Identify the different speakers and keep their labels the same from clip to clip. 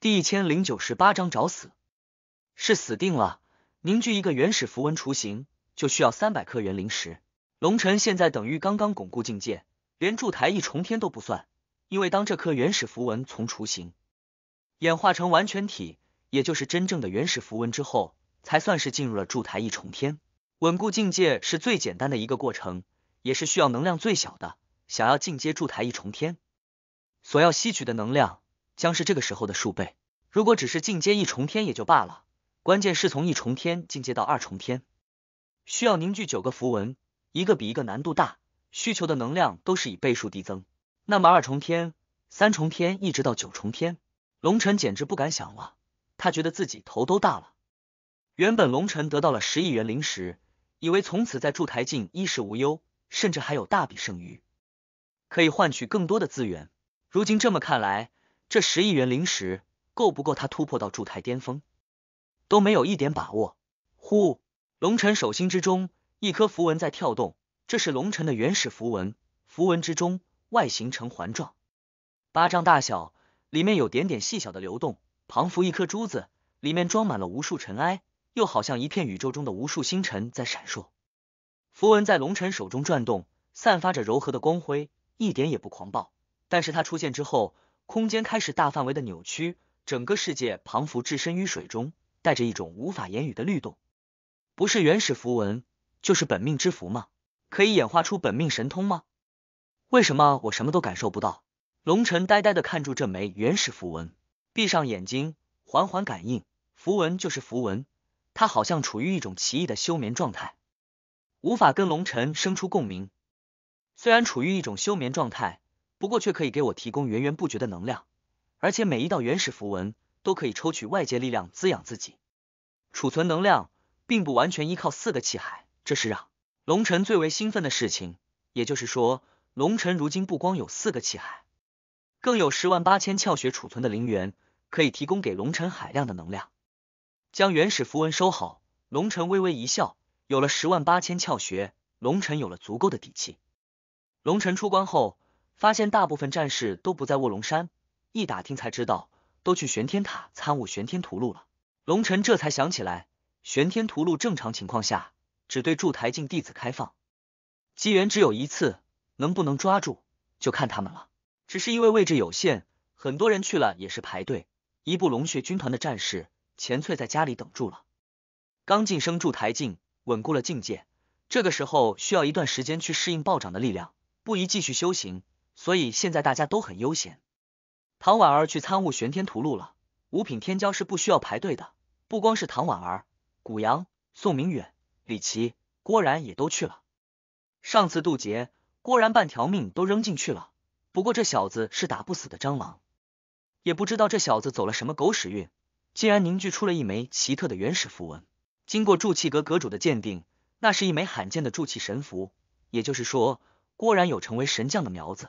Speaker 1: 第一千零九十八章找死，是死定了。凝聚一个原始符文雏形，就需要三百颗元灵石。龙尘现在等于刚刚巩固境界，连筑台一重天都不算，因为当这颗原始符文从雏形演化成完全体，也就是真正的原始符文之后，才算是进入了筑台一重天。稳固境界是最简单的一个过程，也是需要能量最小的。想要进阶筑台一重天，所要吸取的能量。将是这个时候的数倍。如果只是进阶一重天也就罢了，关键是从一重天进阶到二重天，需要凝聚九个符文，一个比一个难度大，需求的能量都是以倍数递增。那么二重天、三重天一直到九重天，龙尘简直不敢想了。他觉得自己头都大了。原本龙尘得到了十亿元灵石，以为从此在筑台境衣食无忧，甚至还有大笔剩余，可以换取更多的资源。如今这么看来，这十亿元灵石够不够他突破到筑台巅峰都没有一点把握。呼，龙尘手心之中一颗符文在跳动，这是龙尘的原始符文。符文之中外形呈环状，巴掌大小，里面有点点细小的流动。旁附一颗珠子，里面装满了无数尘埃，又好像一片宇宙中的无数星辰在闪烁。符文在龙尘手中转动，散发着柔和的光辉，一点也不狂暴。但是它出现之后。空间开始大范围的扭曲，整个世界彷佛置身于水中，带着一种无法言语的律动。不是原始符文，就是本命之符吗？可以演化出本命神通吗？为什么我什么都感受不到？龙尘呆呆的看住这枚原始符文，闭上眼睛，缓缓感应。符文就是符文，他好像处于一种奇异的休眠状态，无法跟龙尘生出共鸣。虽然处于一种休眠状态。不过却可以给我提供源源不绝的能量，而且每一道原始符文都可以抽取外界力量滋养自己，储存能量并不完全依靠四个气海，这是让龙晨最为兴奋的事情。也就是说，龙晨如今不光有四个气海，更有十万八千窍穴储存的灵元，可以提供给龙晨海量的能量。将原始符文收好，龙晨微微一笑，有了十万八千窍穴，龙晨有了足够的底气。龙晨出关后。发现大部分战士都不在卧龙山，一打听才知道都去玄天塔参悟玄天屠戮了。龙尘这才想起来，玄天屠戮正常情况下只对筑台境弟子开放，机缘只有一次，能不能抓住就看他们了。只是因为位置有限，很多人去了也是排队。一部龙血军团的战士钱翠在家里等住了，刚晋升筑台境，稳固了境界，这个时候需要一段时间去适应暴涨的力量，不宜继续修行。所以现在大家都很悠闲。唐婉儿去参悟玄天图录了。五品天骄是不需要排队的。不光是唐婉儿，古阳、宋明远、李奇、郭然也都去了。上次渡劫，郭然半条命都扔进去了。不过这小子是打不死的蟑螂，也不知道这小子走了什么狗屎运，竟然凝聚出了一枚奇特的原始符文。经过铸气阁阁主的鉴定，那是一枚罕见的铸气神符。也就是说，郭然有成为神将的苗子。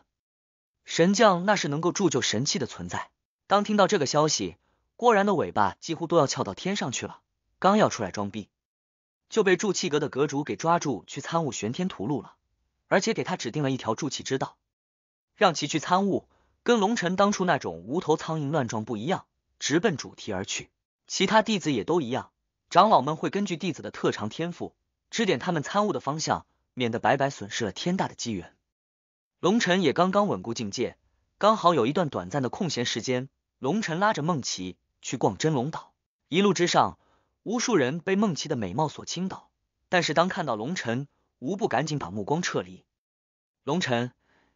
Speaker 1: 神将那是能够铸就神器的存在。当听到这个消息，郭然的尾巴几乎都要翘到天上去了。刚要出来装逼，就被筑气阁的阁主给抓住去参悟玄天图录了，而且给他指定了一条筑气之道，让其去参悟。跟龙尘当初那种无头苍蝇乱撞不一样，直奔主题而去。其他弟子也都一样，长老们会根据弟子的特长天赋，指点他们参悟的方向，免得白白损失了天大的机缘。龙晨也刚刚稳固境界，刚好有一段短暂的空闲时间，龙晨拉着梦琪去逛真龙岛。一路之上，无数人被梦琪的美貌所倾倒，但是当看到龙晨，无不赶紧把目光撤离。龙晨，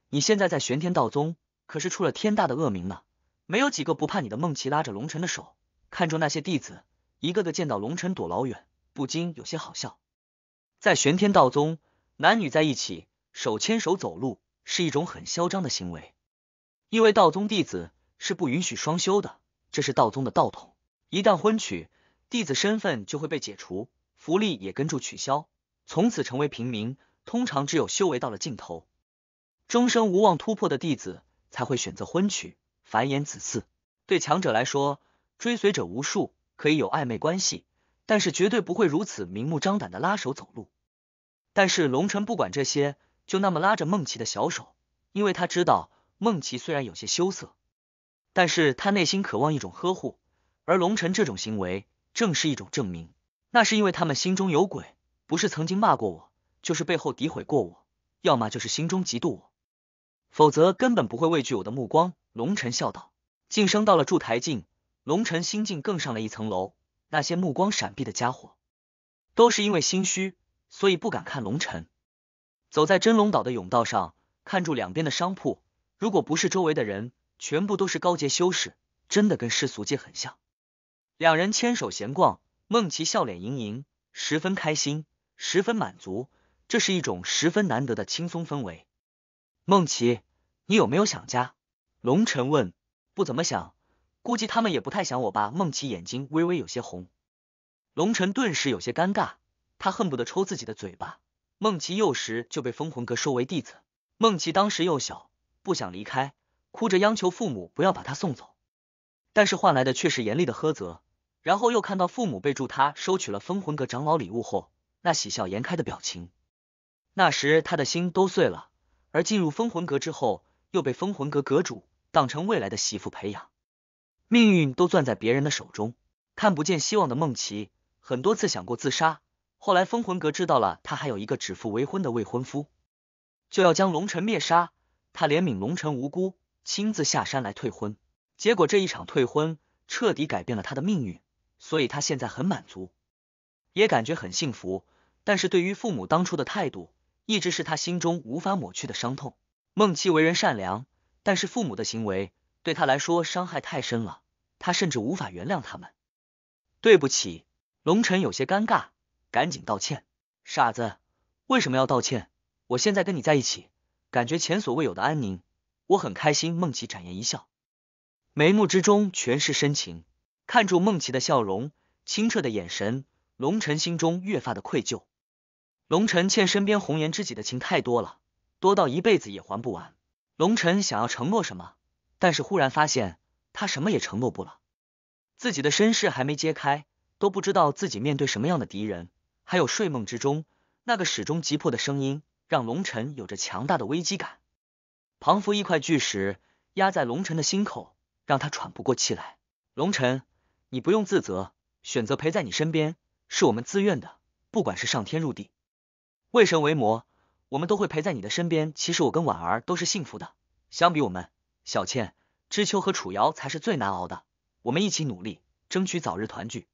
Speaker 1: 你现在在玄天道宗可是出了天大的恶名呢，没有几个不怕你的。梦琪拉着龙晨的手，看着那些弟子一个个见到龙晨躲老远，不禁有些好笑。在玄天道宗，男女在一起手牵手走路。是一种很嚣张的行为，因为道宗弟子是不允许双修的，这是道宗的道统。一旦婚娶，弟子身份就会被解除，福利也跟着取消，从此成为平民。通常只有修为到了尽头，终生无望突破的弟子才会选择婚娶，繁衍子嗣。对强者来说，追随者无数，可以有暧昧关系，但是绝对不会如此明目张胆的拉手走路。但是龙尘不管这些。就那么拉着梦琪的小手，因为他知道梦琪虽然有些羞涩，但是他内心渴望一种呵护，而龙晨这种行为正是一种证明。那是因为他们心中有鬼，不是曾经骂过我，就是背后诋毁过我，要么就是心中嫉妒我，否则根本不会畏惧我的目光。龙晨笑道。晋升到了筑台境，龙晨心境更上了一层楼。那些目光闪避的家伙，都是因为心虚，所以不敢看龙晨。走在真龙岛的甬道上，看住两边的商铺，如果不是周围的人全部都是高阶修士，真的跟世俗界很像。两人牵手闲逛，孟琪笑脸盈盈，十分开心，十分满足，这是一种十分难得的轻松氛围。孟琪，你有没有想家？龙晨问。不怎么想，估计他们也不太想我吧。孟琪眼睛微微有些红，龙晨顿时有些尴尬，他恨不得抽自己的嘴巴。梦琪幼时就被封魂阁收为弟子，梦琪当时幼小，不想离开，哭着央求父母不要把他送走，但是换来的却是严厉的呵责。然后又看到父母被注他收取了封魂阁长老礼物后，那喜笑颜开的表情，那时他的心都碎了。而进入封魂阁之后，又被封魂阁阁主当成未来的媳妇培养，命运都攥在别人的手中，看不见希望的梦琪，很多次想过自杀。后来风魂阁知道了他还有一个指腹为婚的未婚夫，就要将龙晨灭杀。他怜悯龙晨无辜，亲自下山来退婚。结果这一场退婚彻底改变了他的命运，所以他现在很满足，也感觉很幸福。但是对于父母当初的态度，一直是他心中无法抹去的伤痛。梦七为人善良，但是父母的行为对他来说伤害太深了，他甚至无法原谅他们。对不起，龙晨有些尴尬。赶紧道歉，傻子，为什么要道歉？我现在跟你在一起，感觉前所未有的安宁，我很开心。孟琪展颜一笑，眉目之中全是深情。看住孟琪的笑容，清澈的眼神，龙晨心中越发的愧疚。龙晨欠身边红颜知己的情太多了，多到一辈子也还不完。龙晨想要承诺什么，但是忽然发现他什么也承诺不了。自己的身世还没揭开，都不知道自己面对什么样的敌人。还有睡梦之中那个始终急迫的声音，让龙晨有着强大的危机感，仿佛一块巨石压在龙晨的心口，让他喘不过气来。龙晨，你不用自责，选择陪在你身边是我们自愿的，不管是上天入地，为神为魔，我们都会陪在你的身边。其实我跟婉儿都是幸福的，相比我们，小倩、知秋和楚瑶才是最难熬的，我们一起努力，争取早日团聚。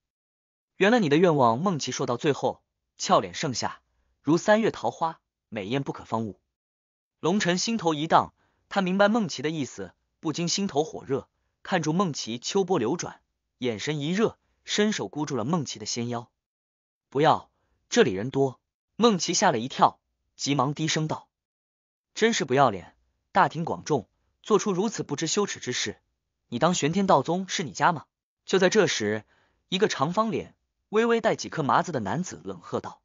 Speaker 1: 圆了你的愿望，梦琪说到最后，俏脸盛夏如三月桃花，美艳不可方物。龙晨心头一荡，他明白梦琪的意思，不禁心头火热，看住梦琪秋波流转，眼神一热，伸手箍住了梦琪的纤腰。不要，这里人多！梦琪吓了一跳，急忙低声道：“真是不要脸，大庭广众做出如此不知羞耻之事，你当玄天道宗是你家吗？”就在这时，一个长方脸。微微带几颗麻子的男子冷喝道：“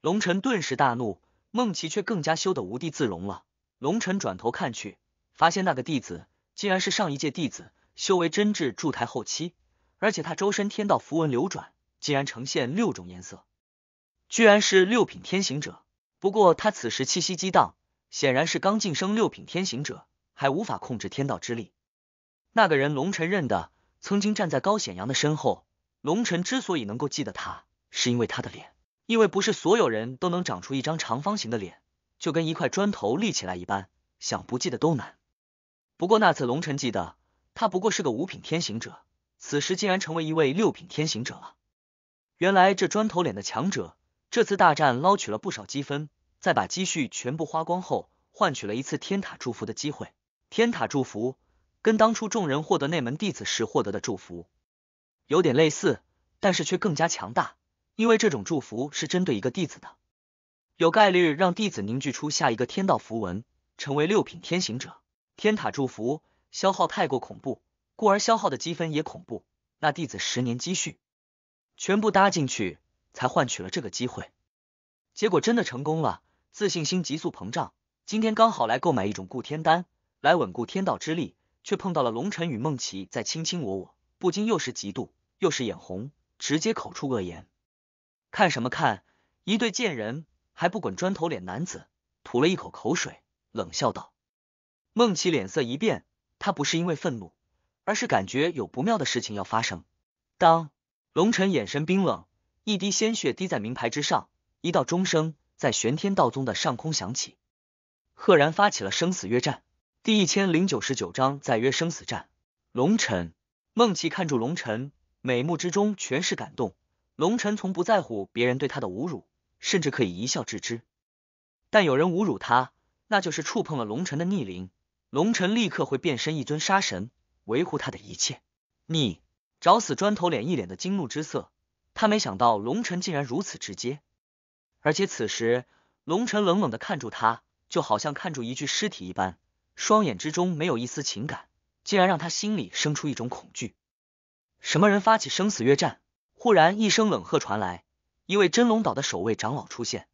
Speaker 1: 龙尘顿时大怒，孟琪却更加羞得无地自容了。”龙尘转头看去，发现那个弟子竟然是上一届弟子，修为真至筑台后期，而且他周身天道符文流转，竟然呈现六种颜色，居然是六品天行者。不过他此时气息激荡，显然是刚晋升六品天行者，还无法控制天道之力。那个人龙尘认得，曾经站在高显阳的身后。龙晨之所以能够记得他，是因为他的脸，因为不是所有人都能长出一张长方形的脸，就跟一块砖头立起来一般，想不记得都难。不过那次龙晨记得他不过是个五品天行者，此时竟然成为一位六品天行者了。原来这砖头脸的强者，这次大战捞取了不少积分，再把积蓄全部花光后，换取了一次天塔祝福的机会。天塔祝福跟当初众人获得内门弟子时获得的祝福。有点类似，但是却更加强大，因为这种祝福是针对一个弟子的，有概率让弟子凝聚出下一个天道符文，成为六品天行者。天塔祝福消耗太过恐怖，故而消耗的积分也恐怖，那弟子十年积蓄全部搭进去，才换取了这个机会，结果真的成功了，自信心急速膨胀。今天刚好来购买一种固天丹，来稳固天道之力，却碰到了龙晨与梦琪在卿卿我我。不禁又是嫉妒又是眼红，直接口出恶言：“看什么看？一对贱人还不滚！”砖头脸男子吐了一口口水，冷笑道。孟琪脸色一变，他不是因为愤怒，而是感觉有不妙的事情要发生。当龙晨眼神冰冷，一滴鲜血滴在名牌之上，一道钟声在玄天道宗的上空响起，赫然发起了生死约战。第一千零九十九章再约生死战。龙晨。孟琪看住龙晨，美目之中全是感动。龙晨从不在乎别人对他的侮辱，甚至可以一笑置之。但有人侮辱他，那就是触碰了龙晨的逆鳞，龙晨立刻会变身一尊杀神，维护他的一切。你找死砖头脸一脸的惊怒之色，他没想到龙晨竟然如此直接。而且此时，龙晨冷冷的看住他，就好像看住一具尸体一般，双眼之中没有一丝情感。竟然让他心里生出一种恐惧。什么人发起生死约战？忽然一声冷喝传来，一位真龙岛的守卫长老出现。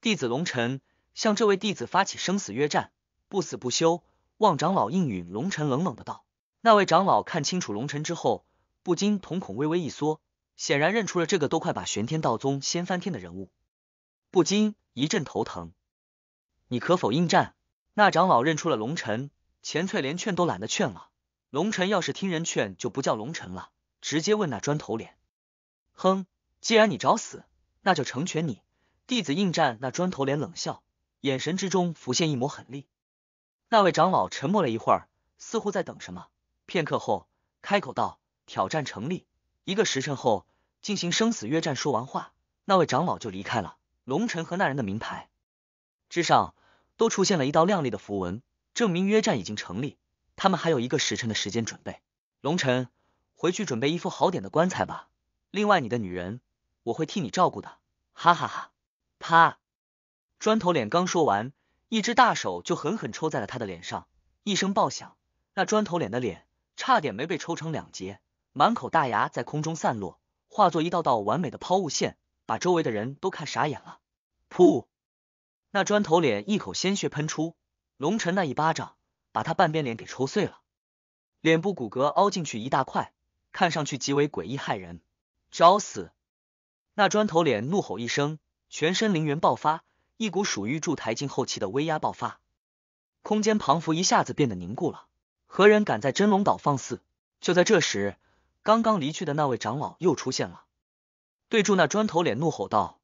Speaker 1: 弟子龙尘向这位弟子发起生死约战，不死不休，望长老应允。龙尘冷冷的道：“那位长老看清楚龙尘之后，不禁瞳孔微微一缩，显然认出了这个都快把玄天道宗掀翻天的人物，不禁一阵头疼。你可否应战？”那长老认出了龙尘，钱翠连劝都懒得劝了，龙尘要是听人劝就不叫龙尘了。直接问那砖头脸，哼，既然你找死，那就成全你。弟子应战。那砖头脸冷笑，眼神之中浮现一抹狠厉。那位长老沉默了一会儿，似乎在等什么。片刻后，开口道：“挑战成立，一个时辰后进行生死约战。”说完话，那位长老就离开了。龙尘和那人的名牌之上，都出现了一道亮丽的符文。证明约战已经成立，他们还有一个时辰的时间准备。龙晨，回去准备一副好点的棺材吧。另外，你的女人我会替你照顾的。哈哈哈！啪！砖头脸刚说完，一只大手就狠狠抽在了他的脸上，一声爆响，那砖头脸的脸差点没被抽成两截，满口大牙在空中散落，化作一道道完美的抛物线，把周围的人都看傻眼了。噗！那砖头脸一口鲜血喷出。龙尘那一巴掌把他半边脸给抽碎了，脸部骨骼凹进去一大块，看上去极为诡异骇人。找死！那砖头脸怒吼一声，全身灵元爆发，一股属于筑台境后期的威压爆发，空间庞幅一下子变得凝固了。何人敢在真龙岛放肆？就在这时，刚刚离去的那位长老又出现了，对住那砖头脸怒吼道：“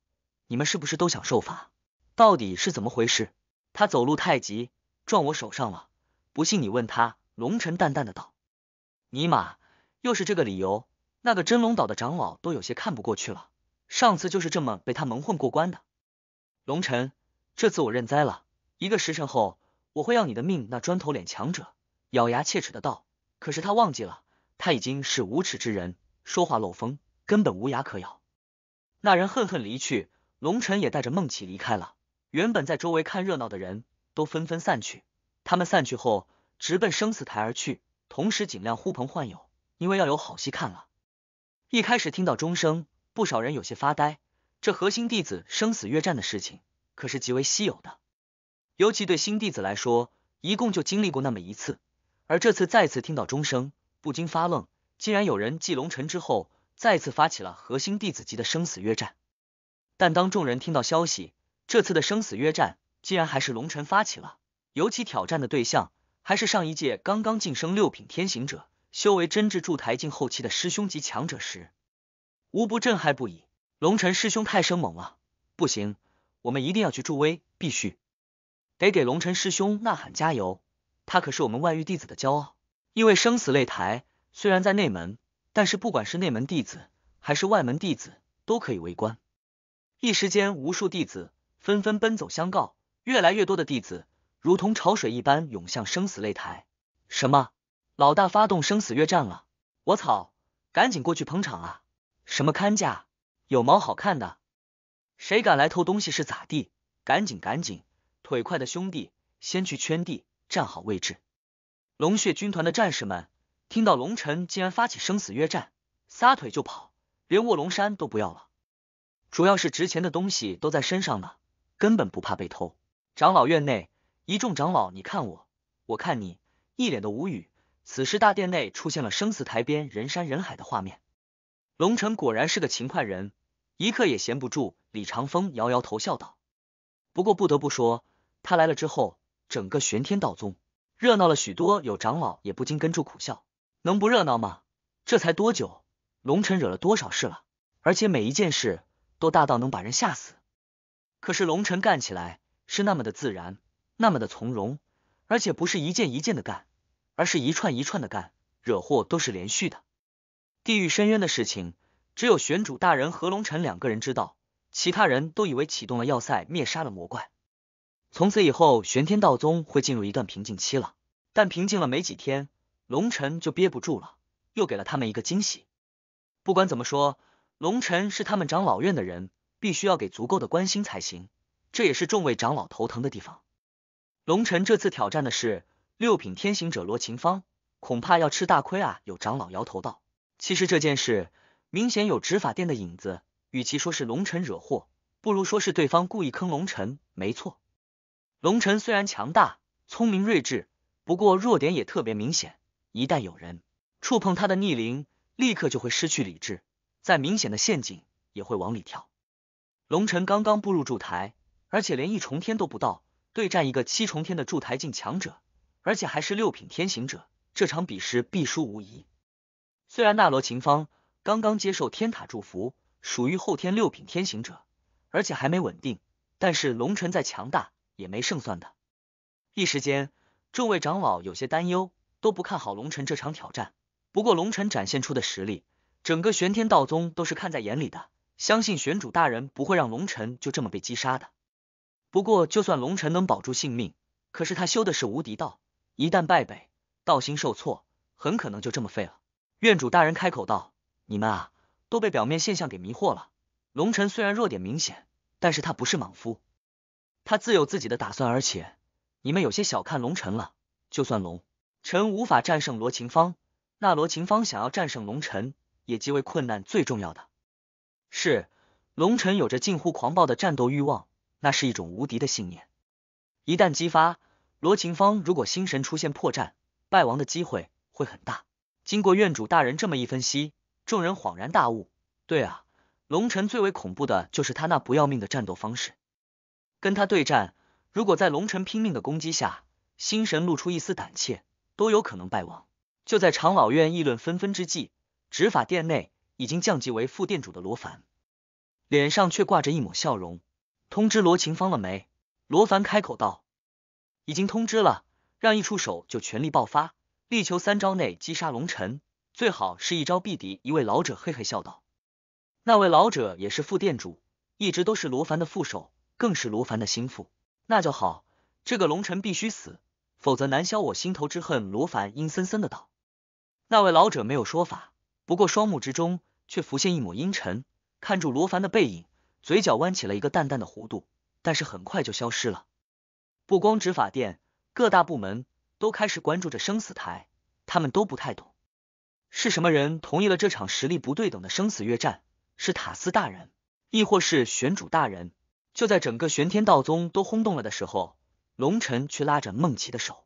Speaker 1: 你们是不是都想受罚？到底是怎么回事？”他走路太急。撞我手上了，不信你问他。”龙尘淡淡的道。“尼玛，又是这个理由！”那个真龙岛的长老都有些看不过去了，上次就是这么被他蒙混过关的。龙尘，这次我认栽了。一个时辰后，我会要你的命！”那砖头脸强者咬牙切齿的道。可是他忘记了，他已经是无耻之人，说话漏风，根本无牙可咬。那人恨恨离去，龙尘也带着梦琪离开了。原本在周围看热闹的人。都纷纷散去。他们散去后，直奔生死台而去，同时尽量呼朋唤友，因为要有好戏看了。一开始听到钟声，不少人有些发呆。这核心弟子生死约战的事情，可是极为稀有的，尤其对新弟子来说，一共就经历过那么一次。而这次再次听到钟声，不禁发愣：竟然有人继龙辰之后，再次发起了核心弟子级的生死约战。但当众人听到消息，这次的生死约战……竟然还是龙晨发起了，尤其挑战的对象还是上一届刚刚晋升六品天行者、修为真至筑台境后期的师兄级强者时，无不震撼不已。龙晨师兄太生猛了，不行，我们一定要去助威，必须得给龙晨师兄呐喊加油，他可是我们外域弟子的骄傲。因为生死擂台虽然在内门，但是不管是内门弟子还是外门弟子都可以围观。一时间，无数弟子纷纷奔走相告。越来越多的弟子如同潮水一般涌向生死擂台。什么？老大发动生死约战了？我操！赶紧过去捧场啊！什么看架？有毛好看的？谁敢来偷东西是咋地？赶紧赶紧，腿快的兄弟先去圈地，站好位置。龙血军团的战士们听到龙晨竟然发起生死约战，撒腿就跑，连卧龙山都不要了。主要是值钱的东西都在身上呢，根本不怕被偷。长老院内，一众长老你看我，我看你，一脸的无语。此时大殿内出现了生死台边人山人海的画面。龙尘果然是个勤快人，一刻也闲不住。李长风摇摇头笑道：“不过不得不说，他来了之后，整个玄天道宗热闹了许多。”有长老也不禁跟住苦笑：“能不热闹吗？这才多久，龙城惹了多少事了？而且每一件事都大到能把人吓死。可是龙城干起来……”是那么的自然，那么的从容，而且不是一件一件的干，而是一串一串的干，惹祸都是连续的。地狱深渊的事情，只有玄主大人和龙晨两个人知道，其他人都以为启动了要塞灭杀了魔怪。从此以后，玄天道宗会进入一段平静期了。但平静了没几天，龙晨就憋不住了，又给了他们一个惊喜。不管怎么说，龙晨是他们长老院的人，必须要给足够的关心才行。这也是众位长老头疼的地方。龙尘这次挑战的是六品天行者罗琴芳，恐怕要吃大亏啊！有长老摇头道：“其实这件事明显有执法殿的影子，与其说是龙尘惹祸，不如说是对方故意坑龙尘。没错，龙辰虽然强大、聪明睿智，不过弱点也特别明显，一旦有人触碰他的逆鳞，立刻就会失去理智，再明显的陷阱也会往里跳。龙辰刚刚步入筑台。而且连一重天都不到，对战一个七重天的筑台境强者，而且还是六品天行者，这场比试必输无疑。虽然纳罗秦芳刚刚接受天塔祝福，属于后天六品天行者，而且还没稳定，但是龙尘再强大也没胜算的。一时间，众位长老有些担忧，都不看好龙辰这场挑战。不过，龙辰展现出的实力，整个玄天道宗都是看在眼里的，相信玄主大人不会让龙辰就这么被击杀的。不过，就算龙尘能保住性命，可是他修的是无敌道，一旦败北，道心受挫，很可能就这么废了。院主大人开口道：“你们啊，都被表面现象给迷惑了。龙尘虽然弱点明显，但是他不是莽夫，他自有自己的打算。而且，你们有些小看龙尘了。就算龙臣无法战胜罗琴芳，那罗琴芳想要战胜龙尘，也极为困难。最重要的是，龙辰有着近乎狂暴的战斗欲望。”那是一种无敌的信念，一旦激发，罗琴芳如果心神出现破绽，败亡的机会会很大。经过院主大人这么一分析，众人恍然大悟。对啊，龙尘最为恐怖的就是他那不要命的战斗方式。跟他对战，如果在龙尘拼命的攻击下，心神露出一丝胆怯，都有可能败亡。就在长老院议论纷纷之际，执法殿内已经降级为副店主的罗凡，脸上却挂着一抹笑容。通知罗琴芳了没？罗凡开口道：“已经通知了，让一出手就全力爆发，力求三招内击杀龙尘，最好是一招必敌。”一位老者嘿嘿笑道。那位老者也是副店主，一直都是罗凡的副手，更是罗凡的心腹。那就好，这个龙辰必须死，否则难消我心头之恨。”罗凡阴森森的道。那位老者没有说法，不过双目之中却浮现一抹阴沉，看住罗凡的背影。嘴角弯起了一个淡淡的弧度，但是很快就消失了。不光执法殿，各大部门都开始关注着生死台，他们都不太懂是什么人同意了这场实力不对等的生死越战，是塔斯大人，亦或是玄主大人？就在整个玄天道宗都轰动了的时候，龙尘却拉着梦琪的手，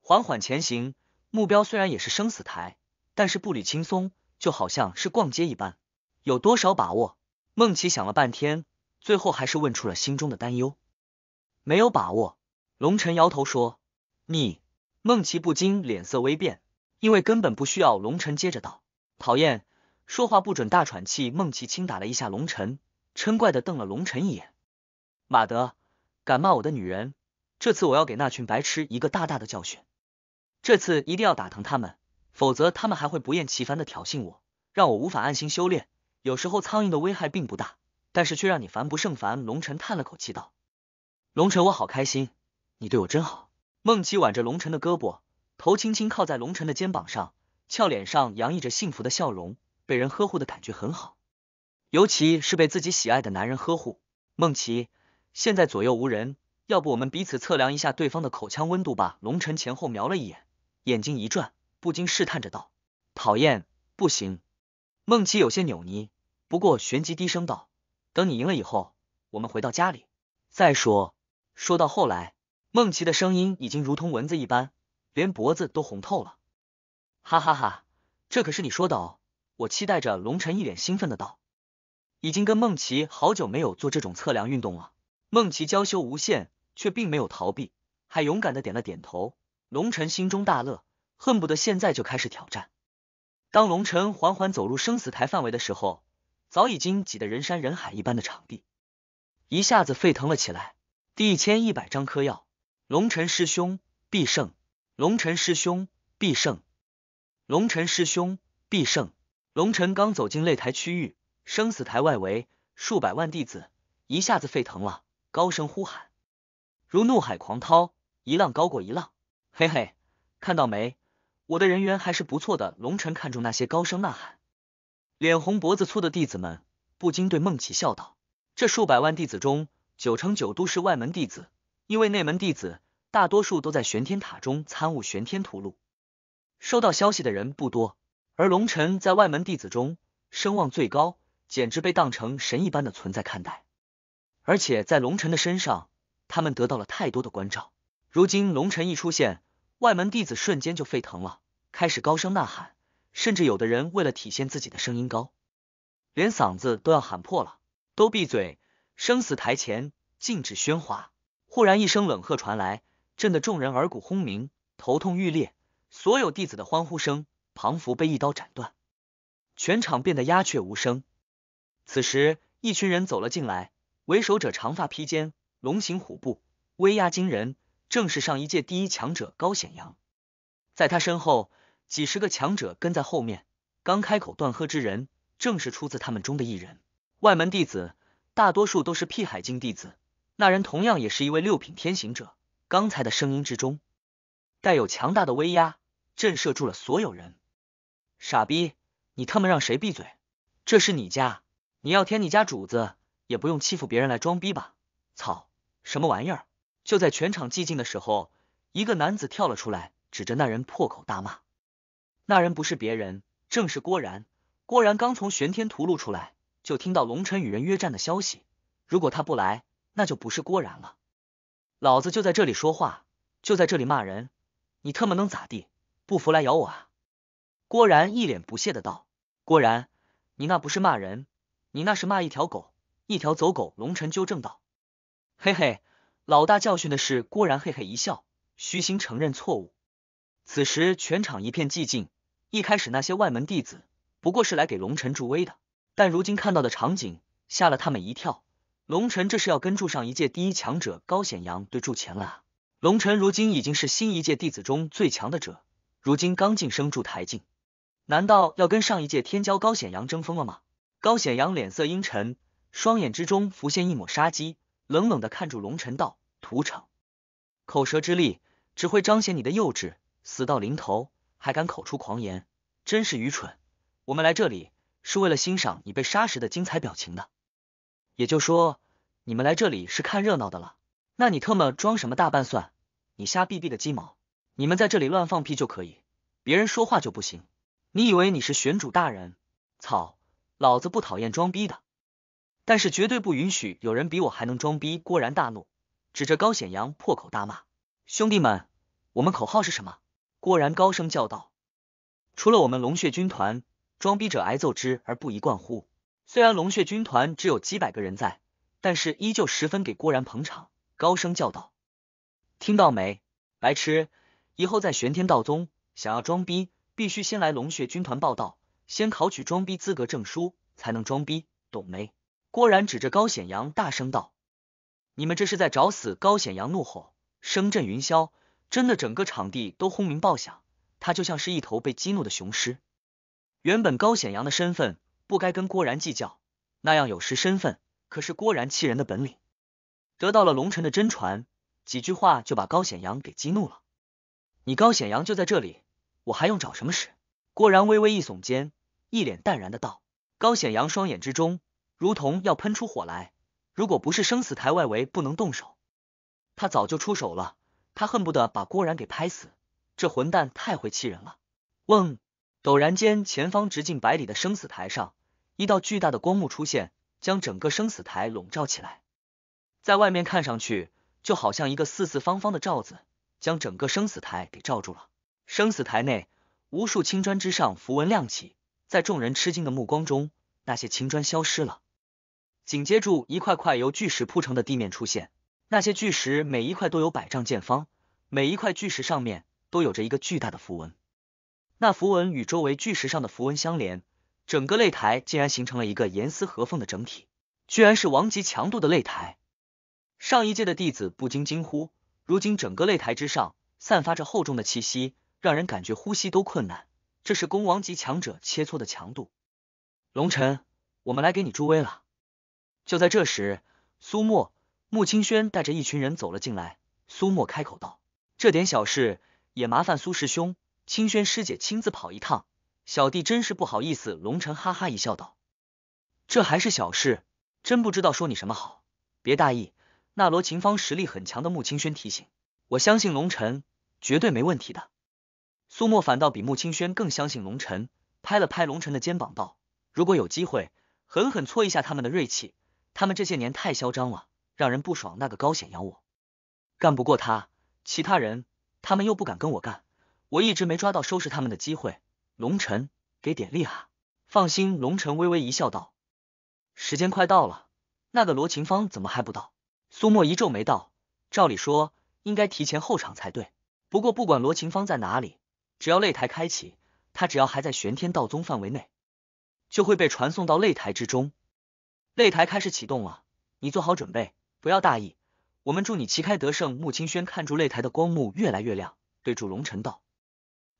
Speaker 1: 缓缓前行。目标虽然也是生死台，但是步履轻松，就好像是逛街一般，有多少把握？孟琪想了半天，最后还是问出了心中的担忧，没有把握。龙晨摇头说：“你。”孟琪不禁脸色微变，因为根本不需要龙晨。接着道：“讨厌，说话不准大喘气。”孟琪轻打了一下龙晨，嗔怪的瞪了龙晨一眼：“马德，敢骂我的女人，这次我要给那群白痴一个大大的教训。这次一定要打疼他们，否则他们还会不厌其烦的挑衅我，让我无法安心修炼。”有时候苍蝇的危害并不大，但是却让你烦不胜烦。龙晨叹了口气道：“龙晨，我好开心，你对我真好。”孟琪挽着龙晨的胳膊，头轻轻靠在龙晨的肩膀上，俏脸上洋溢着幸福的笑容，被人呵护的感觉很好，尤其是被自己喜爱的男人呵护。孟琪，现在左右无人，要不我们彼此测量一下对方的口腔温度吧？龙晨前后瞄了一眼，眼睛一转，不禁试探着道：“讨厌，不行。”孟琪有些扭捏，不过旋即低声道：“等你赢了以后，我们回到家里再说。”说到后来，孟琪的声音已经如同蚊子一般，连脖子都红透了。哈哈哈，这可是你说的哦！我期待着。龙晨一脸兴奋的道：“已经跟孟琪好久没有做这种测量运动了。”孟琪娇羞无限，却并没有逃避，还勇敢的点了点头。龙晨心中大乐，恨不得现在就开始挑战。当龙晨缓缓走入生死台范围的时候，早已经挤得人山人海一般的场地一下子沸腾了起来。第一千一百张嗑药，龙晨师兄必胜！龙晨师兄必胜！龙晨师兄必胜！龙晨刚走进擂台区域，生死台外围数百万弟子一下子沸腾了，高声呼喊，如怒海狂涛，一浪高过一浪。嘿嘿，看到没？我的人缘还是不错的。龙晨看中那些高声呐喊、脸红脖子粗的弟子们，不禁对孟琪笑道：“这数百万弟子中，九成九都是外门弟子，因为内门弟子大多数都在玄天塔中参悟玄天图录，收到消息的人不多。而龙晨在外门弟子中声望最高，简直被当成神一般的存在看待。而且在龙辰的身上，他们得到了太多的关照。如今龙辰一出现。”外门弟子瞬间就沸腾了，开始高声呐喊，甚至有的人为了体现自己的声音高，连嗓子都要喊破了。都闭嘴！生死台前禁止喧哗。忽然一声冷喝传来，震得众人耳骨轰鸣，头痛欲裂。所有弟子的欢呼声，仿佛被一刀斩断，全场变得鸦雀无声。此时，一群人走了进来，为首者长发披肩，龙行虎步，威压惊人。正是上一届第一强者高显阳，在他身后，几十个强者跟在后面。刚开口断喝之人，正是出自他们中的一人。外门弟子大多数都是辟海境弟子，那人同样也是一位六品天行者。刚才的声音之中，带有强大的威压，震慑住了所有人。傻逼，你他妈让谁闭嘴？这是你家，你要添你家主子，也不用欺负别人来装逼吧？操，什么玩意儿？就在全场寂静的时候，一个男子跳了出来，指着那人破口大骂。那人不是别人，正是郭然。郭然刚从玄天屠戮出来，就听到龙晨与人约战的消息。如果他不来，那就不是郭然了。老子就在这里说话，就在这里骂人，你特么能咋地？不服来咬我啊！郭然一脸不屑的道：“郭然，你那不是骂人，你那是骂一条狗，一条走狗。”龙晨纠正道：“嘿嘿。”老大教训的是，郭然嘿嘿一笑，虚心承认错误。此时全场一片寂静。一开始那些外门弟子不过是来给龙尘助威的，但如今看到的场景吓了他们一跳。龙尘这是要跟住上一届第一强者高显阳对住钱了。龙尘如今已经是新一届弟子中最强的者，如今刚晋升住台境，难道要跟上一届天骄高显阳争锋了吗？高显阳脸色阴沉，双眼之中浮现一抹杀机，冷冷的看住龙尘道。补偿，口舌之力只会彰显你的幼稚。死到临头还敢口出狂言，真是愚蠢。我们来这里是为了欣赏你被杀时的精彩表情的，也就说，你们来这里是看热闹的了。那你特么装什么大半蒜？你瞎逼逼的鸡毛！你们在这里乱放屁就可以，别人说话就不行。你以为你是玄主大人？操，老子不讨厌装逼的，但是绝对不允许有人比我还能装逼。郭然大怒。指着高显阳破口大骂：“兄弟们，我们口号是什么？”郭然高声叫道：“除了我们龙血军团，装逼者挨揍之而不一贯乎？”虽然龙血军团只有几百个人在，但是依旧十分给郭然捧场，高声叫道：“听到没，白痴！以后在玄天道宗想要装逼，必须先来龙血军团报道，先考取装逼资格证书才能装逼，懂没？”郭然指着高显阳大声道。你们这是在找死！高显阳怒吼，声震云霄，真的整个场地都轰鸣爆响。他就像是一头被激怒的雄狮。原本高显阳的身份不该跟郭然计较，那样有失身份。可是郭然气人的本领，得到了龙晨的真传，几句话就把高显阳给激怒了。你高显阳就在这里，我还用找什么使？郭然微微一耸肩，一脸淡然的道。高显阳双眼之中，如同要喷出火来。如果不是生死台外围不能动手，他早就出手了。他恨不得把郭然给拍死，这混蛋太会气人了。嗡！陡然间，前方直径百里的生死台上，一道巨大的光幕出现，将整个生死台笼罩起来。在外面看上去，就好像一个四四方方的罩子，将整个生死台给罩住了。生死台内，无数青砖之上符文亮起，在众人吃惊的目光中，那些青砖消失了。紧接着，一块块由巨石铺成的地面出现。那些巨石每一块都有百丈见方，每一块巨石上面都有着一个巨大的符文。那符文与周围巨石上的符文相连，整个擂台竟然形成了一个严丝合缝的整体，居然是王级强度的擂台。上一届的弟子不禁惊呼。如今整个擂台之上散发着厚重的气息，让人感觉呼吸都困难。这是攻王级强者切磋的强度。龙尘，我们来给你助威了。就在这时，苏墨、穆青轩带着一群人走了进来。苏墨开口道：“这点小事也麻烦苏师兄、青轩师姐亲自跑一趟，小弟真是不好意思。”龙晨哈哈一笑，道：“这还是小事，真不知道说你什么好。”别大意，那罗秦芳实力很强的穆青轩提醒：“我相信龙晨，绝对没问题的。”苏墨反倒比穆青轩更相信龙晨，拍了拍龙晨的肩膀道：“如果有机会，狠狠挫一下他们的锐气。”他们这些年太嚣张了，让人不爽。那个高显阳，我干不过他，其他人他们又不敢跟我干，我一直没抓到收拾他们的机会。龙晨，给点力哈！放心，龙晨微微一笑，道：“时间快到了，那个罗琴芳怎么还不到？”苏墨一皱眉道：“照理说应该提前候场才对。不过不管罗琴芳在哪里，只要擂台开启，他只要还在玄天道宗范围内，就会被传送到擂台之中。”擂台开始启动了，你做好准备，不要大意。我们祝你旗开得胜。穆清轩看住擂台的光幕越来越亮，对住龙晨道：“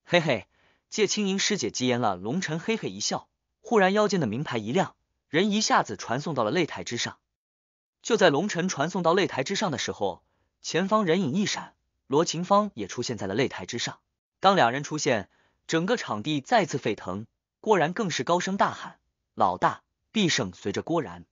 Speaker 1: 嘿嘿，借青银师姐吉言了。”龙晨嘿嘿一笑，忽然腰间的名牌一亮，人一下子传送到了擂台之上。就在龙晨传送到擂台之上的时候，前方人影一闪，罗琴芳也出现在了擂台之上。当两人出现，整个场地再次沸腾。郭然更是高声大喊：“老大必胜！”随着郭然。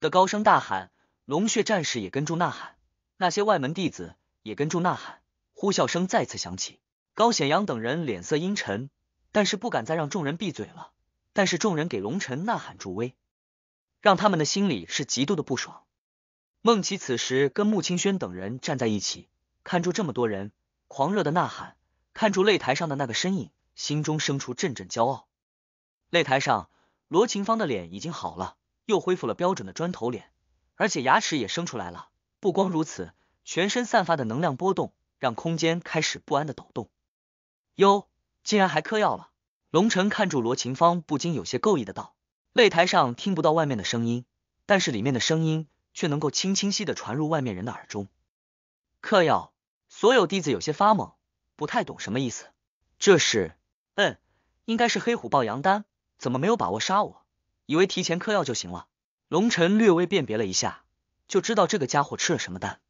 Speaker 1: 的高声大喊，龙血战士也跟住呐喊，那些外门弟子也跟住呐喊，呼啸声再次响起。高显阳等人脸色阴沉，但是不敢再让众人闭嘴了。但是众人给龙晨呐喊助威，让他们的心里是极度的不爽。孟琪此时跟穆清轩等人站在一起，看住这么多人狂热的呐喊，看住擂台上的那个身影，心中生出阵阵骄傲。擂台上，罗琴芳的脸已经好了。又恢复了标准的砖头脸，而且牙齿也生出来了。不光如此，全身散发的能量波动，让空间开始不安的抖动。哟，竟然还嗑药了！龙尘看住罗琴芳，不禁有些够意的道。擂台上听不到外面的声音，但是里面的声音却能够清清晰的传入外面人的耳中。嗑药，所有弟子有些发懵，不太懂什么意思。这是，嗯，应该是黑虎豹杨丹，怎么没有把握杀我？以为提前嗑药就行了，龙晨略微辨别了一下，就知道这个家伙吃了什么丹，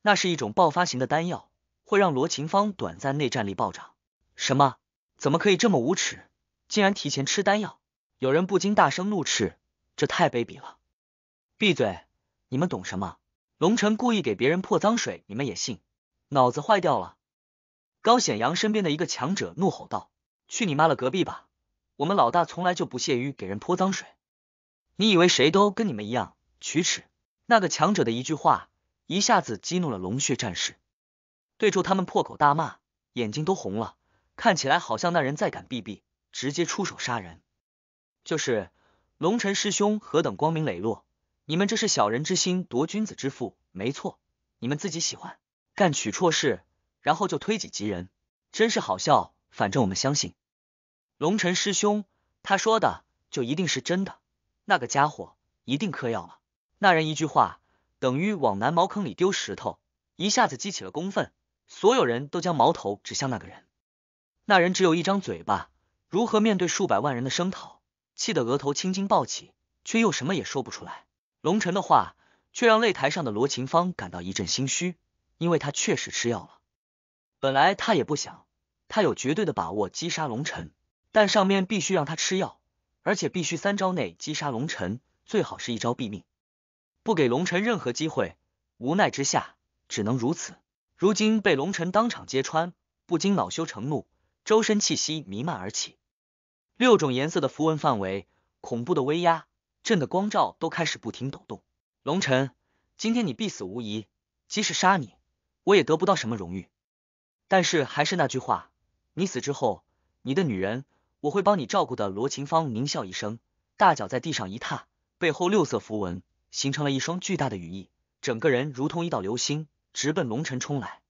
Speaker 1: 那是一种爆发型的丹药，会让罗琴芳短暂内战力暴涨。什么？怎么可以这么无耻，竟然提前吃丹药？有人不禁大声怒斥：“这太卑鄙了！”闭嘴，你们懂什么？龙晨故意给别人泼脏水，你们也信？脑子坏掉了！高显阳身边的一个强者怒吼道：“去你妈了，隔壁吧！”我们老大从来就不屑于给人泼脏水，你以为谁都跟你们一样取耻？那个强者的一句话，一下子激怒了龙血战士，对住他们破口大骂，眼睛都红了，看起来好像那人再敢避避，直接出手杀人。就是，龙辰师兄何等光明磊落，你们这是小人之心夺君子之腹，没错，你们自己喜欢干取错事，然后就推己及人，真是好笑。反正我们相信。龙尘师兄，他说的就一定是真的？那个家伙一定嗑药了。那人一句话等于往南茅坑里丢石头，一下子激起了公愤，所有人都将矛头指向那个人。那人只有一张嘴巴，如何面对数百万人的声讨？气得额头青筋暴起，却又什么也说不出来。龙辰的话却让擂台上的罗琴芳感到一阵心虚，因为他确实吃药了。本来他也不想，他有绝对的把握击杀龙辰。但上面必须让他吃药，而且必须三招内击杀龙尘，最好是一招毙命，不给龙尘任何机会。无奈之下，只能如此。如今被龙尘当场揭穿，不禁恼羞成怒，周身气息弥漫而起，六种颜色的符文范围，恐怖的威压，震的光照都开始不停抖动。龙辰，今天你必死无疑，即使杀你，我也得不到什么荣誉。但是还是那句话，你死之后，你的女人。我会帮你照顾的。罗琴芳狞笑一声，大脚在地上一踏，背后六色符文形成了一双巨大的羽翼，整个人如同一道流星，直奔龙尘冲来。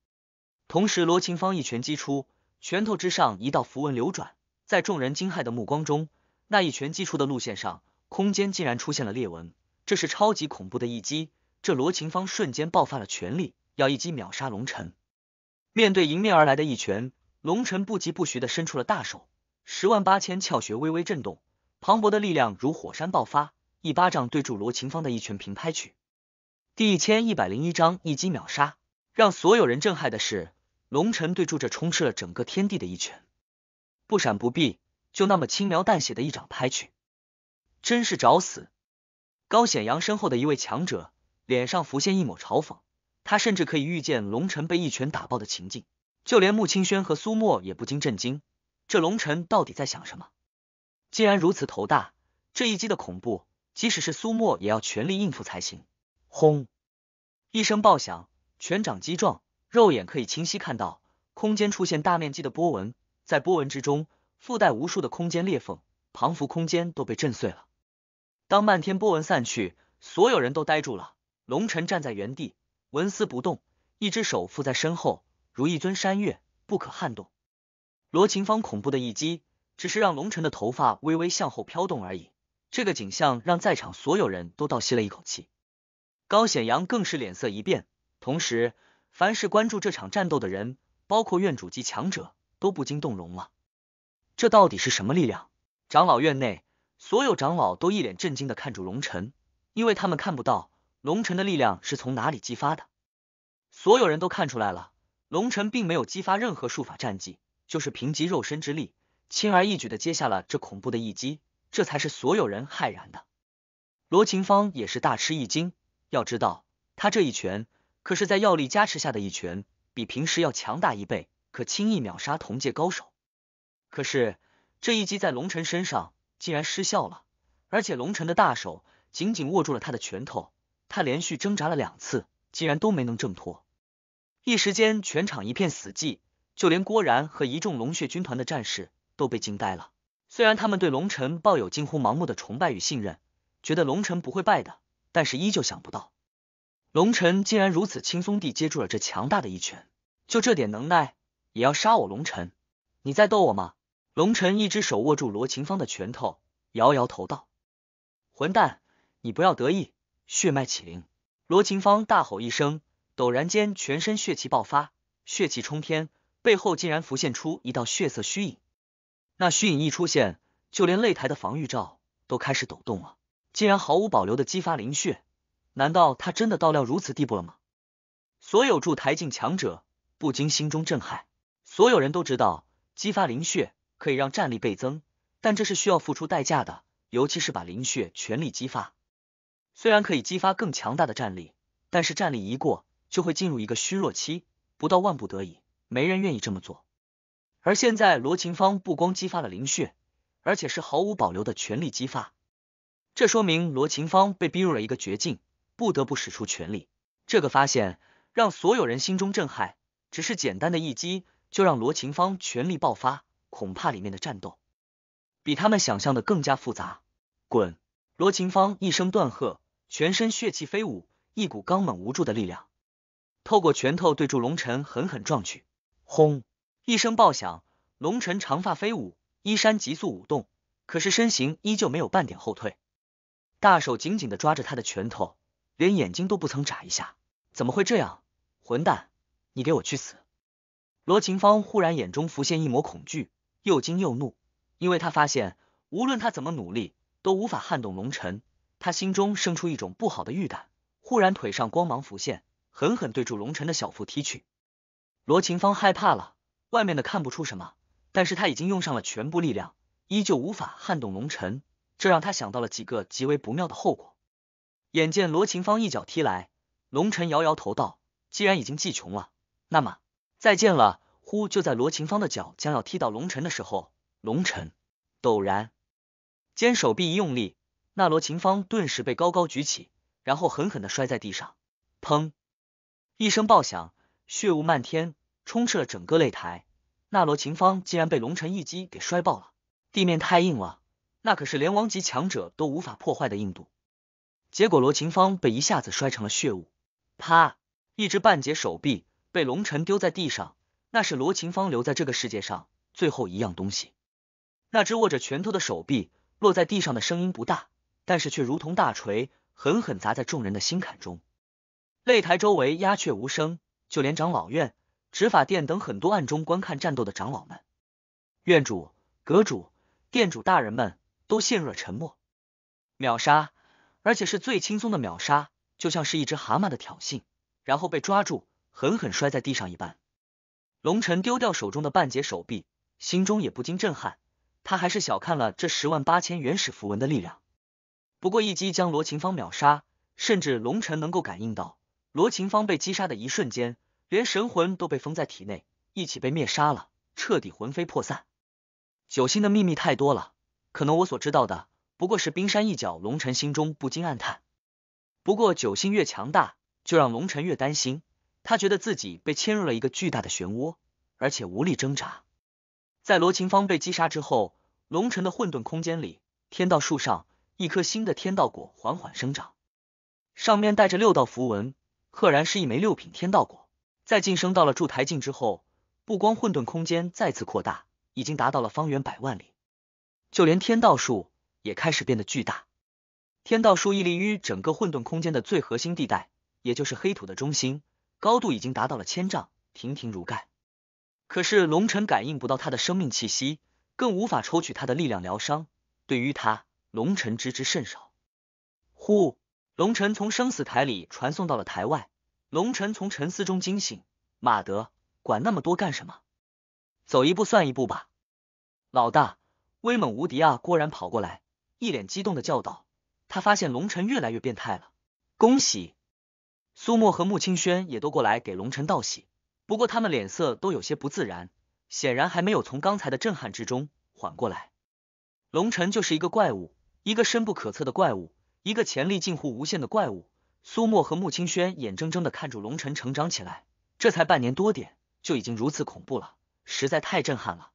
Speaker 1: 同时，罗琴芳一拳击出，拳头之上一道符文流转，在众人惊骇的目光中，那一拳击出的路线上，空间竟然出现了裂纹。这是超级恐怖的一击，这罗琴芳瞬间爆发了全力，要一击秒杀龙尘。面对迎面而来的一拳，龙尘不疾不徐的伸出了大手。十万八千窍穴微微震动，磅礴的力量如火山爆发，一巴掌对住罗琴芳的一拳平拍去。第一千一百零一章一击秒杀。让所有人震撼的是，龙晨对住这充斥了整个天地的一拳，不闪不避，就那么轻描淡写的一掌拍去，真是找死！高显阳身后的一位强者脸上浮现一抹嘲讽，他甚至可以预见龙晨被一拳打爆的情境，就连穆青轩和苏沫也不禁震惊。这龙尘到底在想什么？既然如此头大，这一击的恐怖，即使是苏墨也要全力应付才行。轰！一声爆响，拳掌击撞，肉眼可以清晰看到空间出现大面积的波纹，在波纹之中附带无数的空间裂缝，庞幅空间都被震碎了。当漫天波纹散去，所有人都呆住了。龙尘站在原地，纹丝不动，一只手附在身后，如一尊山岳，不可撼动。罗琴芳恐怖的一击，只是让龙晨的头发微微向后飘动而已。这个景象让在场所有人都倒吸了一口气，高显阳更是脸色一变。同时，凡是关注这场战斗的人，包括院主级强者，都不禁动容了。这到底是什么力量？长老院内，所有长老都一脸震惊的看着龙晨，因为他们看不到龙晨的力量是从哪里激发的。所有人都看出来了，龙晨并没有激发任何术法战绩。就是凭借肉身之力，轻而易举的接下了这恐怖的一击，这才是所有人骇然的。罗琴芳也是大吃一惊，要知道他这一拳可是在药力加持下的一拳，比平时要强大一倍，可轻易秒杀同界高手。可是这一击在龙晨身上竟然失效了，而且龙晨的大手紧紧握住了他的拳头，他连续挣扎了两次，竟然都没能挣脱。一时间，全场一片死寂。就连郭然和一众龙血军团的战士都被惊呆了。虽然他们对龙尘抱有近乎盲目的崇拜与信任，觉得龙尘不会败的，但是依旧想不到，龙晨竟然如此轻松地接住了这强大的一拳。就这点能耐，也要杀我龙晨？你在逗我吗？龙晨一只手握住罗琴芳的拳头，摇摇头道：“混蛋，你不要得意！”血脉启灵，罗琴芳大吼一声，陡然间全身血气爆发，血气冲天。背后竟然浮现出一道血色虚影，那虚影一出现，就连擂台的防御罩都开始抖动了，竟然毫无保留的激发灵血，难道他真的到了如此地步了吗？所有助台境强者不禁心中震撼，所有人都知道，激发灵血可以让战力倍增，但这是需要付出代价的，尤其是把灵血全力激发，虽然可以激发更强大的战力，但是战力一过就会进入一个虚弱期，不到万不得已。没人愿意这么做，而现在罗琴芳不光激发了灵血，而且是毫无保留的全力激发，这说明罗琴芳被逼入了一个绝境，不得不使出全力。这个发现让所有人心中震撼，只是简单的一击就让罗琴芳全力爆发，恐怕里面的战斗比他们想象的更加复杂。滚！罗琴芳一声断喝，全身血气飞舞，一股刚猛无助的力量透过拳头对住龙尘狠狠撞去。轰！一声爆响，龙晨长发飞舞，衣衫急速舞动，可是身形依旧没有半点后退。大手紧紧的抓着他的拳头，连眼睛都不曾眨一下。怎么会这样？混蛋，你给我去死！罗琴芳忽然眼中浮现一抹恐惧，又惊又怒，因为他发现无论他怎么努力，都无法撼动龙晨。他心中生出一种不好的预感，忽然腿上光芒浮现，狠狠对住龙晨的小腹踢去。罗琴芳害怕了，外面的看不出什么，但是他已经用上了全部力量，依旧无法撼动龙晨，这让他想到了几个极为不妙的后果。眼见罗琴芳一脚踢来，龙晨摇摇头道：“既然已经记穷了，那么再见了。”呼！就在罗琴芳的脚将要踢到龙晨的时候，龙晨陡然肩手臂一用力，那罗琴芳顿时被高高举起，然后狠狠的摔在地上，砰一声爆响。血雾漫天，充斥了整个擂台。那罗琴芳竟然被龙晨一击给摔爆了，地面太硬了，那可是连王级强者都无法破坏的硬度。结果罗琴芳被一下子摔成了血雾，啪，一只半截手臂被龙晨丢在地上，那是罗琴芳留在这个世界上最后一样东西。那只握着拳头的手臂落在地上的声音不大，但是却如同大锤狠狠砸在众人的心坎中。擂台周围鸦雀无声。就连长老院、执法殿等很多暗中观看战斗的长老们、院主、阁主、殿主大人们都陷入了沉默。秒杀，而且是最轻松的秒杀，就像是一只蛤蟆的挑衅，然后被抓住，狠狠摔在地上一般。龙晨丢掉手中的半截手臂，心中也不禁震撼。他还是小看了这十万八千原始符文的力量。不过一击将罗琴芳秒杀，甚至龙晨能够感应到。罗琴芳被击杀的一瞬间，连神魂都被封在体内，一起被灭杀了，彻底魂飞魄散。九星的秘密太多了，可能我所知道的不过是冰山一角。龙尘心中不禁暗叹。不过九星越强大，就让龙尘越担心。他觉得自己被牵入了一个巨大的漩涡，而且无力挣扎。在罗琴芳被击杀之后，龙尘的混沌空间里，天道树上一颗新的天道果缓缓生长，上面带着六道符文。赫然是一枚六品天道果，在晋升到了筑台境之后，不光混沌空间再次扩大，已经达到了方圆百万里，就连天道树也开始变得巨大。天道树屹立于整个混沌空间的最核心地带，也就是黑土的中心，高度已经达到了千丈，亭亭如盖。可是龙尘感应不到他的生命气息，更无法抽取他的力量疗伤。对于他，龙尘知之甚少。呼。龙晨从生死台里传送到了台外，龙晨从沉思中惊醒，马德，管那么多干什么？走一步算一步吧。老大，威猛无敌啊！郭然跑过来，一脸激动的叫道。他发现龙晨越来越变态了。恭喜！苏沫和穆青轩也都过来给龙晨道喜，不过他们脸色都有些不自然，显然还没有从刚才的震撼之中缓过来。龙晨就是一个怪物，一个深不可测的怪物。一个潜力近乎无限的怪物，苏莫和穆青轩眼睁睁的看着龙晨成长起来，这才半年多点就已经如此恐怖了，实在太震撼了。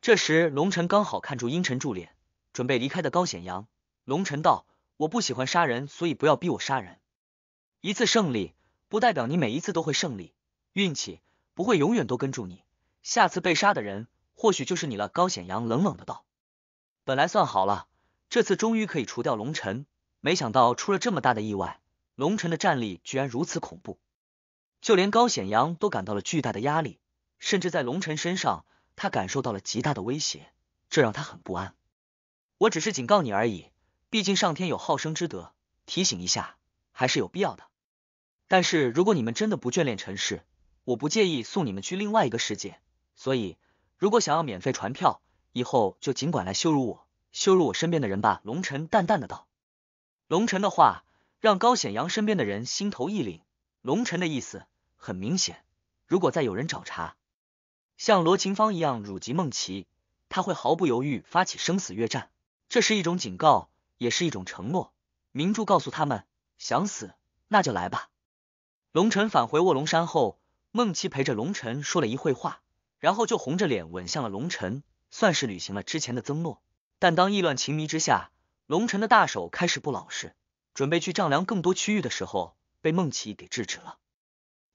Speaker 1: 这时，龙晨刚好看住阴沉住脸，准备离开的高显阳，龙晨道：“我不喜欢杀人，所以不要逼我杀人。一次胜利不代表你每一次都会胜利，运气不会永远都跟住你。下次被杀的人或许就是你了。”高显阳冷冷的道：“本来算好了，这次终于可以除掉龙晨。”没想到出了这么大的意外，龙晨的战力居然如此恐怖，就连高显阳都感到了巨大的压力，甚至在龙晨身上，他感受到了极大的威胁，这让他很不安。我只是警告你而已，毕竟上天有好生之德，提醒一下还是有必要的。但是如果你们真的不眷恋尘世，我不介意送你们去另外一个世界。所以，如果想要免费船票，以后就尽管来羞辱我，羞辱我身边的人吧。”龙晨淡淡的道。龙晨的话让高显阳身边的人心头一凛，龙晨的意思很明显，如果再有人找茬，像罗琴芳一样辱及孟琪，他会毫不犹豫发起生死约战，这是一种警告，也是一种承诺。明珠告诉他们，想死那就来吧。龙晨返回卧龙山后，孟琪陪着龙晨说了一会话，然后就红着脸吻向了龙晨，算是履行了之前的增诺。但当意乱情迷之下，龙晨的大手开始不老实，准备去丈量更多区域的时候，被孟琪给制止了。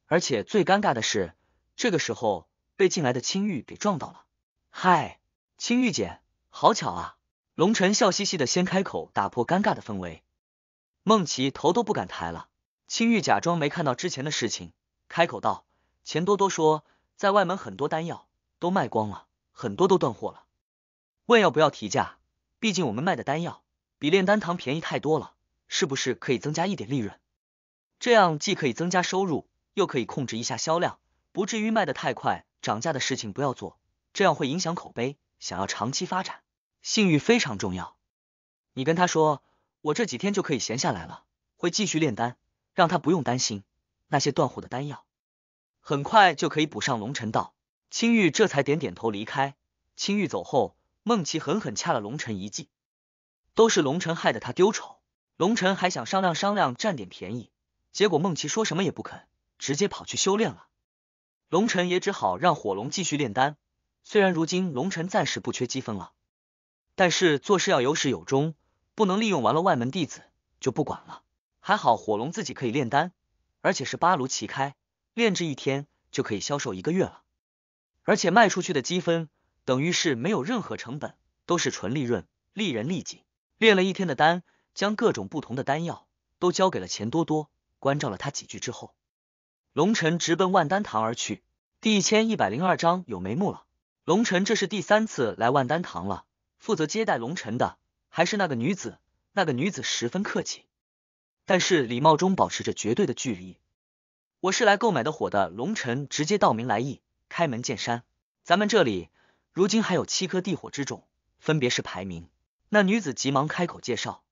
Speaker 1: 而且最尴尬的是，这个时候被进来的青玉给撞到了。嗨，青玉姐，好巧啊！龙晨笑嘻嘻的先开口，打破尴尬的氛围。孟琪头都不敢抬了。青玉假装没看到之前的事情，开口道：“钱多多说，在外门很多丹药都卖光了，很多都断货了。问要不要提价，毕竟我们卖的丹药。”比炼丹堂便宜太多了，是不是可以增加一点利润？这样既可以增加收入，又可以控制一下销量，不至于卖得太快。涨价的事情不要做，这样会影响口碑。想要长期发展，信誉非常重要。你跟他说，我这几天就可以闲下来了，会继续炼丹，让他不用担心那些断货的丹药，很快就可以补上。龙辰道，青玉这才点点头离开。青玉走后，孟琪狠狠掐了龙辰一记。都是龙晨害得他丢丑，龙晨还想商量商量占点便宜，结果梦琪说什么也不肯，直接跑去修炼了。龙晨也只好让火龙继续炼丹。虽然如今龙晨暂时不缺积分了，但是做事要有始有终，不能利用完了外门弟子就不管了。还好火龙自己可以炼丹，而且是八炉齐开，炼制一天就可以销售一个月了，而且卖出去的积分等于是没有任何成本，都是纯利润，利人利己。练了一天的丹，将各种不同的丹药都交给了钱多多，关照了他几句之后，龙尘直奔万丹堂而去。第一千一百零二章有眉目了。龙尘这是第三次来万丹堂了。负责接待龙尘的还是那个女子，那个女子十分客气，但是礼貌中保持着绝对的距离。我是来购买的火的。龙辰直接道明来意，开门见山。咱们这里如今还有七颗地火之种，分别是排名。那女子急忙开口介绍，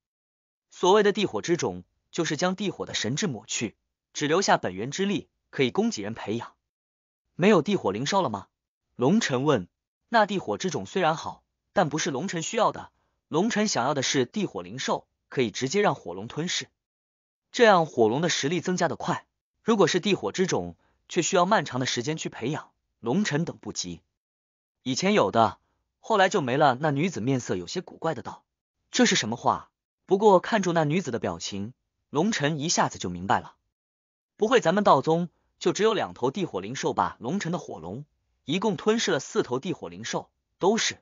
Speaker 1: 所谓的地火之种，就是将地火的神智抹去，只留下本源之力，可以供几人培养。没有地火灵兽了吗？龙尘问。那地火之种虽然好，但不是龙尘需要的。龙尘想要的是地火灵兽，可以直接让火龙吞噬，这样火龙的实力增加的快。如果是地火之种，却需要漫长的时间去培养，龙尘等不及。以前有的。后来就没了。那女子面色有些古怪的道：“这是什么话？”不过看住那女子的表情，龙晨一下子就明白了。不会，咱们道宗就只有两头地火灵兽吧？龙尘的火龙一共吞噬了四头地火灵兽，都是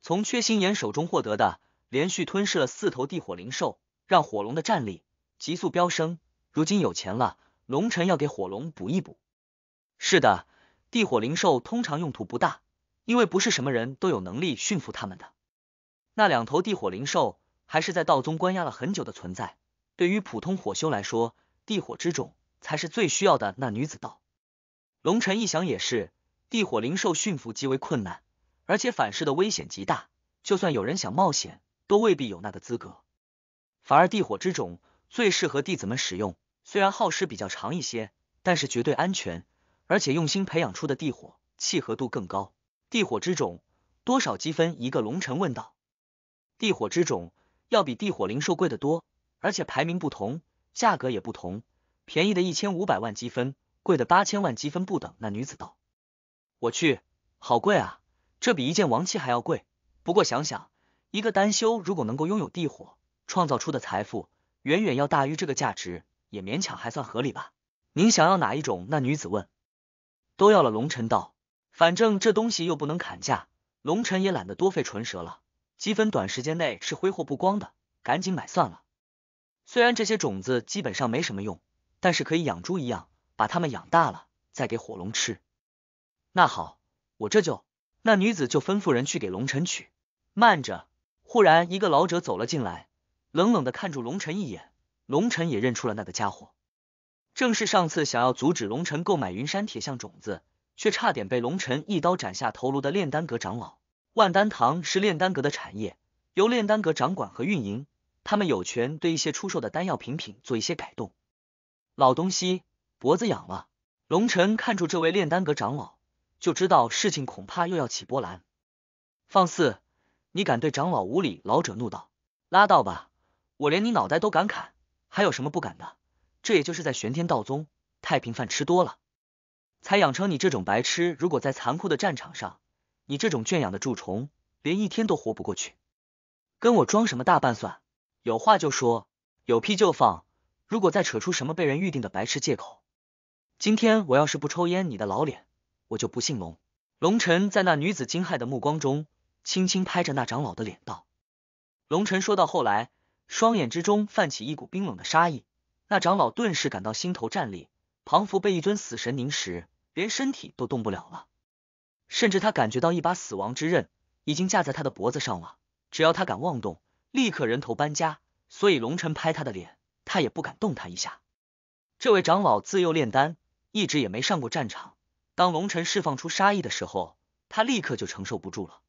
Speaker 1: 从缺心眼手中获得的。连续吞噬了四头地火灵兽，让火龙的战力急速飙升。如今有钱了，龙尘要给火龙补一补。是的，地火灵兽通常用途不大。因为不是什么人都有能力驯服他们的，那两头地火灵兽还是在道宗关押了很久的存在。对于普通火修来说，地火之种才是最需要的。那女子道，龙尘一想也是，地火灵兽驯服极为困难，而且反噬的危险极大。就算有人想冒险，都未必有那个资格。反而地火之种最适合弟子们使用，虽然耗时比较长一些，但是绝对安全，而且用心培养出的地火契合度更高。地火之种多少积分一个？龙尘问道。地火之种要比地火灵兽贵得多，而且排名不同，价格也不同，便宜的一千五百万积分，贵的八千万积分不等。那女子道：“我去，好贵啊！这比一件王器还要贵。不过想想，一个单修如果能够拥有地火，创造出的财富远远要大于这个价值，也勉强还算合理吧。”您想要哪一种？那女子问。都要了。龙尘道。反正这东西又不能砍价，龙尘也懒得多费唇舌了。积分短时间内是挥霍不光的，赶紧买算了。虽然这些种子基本上没什么用，但是可以养猪一样，把它们养大了再给火龙吃。那好，我这就。那女子就吩咐人去给龙辰取。慢着！忽然一个老者走了进来，冷冷的看住龙辰一眼。龙辰也认出了那个家伙，正是上次想要阻止龙辰购买云山铁像种子。却差点被龙尘一刀斩下头颅的炼丹阁长老万丹堂是炼丹阁的产业，由炼丹阁掌管和运营，他们有权对一些出售的丹药品品做一些改动。老东西脖子痒了，龙尘看住这位炼丹阁长老，就知道事情恐怕又要起波澜。放肆！你敢对长老无礼？老者怒道：“拉倒吧，我连你脑袋都敢砍，还有什么不敢的？这也就是在玄天道宗太平饭吃多了。”才养成你这种白痴！如果在残酷的战场上，你这种圈养的蛀虫，连一天都活不过去。跟我装什么大半蒜？有话就说，有屁就放。如果再扯出什么被人预定的白痴借口，今天我要是不抽烟，你的老脸我就不姓龙。龙晨在那女子惊骇的目光中，轻轻拍着那长老的脸道：“龙晨说到后来，双眼之中泛起一股冰冷的杀意，那长老顿时感到心头战栗，彷佛被一尊死神凝视。”连身体都动不了了，甚至他感觉到一把死亡之刃已经架在他的脖子上了。只要他敢妄动，立刻人头搬家。所以龙尘拍他的脸，他也不敢动他一下。这位长老自幼炼丹，一直也没上过战场。当龙尘释放出杀意的时候，他立刻就承受不住了，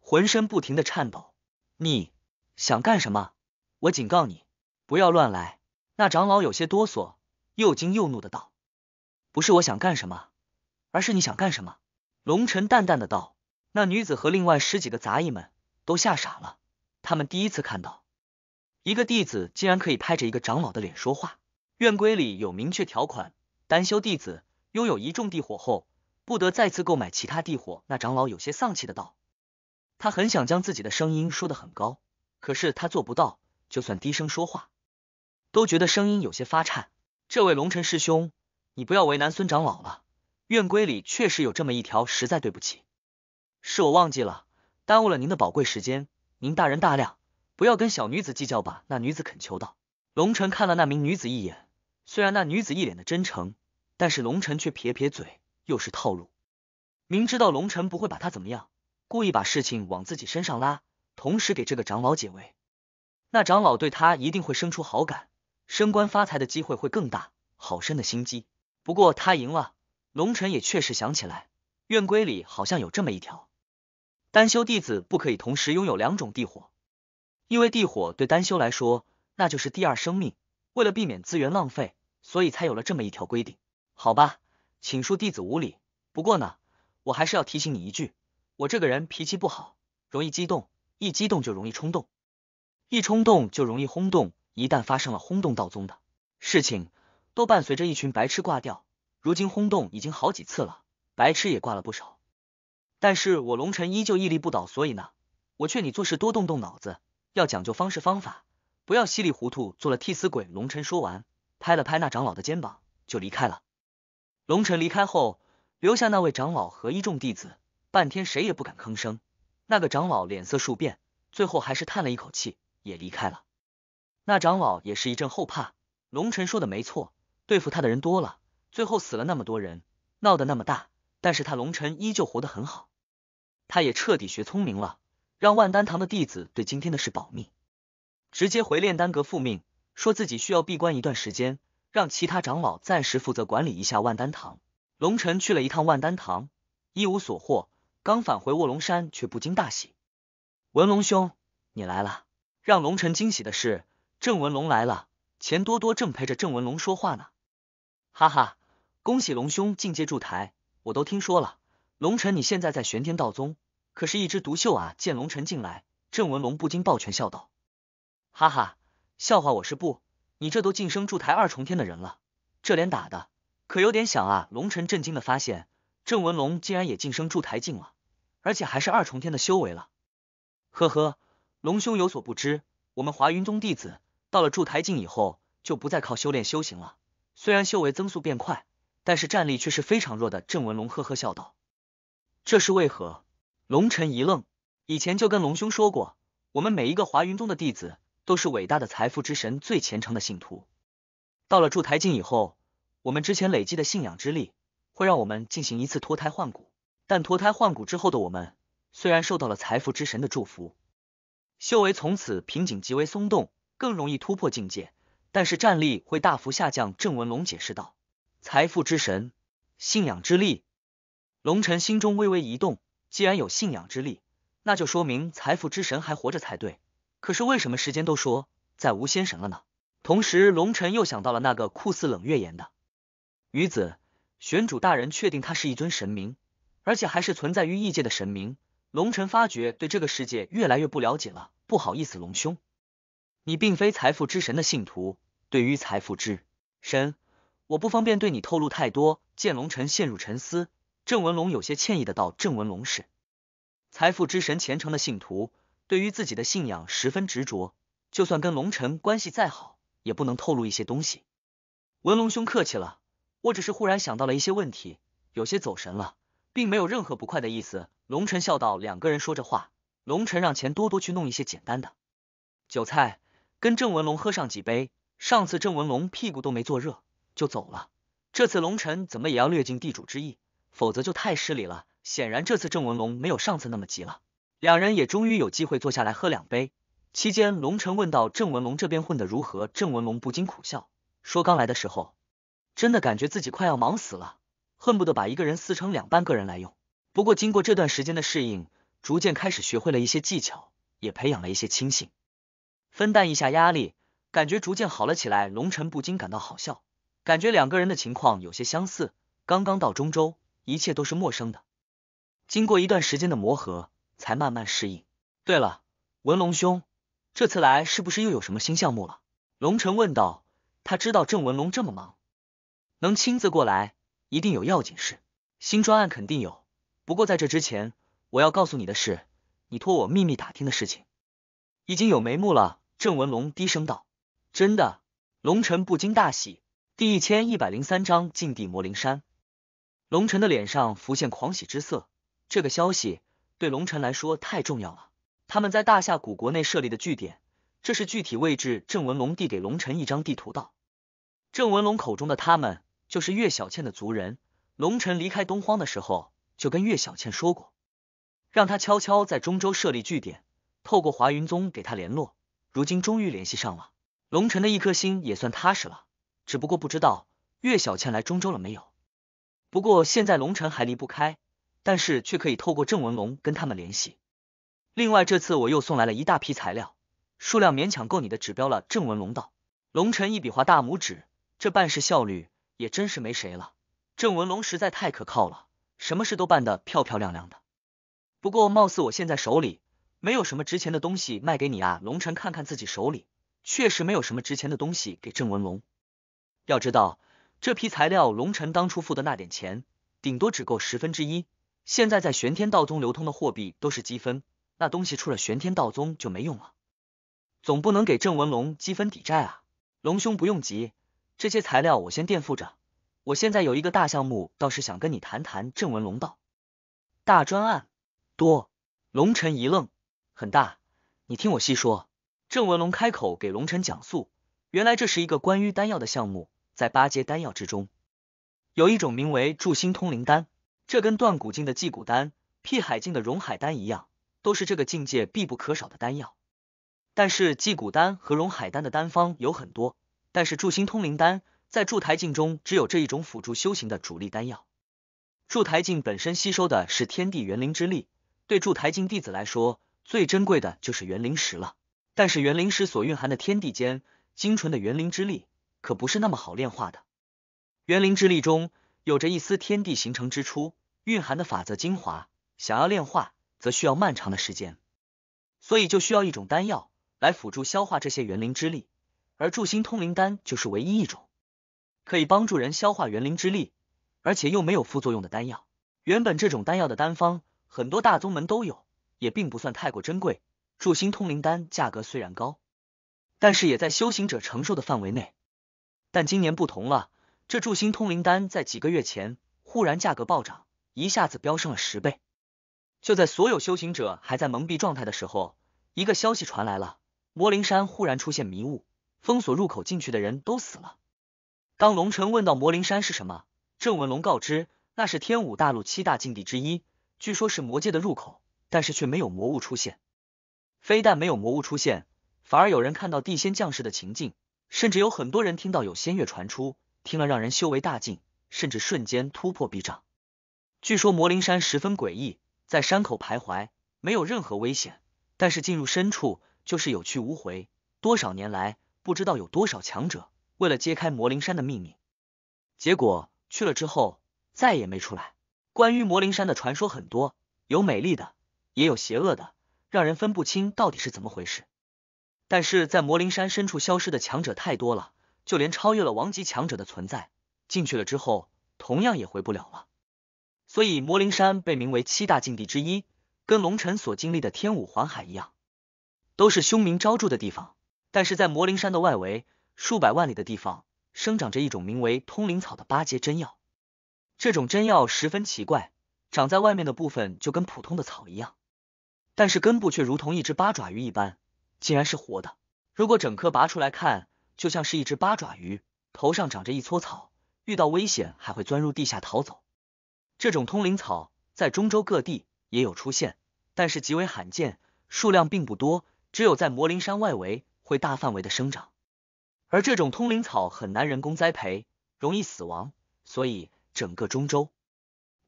Speaker 1: 浑身不停的颤抖。你想干什么？我警告你，不要乱来！那长老有些哆嗦，又惊又怒的道。不是我想干什么，而是你想干什么？龙晨淡淡的道。那女子和另外十几个杂役们都吓傻了，他们第一次看到一个弟子竟然可以拍着一个长老的脸说话。院规里有明确条款，单修弟子拥有一众地火后，不得再次购买其他地火。那长老有些丧气的道，他很想将自己的声音说的很高，可是他做不到，就算低声说话，都觉得声音有些发颤。这位龙晨师兄。你不要为难孙长老了，院规里确实有这么一条，实在对不起，是我忘记了，耽误了您的宝贵时间，您大人大量，不要跟小女子计较吧。那女子恳求道。龙晨看了那名女子一眼，虽然那女子一脸的真诚，但是龙晨却撇撇嘴，又是套路，明知道龙晨不会把他怎么样，故意把事情往自己身上拉，同时给这个长老解围，那长老对他一定会生出好感，升官发财的机会会更大，好深的心机。不过他赢了，龙尘也确实想起来，院规里好像有这么一条，单修弟子不可以同时拥有两种地火，因为地火对单修来说那就是第二生命，为了避免资源浪费，所以才有了这么一条规定。好吧，请恕弟子无礼，不过呢，我还是要提醒你一句，我这个人脾气不好，容易激动，一激动就容易冲动，一冲动就容易轰动，一旦发生了轰动，道宗的事情。都伴随着一群白痴挂掉，如今轰动已经好几次了，白痴也挂了不少，但是我龙尘依旧屹立不倒，所以呢，我劝你做事多动动脑子，要讲究方式方法，不要稀里糊涂做了替死鬼。龙尘说完，拍了拍那长老的肩膀，就离开了。龙辰离开后，留下那位长老和一众弟子，半天谁也不敢吭声。那个长老脸色数变，最后还是叹了一口气，也离开了。那长老也是一阵后怕，龙辰说的没错。对付他的人多了，最后死了那么多人，闹得那么大，但是他龙尘依旧活得很好。他也彻底学聪明了，让万丹堂的弟子对今天的事保密，直接回炼丹阁复命，说自己需要闭关一段时间，让其他长老暂时负责管理一下万丹堂。龙尘去了一趟万丹堂，一无所获，刚返回卧龙山，却不禁大喜。文龙兄，你来了！让龙尘惊喜的是，郑文龙来了，钱多多正陪着郑文龙说话呢。哈哈，恭喜龙兄进阶筑台，我都听说了。龙辰，你现在在玄天道宗，可是一枝独秀啊！见龙辰进来，郑文龙不禁抱拳笑道：“哈哈，笑话我是不？你这都晋升筑台二重天的人了，这脸打的可有点响啊！”龙辰震惊的发现，郑文龙竟然也晋升筑台境了，而且还是二重天的修为了。呵呵，龙兄有所不知，我们华云宗弟子到了筑台境以后，就不再靠修炼修行了。虽然修为增速变快，但是战力却是非常弱的。郑文龙呵呵笑道：“这是为何？”龙晨一愣，以前就跟龙兄说过，我们每一个华云宗的弟子都是伟大的财富之神最虔诚的信徒。到了筑台境以后，我们之前累积的信仰之力会让我们进行一次脱胎换骨。但脱胎换骨之后的我们，虽然受到了财富之神的祝福，修为从此瓶颈极为松动，更容易突破境界。但是战力会大幅下降，郑文龙解释道。财富之神，信仰之力，龙晨心中微微一动。既然有信仰之力，那就说明财富之神还活着才对。可是为什么时间都说再无仙神了呢？同时，龙晨又想到了那个酷似冷月岩的女子。玄主大人确定他是一尊神明，而且还是存在于异界的神明。龙晨发觉对这个世界越来越不了解了，不好意思，龙兄。你并非财富之神的信徒，对于财富之神，我不方便对你透露太多。见龙尘陷入沉思，郑文龙有些歉意的道：“郑文龙是财富之神虔诚的信徒，对于自己的信仰十分执着，就算跟龙尘关系再好，也不能透露一些东西。”文龙兄客气了，我只是忽然想到了一些问题，有些走神了，并没有任何不快的意思。龙尘笑道。两个人说着话，龙尘让钱多多去弄一些简单的韭菜。跟郑文龙喝上几杯，上次郑文龙屁股都没坐热就走了，这次龙晨怎么也要略尽地主之谊，否则就太失礼了。显然这次郑文龙没有上次那么急了，两人也终于有机会坐下来喝两杯。期间，龙晨问到郑文龙这边混得如何，郑文龙不禁苦笑，说刚来的时候，真的感觉自己快要忙死了，恨不得把一个人撕成两半个人来用。不过经过这段时间的适应，逐渐开始学会了一些技巧，也培养了一些亲信。分担一下压力，感觉逐渐好了起来。龙晨不禁感到好笑，感觉两个人的情况有些相似。刚刚到中州，一切都是陌生的，经过一段时间的磨合，才慢慢适应。对了，文龙兄，这次来是不是又有什么新项目了？龙晨问道。他知道郑文龙这么忙，能亲自过来，一定有要紧事。新专案肯定有，不过在这之前，我要告诉你的是，你托我秘密打听的事情，已经有眉目了。郑文龙低声道：“真的！”龙晨不禁大喜。第一千一百零三章禁地魔灵山。龙晨的脸上浮现狂喜之色。这个消息对龙晨来说太重要了。他们在大夏谷国内设立的据点，这是具体位置。郑文龙递给龙晨一张地图，道：“郑文龙口中的他们，就是岳小倩的族人。龙晨离开东荒的时候，就跟岳小倩说过，让他悄悄在中州设立据点，透过华云宗给他联络。”如今终于联系上了，龙晨的一颗心也算踏实了。只不过不知道岳小倩来中州了没有。不过现在龙晨还离不开，但是却可以透过郑文龙跟他们联系。另外这次我又送来了一大批材料，数量勉强够你的指标了。郑文龙道，龙晨一比划大拇指，这办事效率也真是没谁了。郑文龙实在太可靠了，什么事都办得漂漂亮亮的。不过貌似我现在手里。没有什么值钱的东西卖给你啊，龙晨，看看自己手里确实没有什么值钱的东西给郑文龙。要知道这批材料，龙晨当初付的那点钱，顶多只够十分之一。现在在玄天道宗流通的货币都是积分，那东西出了玄天道宗就没用了。总不能给郑文龙积分抵债啊，龙兄不用急，这些材料我先垫付着。我现在有一个大项目，倒是想跟你谈谈。郑文龙道：“大专案多。”龙晨一愣。很大，你听我细说。郑文龙开口给龙尘讲述，原来这是一个关于丹药的项目。在八阶丹药之中，有一种名为筑心通灵丹，这跟断骨境的祭骨丹、辟海境的融海丹一样，都是这个境界必不可少的丹药。但是祭骨丹和融海丹的丹方有很多，但是筑心通灵丹在筑台境中只有这一种辅助修行的主力丹药。筑台境本身吸收的是天地元灵之力，对筑台境弟子来说。最珍贵的就是元灵石了，但是元灵石所蕴含的天地间精纯的元灵之力，可不是那么好炼化的。元灵之力中有着一丝天地形成之初蕴含的法则精华，想要炼化，则需要漫长的时间，所以就需要一种丹药来辅助消化这些元灵之力。而助心通灵丹就是唯一一种可以帮助人消化元灵之力，而且又没有副作用的丹药。原本这种丹药的丹方，很多大宗门都有。也并不算太过珍贵，助心通灵丹价格虽然高，但是也在修行者承受的范围内。但今年不同了，这助心通灵丹在几个月前忽然价格暴涨，一下子飙升了十倍。就在所有修行者还在蒙蔽状态的时候，一个消息传来了：魔灵山忽然出现迷雾，封锁入口进去的人都死了。当龙晨问到魔灵山是什么，郑文龙告知那是天武大陆七大禁地之一，据说是魔界的入口。但是却没有魔物出现，非但没有魔物出现，反而有人看到地仙将士的情境，甚至有很多人听到有仙乐传出，听了让人修为大进，甚至瞬间突破壁障。据说魔灵山十分诡异，在山口徘徊没有任何危险，但是进入深处就是有去无回。多少年来，不知道有多少强者为了揭开魔灵山的秘密，结果去了之后再也没出来。关于魔灵山的传说很多，有美丽的。也有邪恶的，让人分不清到底是怎么回事。但是在魔灵山深处消失的强者太多了，就连超越了王级强者的存在，进去了之后同样也回不了了。所以魔灵山被名为七大禁地之一，跟龙晨所经历的天武环海一样，都是凶名昭著的地方。但是在魔灵山的外围数百万里的地方，生长着一种名为通灵草的八阶真药。这种真药十分奇怪，长在外面的部分就跟普通的草一样。但是根部却如同一只八爪鱼一般，竟然是活的。如果整颗拔出来看，就像是一只八爪鱼，头上长着一撮草，遇到危险还会钻入地下逃走。这种通灵草在中州各地也有出现，但是极为罕见，数量并不多，只有在魔灵山外围会大范围的生长。而这种通灵草很难人工栽培，容易死亡，所以整个中州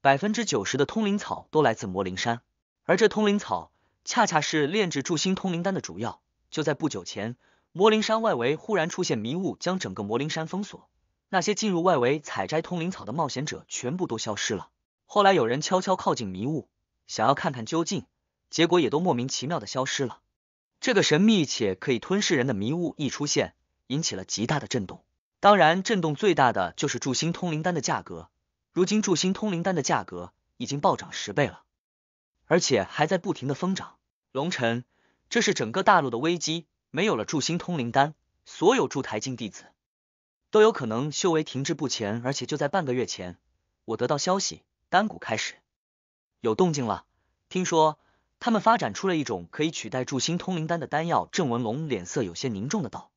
Speaker 1: 百分之九十的通灵草都来自魔灵山。而这通灵草。恰恰是炼制助心通灵丹的主要。就在不久前，魔灵山外围忽然出现迷雾，将整个魔灵山封锁。那些进入外围采摘通灵草的冒险者全部都消失了。后来有人悄悄靠近迷雾，想要看看究竟，结果也都莫名其妙的消失了。这个神秘且可以吞噬人的迷雾一出现，引起了极大的震动。当然，震动最大的就是助心通灵丹的价格。如今助心通灵丹的价格已经暴涨十倍了。而且还在不停的疯涨。龙晨，这是整个大陆的危机，没有了筑星通灵丹，所有筑台境弟子都有可能修为停滞不前。而且就在半个月前，我得到消息，丹谷开始有动静了。听说他们发展出了一种可以取代筑星通灵丹的丹药。郑文龙脸色有些凝重的道。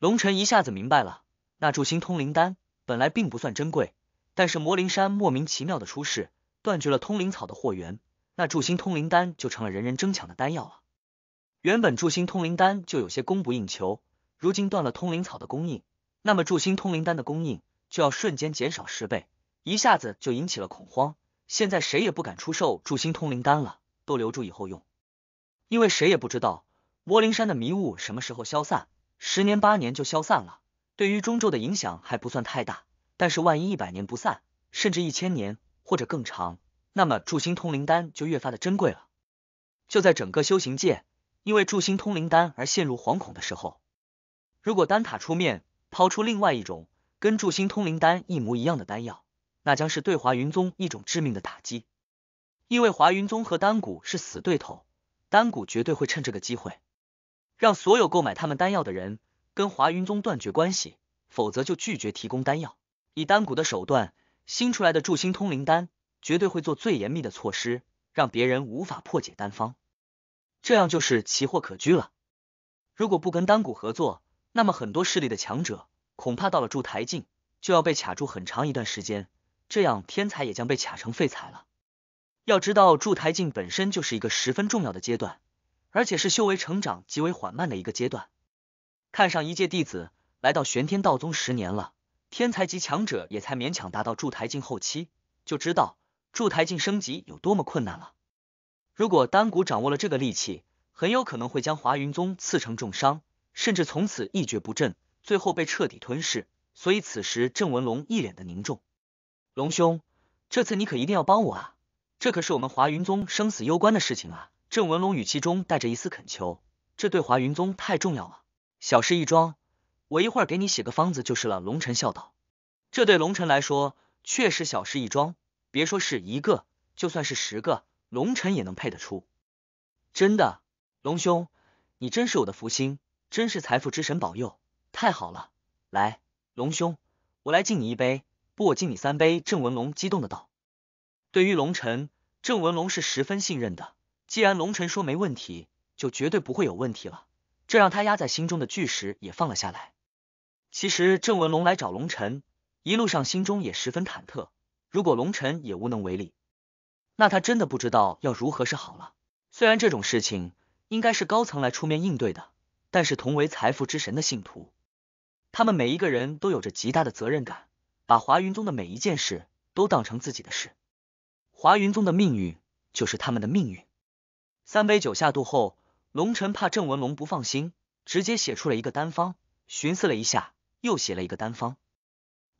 Speaker 1: 龙晨一下子明白了，那筑星通灵丹本来并不算珍贵，但是魔灵山莫名其妙的出事，断绝了通灵草的货源。那助心通灵丹就成了人人争抢的丹药了。原本助心通灵丹就有些供不应求，如今断了通灵草的供应，那么助心通灵丹的供应就要瞬间减少十倍，一下子就引起了恐慌。现在谁也不敢出售助心通灵丹了，都留住以后用，因为谁也不知道魔灵山的迷雾什么时候消散，十年八年就消散了，对于中州的影响还不算太大。但是万一一百年不散，甚至一千年或者更长。那么，助心通灵丹就越发的珍贵了。就在整个修行界因为助心通灵丹而陷入惶恐的时候，如果丹塔出面抛出另外一种跟助心通灵丹一模一样的丹药，那将是对华云宗一种致命的打击。因为华云宗和丹谷是死对头，丹谷绝对会趁这个机会，让所有购买他们丹药的人跟华云宗断绝关系，否则就拒绝提供丹药。以丹谷的手段，新出来的助心通灵丹。绝对会做最严密的措施，让别人无法破解丹方，这样就是奇货可居了。如果不跟丹谷合作，那么很多势力的强者恐怕到了筑台境就要被卡住很长一段时间，这样天才也将被卡成废材了。要知道，筑台境本身就是一个十分重要的阶段，而且是修为成长极为缓慢的一个阶段。看上一届弟子来到玄天道宗十年了，天才级强者也才勉强达到筑台境后期，就知道。筑台镜升级有多么困难了？如果丹谷掌握了这个利器，很有可能会将华云宗刺成重伤，甚至从此一蹶不振，最后被彻底吞噬。所以此时郑文龙一脸的凝重：“龙兄，这次你可一定要帮我啊！这可是我们华云宗生死攸关的事情啊！”郑文龙语气中带着一丝恳求：“这对华云宗太重要了，小事一桩，我一会儿给你写个方子就是了。”龙晨笑道：“这对龙晨来说，确实小事一桩。”别说是一个，就算是十个，龙尘也能配得出。真的，龙兄，你真是我的福星，真是财富之神保佑！太好了，来，龙兄，我来敬你一杯，不，我敬你三杯。郑文龙激动的道。对于龙辰，郑文龙是十分信任的。既然龙辰说没问题，就绝对不会有问题了。这让他压在心中的巨石也放了下来。其实，郑文龙来找龙辰，一路上心中也十分忐忑。如果龙晨也无能为力，那他真的不知道要如何是好了。虽然这种事情应该是高层来出面应对的，但是同为财富之神的信徒，他们每一个人都有着极大的责任感，把华云宗的每一件事都当成自己的事。华云宗的命运就是他们的命运。三杯酒下肚后，龙晨怕郑文龙不放心，直接写出了一个单方，寻思了一下，又写了一个单方。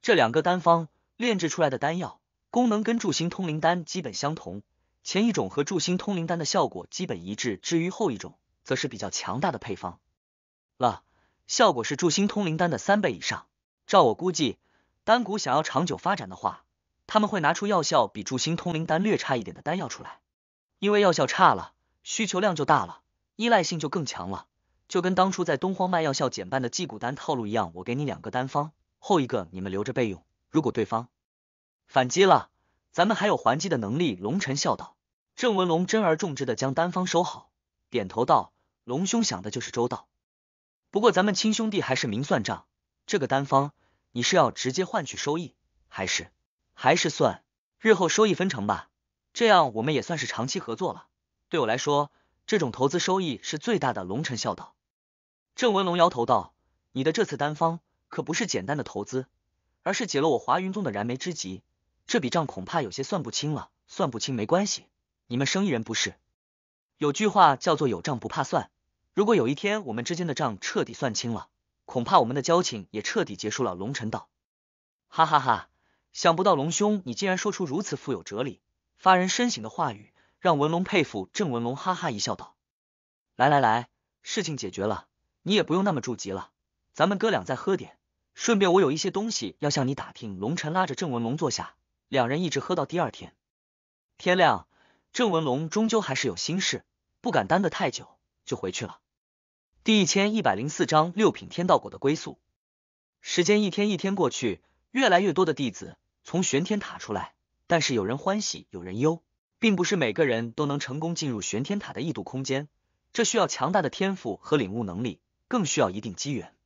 Speaker 1: 这两个单方炼制出来的丹药。功能跟助心通灵丹基本相同，前一种和助心通灵丹的效果基本一致，至于后一种，则是比较强大的配方了，效果是助心通灵丹的三倍以上。照我估计，丹谷想要长久发展的话，他们会拿出药效比助心通灵丹略差一点的丹药出来，因为药效差了，需求量就大了，依赖性就更强了，就跟当初在东荒卖药效减半的祭骨丹套路一样。我给你两个单方，后一个你们留着备用，如果对方。反击了，咱们还有还击的能力。”龙晨笑道。郑文龙真而重之的将单方收好，点头道：“龙兄想的就是周到，不过咱们亲兄弟还是明算账。这个单方你是要直接换取收益，还是还是算日后收益分成吧？这样我们也算是长期合作了。对我来说，这种投资收益是最大的。”龙晨笑道。郑文龙摇头道：“你的这次单方可不是简单的投资，而是解了我华云宗的燃眉之急。”这笔账恐怕有些算不清了，算不清没关系，你们生意人不是有句话叫做有账不怕算。如果有一天我们之间的账彻底算清了，恐怕我们的交情也彻底结束了。龙尘道，哈哈哈，想不到龙兄你竟然说出如此富有哲理、发人深省的话语，让文龙佩服。郑文龙哈哈一笑道：“来来来，事情解决了，你也不用那么着急了。咱们哥俩再喝点，顺便我有一些东西要向你打听。”龙尘拉着郑文龙坐下。两人一直喝到第二天，天亮。郑文龙终究还是有心事，不敢耽搁太久，就回去了。第一千一百零四章六品天道果的归宿。时间一天一天过去，越来越多的弟子从玄天塔出来，但是有人欢喜，有人忧，并不是每个人都能成功进入玄天塔的异度空间。这需要强大的天赋和领悟能力，更需要一定机缘，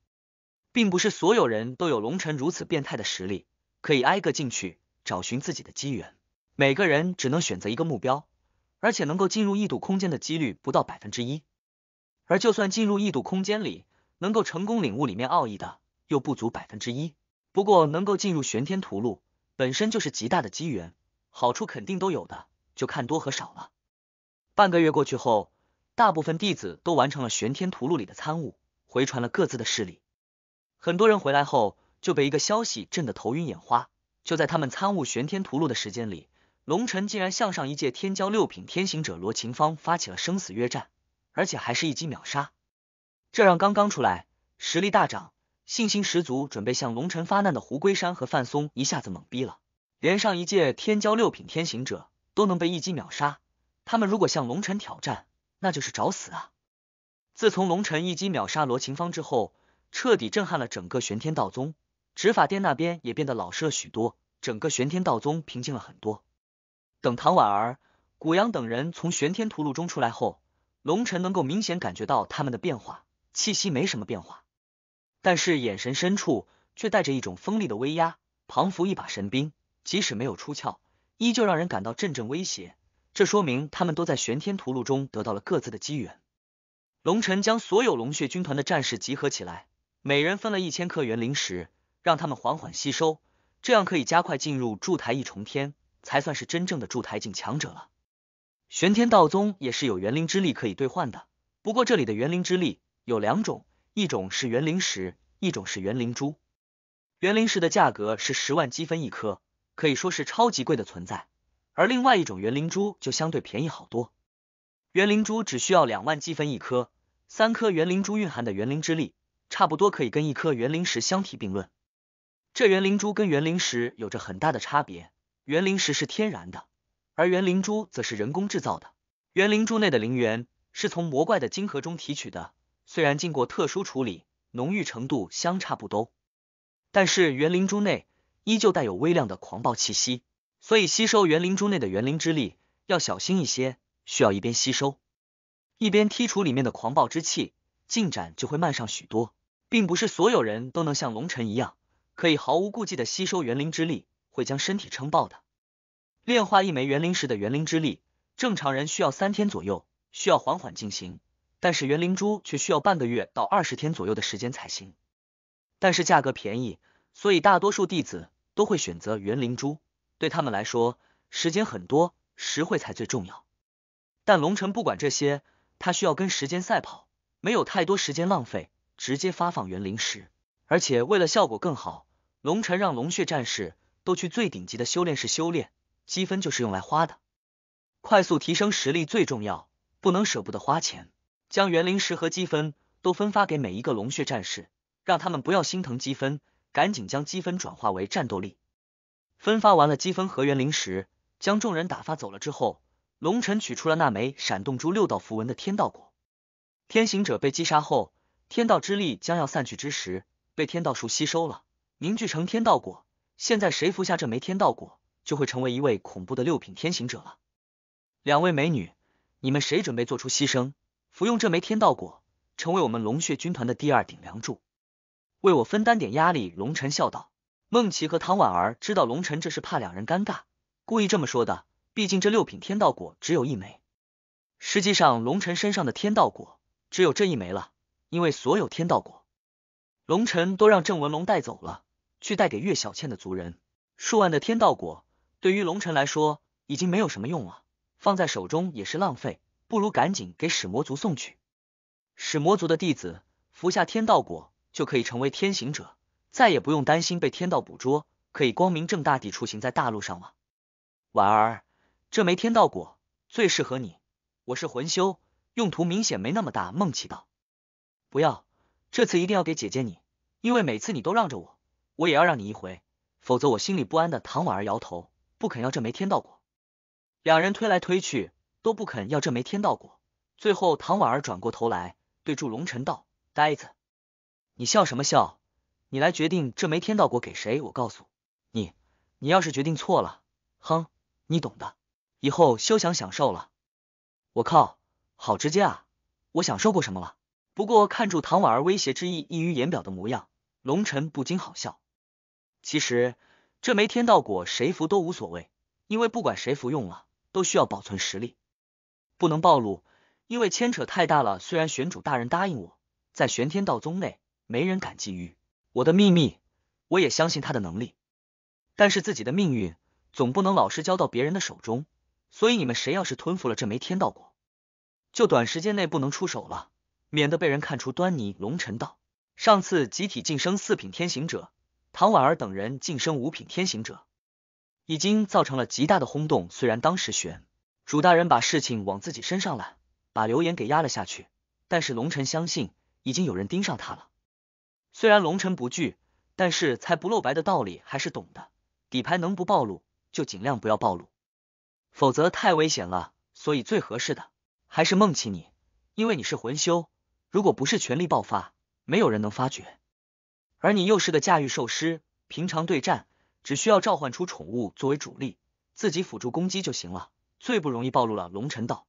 Speaker 1: 并不是所有人都有龙尘如此变态的实力，可以挨个进去。找寻自己的机缘，每个人只能选择一个目标，而且能够进入异度空间的几率不到百分之一。而就算进入异度空间里，能够成功领悟里面奥义的又不足百分之一。不过，能够进入玄天屠戮本身就是极大的机缘，好处肯定都有的，就看多和少了。半个月过去后，大部分弟子都完成了玄天屠戮里的参悟，回传了各自的势力。很多人回来后就被一个消息震得头晕眼花。就在他们参悟玄天屠戮的时间里，龙尘竟然向上一届天骄六品天行者罗琴芳发起了生死约战，而且还是一击秒杀。这让刚刚出来、实力大涨、信心十足准备向龙尘发难的胡龟山和范松一下子懵逼了。连上一届天骄六品天行者都能被一击秒杀，他们如果向龙尘挑战，那就是找死啊！自从龙尘一击秒杀罗琴芳之后，彻底震撼了整个玄天道宗。执法殿那边也变得老实了许多，整个玄天道宗平静了很多。等唐婉、儿、古阳等人从玄天屠戮中出来后，龙尘能够明显感觉到他们的变化，气息没什么变化，但是眼神深处却带着一种锋利的威压。仿佛一把神兵，即使没有出鞘，依旧让人感到阵阵威胁。这说明他们都在玄天屠戮中得到了各自的机缘。龙尘将所有龙血军团的战士集合起来，每人分了一千克元灵石。让他们缓缓吸收，这样可以加快进入筑台一重天，才算是真正的筑台境强者了。玄天道宗也是有元灵之力可以兑换的，不过这里的元灵之力有两种，一种是元灵石，一种是元灵珠。元灵石的价格是十万积分一颗，可以说是超级贵的存在。而另外一种元灵珠就相对便宜好多，元灵珠只需要两万积分一颗，三颗元灵珠蕴含的元灵之力，差不多可以跟一颗元灵石相提并论。这元灵珠跟元灵石有着很大的差别，元灵石是天然的，而元灵珠则是人工制造的。元灵珠内的灵元是从魔怪的晶核中提取的，虽然经过特殊处理，浓郁程度相差不多，但是元灵珠内依旧带有微量的狂暴气息，所以吸收元灵珠内的元灵之力要小心一些，需要一边吸收，一边剔除里面的狂暴之气，进展就会慢上许多，并不是所有人都能像龙晨一样。可以毫无顾忌的吸收元灵之力，会将身体撑爆的。炼化一枚元灵石的元灵之力，正常人需要三天左右，需要缓缓进行。但是元灵珠却需要半个月到二十天左右的时间才行。但是价格便宜，所以大多数弟子都会选择元灵珠。对他们来说，时间很多，实惠才最重要。但龙尘不管这些，他需要跟时间赛跑，没有太多时间浪费，直接发放元灵石。而且为了效果更好，龙晨让龙血战士都去最顶级的修炼室修炼，积分就是用来花的，快速提升实力最重要，不能舍不得花钱。将元灵石和积分都分发给每一个龙血战士，让他们不要心疼积分，赶紧将积分转化为战斗力。分发完了积分和元灵石，将众人打发走了之后，龙晨取出了那枚闪动出六道符文的天道果。天行者被击杀后，天道之力将要散去之时。被天道树吸收了，凝聚成天道果。现在谁服下这枚天道果，就会成为一位恐怖的六品天行者了。两位美女，你们谁准备做出牺牲，服用这枚天道果，成为我们龙血军团的第二顶梁柱，为我分担点压力？龙晨笑道。孟琪和唐婉儿知道龙晨这是怕两人尴尬，故意这么说的。毕竟这六品天道果只有一枚，实际上龙晨身上的天道果只有这一枚了，因为所有天道果。龙尘都让郑文龙带走了，去带给岳小倩的族人。数万的天道果，对于龙尘来说已经没有什么用了，放在手中也是浪费，不如赶紧给始魔族送去。始魔族的弟子服下天道果，就可以成为天行者，再也不用担心被天道捕捉，可以光明正大地出行在大陆上了。婉儿，这枚天道果最适合你。我是魂修，用途明显没那么大。梦琪道，不要。这次一定要给姐姐你，因为每次你都让着我，我也要让你一回，否则我心里不安的。唐婉儿摇头，不肯要这枚天道果。两人推来推去，都不肯要这枚天道果。最后，唐婉儿转过头来，对祝龙晨道：“呆子，你笑什么笑？你来决定这枚天道果给谁？我告诉你，你要是决定错了，哼，你懂的。以后休想享受了。我靠，好直接啊！我享受过什么了？”不过，看住唐婉儿威胁之意溢于言表的模样，龙晨不禁好笑。其实这枚天道果谁服都无所谓，因为不管谁服用了，都需要保存实力，不能暴露，因为牵扯太大了。虽然玄主大人答应我在玄天道宗内没人敢觊觎我的秘密，我也相信他的能力，但是自己的命运总不能老是交到别人的手中。所以你们谁要是吞服了这枚天道果，就短时间内不能出手了。免得被人看出端倪，龙尘道。上次集体晋升四品天行者，唐婉儿等人晋升五品天行者，已经造成了极大的轰动。虽然当时玄主大人把事情往自己身上揽，把流言给压了下去，但是龙辰相信已经有人盯上他了。虽然龙辰不惧，但是才不露白的道理还是懂的，底牌能不暴露就尽量不要暴露，否则太危险了。所以最合适的还是梦起你，因为你是魂修。如果不是全力爆发，没有人能发觉。而你幼时的驾驭兽师，平常对战只需要召唤出宠物作为主力，自己辅助攻击就行了，最不容易暴露了。龙尘道，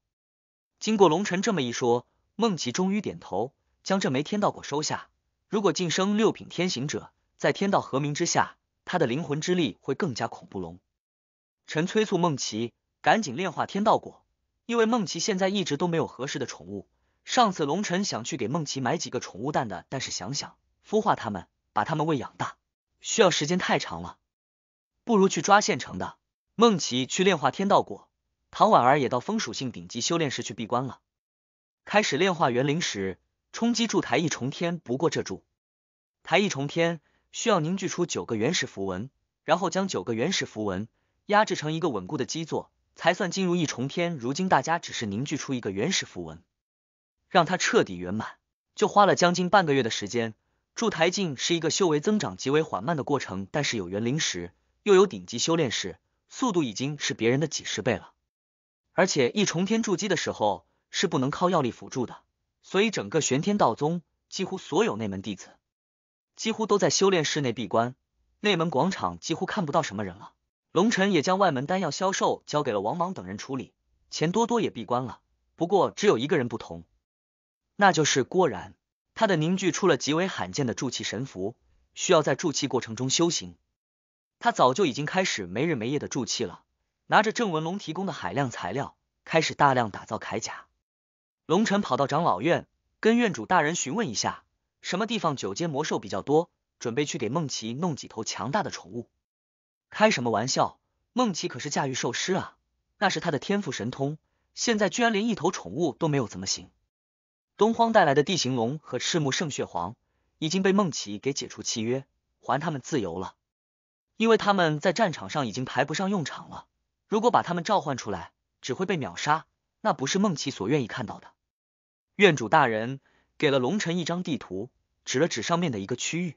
Speaker 1: 经过龙尘这么一说，梦琪终于点头，将这枚天道果收下。如果晋升六品天行者，在天道和鸣之下，他的灵魂之力会更加恐怖。龙臣催促梦琪赶紧炼化天道果，因为梦琪现在一直都没有合适的宠物。上次龙晨想去给梦琪买几个宠物蛋的，但是想想孵化它们，把它们喂养大，需要时间太长了，不如去抓现成的。梦琪去炼化天道果，唐婉儿也到风属性顶级修炼室去闭关了，开始炼化元灵时，冲击柱台一重天。不过这柱，台一重天需要凝聚出九个原始符文，然后将九个原始符文压制成一个稳固的基座，才算进入一重天。如今大家只是凝聚出一个原始符文。让他彻底圆满，就花了将近半个月的时间。筑台境是一个修为增长极为缓慢的过程，但是有元灵石，又有顶级修炼室，速度已经是别人的几十倍了。而且一重天筑基的时候是不能靠药力辅助的，所以整个玄天道宗几乎所有内门弟子几乎都在修炼室内闭关，内门广场几乎看不到什么人了。龙尘也将外门丹药销售交给了王莽等人处理，钱多多也闭关了，不过只有一个人不同。那就是郭然，他的凝聚出了极为罕见的铸气神符，需要在铸气过程中修行。他早就已经开始没日没夜的铸气了，拿着郑文龙提供的海量材料，开始大量打造铠甲。龙晨跑到长老院，跟院主大人询问一下，什么地方九阶魔兽比较多，准备去给梦琪弄几头强大的宠物。开什么玩笑，梦琪可是驾驭兽师啊，那是他的天赋神通，现在居然连一头宠物都没有，怎么行？东荒带来的地形龙和赤木圣血皇已经被梦奇给解除契约，还他们自由了。因为他们在战场上已经排不上用场了，如果把他们召唤出来，只会被秒杀，那不是梦奇所愿意看到的。院主大人给了龙尘一张地图，指了指上面的一个区域，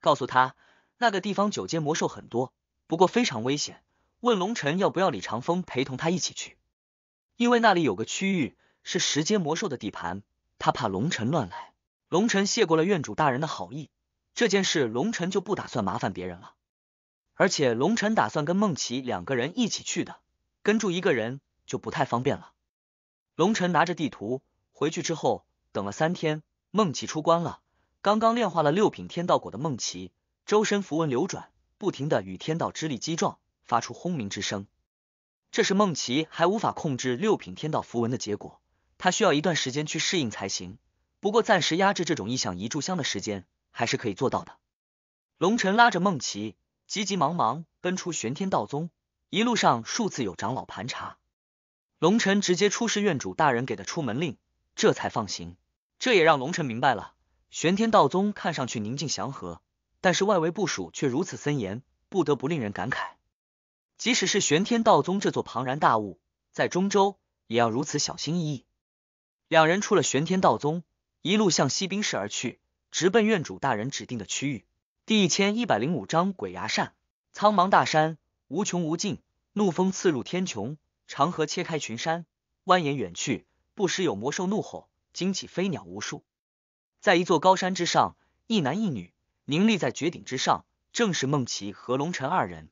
Speaker 1: 告诉他那个地方九阶魔兽很多，不过非常危险。问龙尘要不要李长风陪同他一起去，因为那里有个区域是十阶魔兽的地盘。他怕龙尘乱来，龙尘谢过了院主大人的好意，这件事龙尘就不打算麻烦别人了。而且龙尘打算跟梦琪两个人一起去的，跟住一个人就不太方便了。龙尘拿着地图回去之后，等了三天，梦琪出关了。刚刚炼化了六品天道果的梦琪，周身符文流转，不停的与天道之力击撞，发出轰鸣之声。这是梦琪还无法控制六品天道符文的结果。他需要一段时间去适应才行，不过暂时压制这种异象一炷香的时间还是可以做到的。龙晨拉着梦琪，急急忙忙奔出玄天道宗，一路上数次有长老盘查，龙晨直接出示院主大人给的出门令，这才放行。这也让龙晨明白了，玄天道宗看上去宁静祥和，但是外围部署却如此森严，不得不令人感慨。即使是玄天道宗这座庞然大物，在中州也要如此小心翼翼。两人出了玄天道宗，一路向西宾市而去，直奔院主大人指定的区域。第一千一百零五章鬼牙扇。苍茫大山，无穷无尽，怒风刺入天穹，长河切开群山，蜿蜒远去。不时有魔兽怒吼，惊起飞鸟无数。在一座高山之上，一男一女凝立在绝顶之上，正是梦琪和龙尘二人。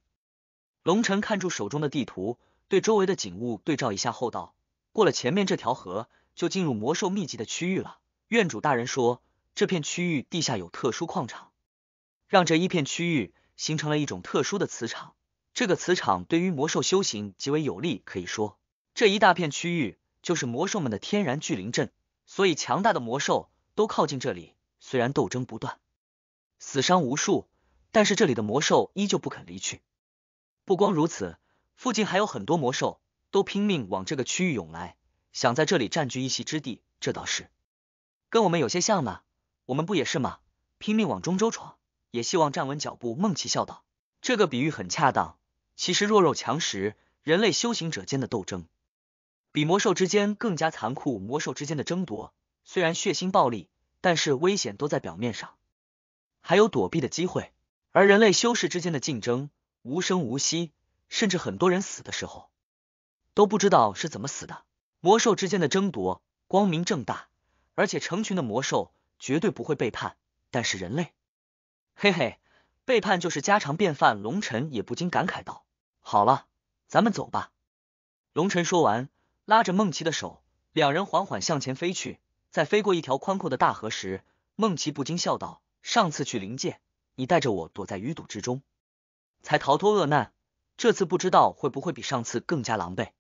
Speaker 1: 龙尘看住手中的地图，对周围的景物对照一下后道：“过了前面这条河。”就进入魔兽密集的区域了。院主大人说，这片区域地下有特殊矿场，让这一片区域形成了一种特殊的磁场。这个磁场对于魔兽修行极为有利，可以说这一大片区域就是魔兽们的天然聚灵阵。所以强大的魔兽都靠近这里，虽然斗争不断，死伤无数，但是这里的魔兽依旧不肯离去。不光如此，附近还有很多魔兽都拼命往这个区域涌来。想在这里占据一席之地，这倒是跟我们有些像呢。我们不也是吗？拼命往中州闯，也希望站稳脚步。孟琪笑道：“这个比喻很恰当。其实弱肉强食，人类修行者间的斗争比魔兽之间更加残酷。魔兽之间的争夺虽然血腥暴力，但是危险都在表面上，还有躲避的机会；而人类修士之间的竞争无声无息，甚至很多人死的时候都不知道是怎么死的。”魔兽之间的争夺光明正大，而且成群的魔兽绝对不会背叛。但是人类，嘿嘿，背叛就是家常便饭。龙尘也不禁感慨道：“好了，咱们走吧。”龙辰说完，拉着梦琪的手，两人缓缓向前飞去。在飞过一条宽阔的大河时，梦琪不禁笑道：“上次去灵界，你带着我躲在鱼肚之中，才逃脱厄难。这次不知道会不会比上次更加狼狈。”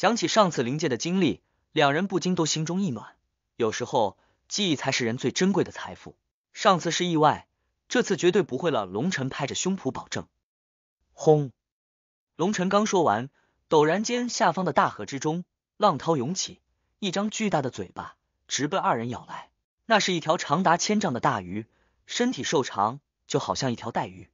Speaker 1: 想起上次灵界的经历，两人不禁都心中一暖。有时候，记忆才是人最珍贵的财富。上次是意外，这次绝对不会了。龙晨拍着胸脯保证。轰！龙晨刚说完，陡然间下方的大河之中，浪涛涌起，一张巨大的嘴巴直奔二人咬来。那是一条长达千丈的大鱼，身体瘦长，就好像一条带鱼，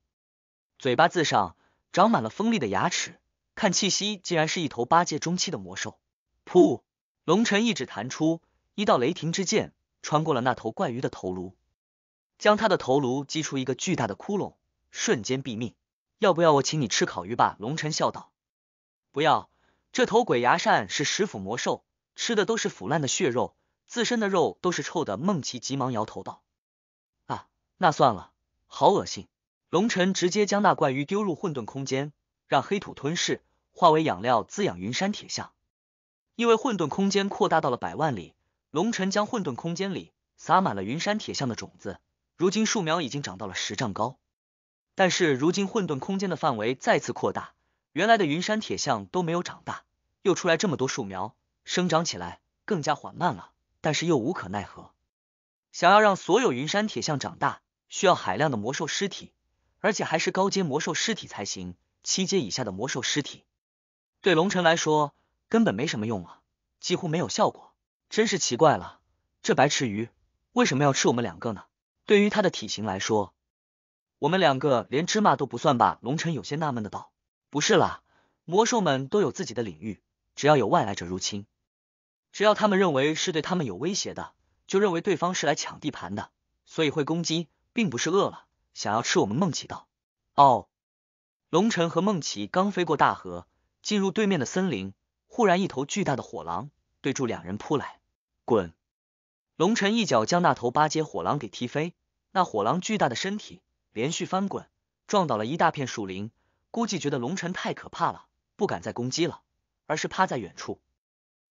Speaker 1: 嘴巴子上长满了锋利的牙齿。看气息，竟然是一头八阶中期的魔兽。噗！龙尘一指弹出一道雷霆之剑，穿过了那头怪鱼的头颅，将他的头颅击出一个巨大的窟窿，瞬间毙命。要不要我请你吃烤鱼吧？龙尘笑道。不要，这头鬼牙扇是食腐魔兽，吃的都是腐烂的血肉，自身的肉都是臭的。梦琪急忙摇头道。啊，那算了，好恶心。龙尘直接将那怪鱼丢入混沌空间。让黑土吞噬，化为养料滋养云山铁象。因为混沌空间扩大到了百万里，龙尘将混沌空间里撒满了云山铁象的种子。如今树苗已经长到了十丈高，但是如今混沌空间的范围再次扩大，原来的云山铁象都没有长大，又出来这么多树苗，生长起来更加缓慢了。但是又无可奈何，想要让所有云山铁象长大，需要海量的魔兽尸体，而且还是高阶魔兽尸体才行。七阶以下的魔兽尸体，对龙尘来说根本没什么用啊，几乎没有效果。真是奇怪了，这白池鱼为什么要吃我们两个呢？对于它的体型来说，我们两个连芝麻都不算吧？龙尘有些纳闷的道：“不是啦，魔兽们都有自己的领域，只要有外来者入侵，只要他们认为是对他们有威胁的，就认为对方是来抢地盘的，所以会攻击，并不是饿了想要吃我们。”梦琪道：“哦。”龙晨和梦琪刚飞过大河，进入对面的森林，忽然一头巨大的火狼对住两人扑来。滚！龙晨一脚将那头八阶火狼给踢飞，那火狼巨大的身体连续翻滚，撞倒了一大片树林。估计觉得龙晨太可怕了，不敢再攻击了，而是趴在远处，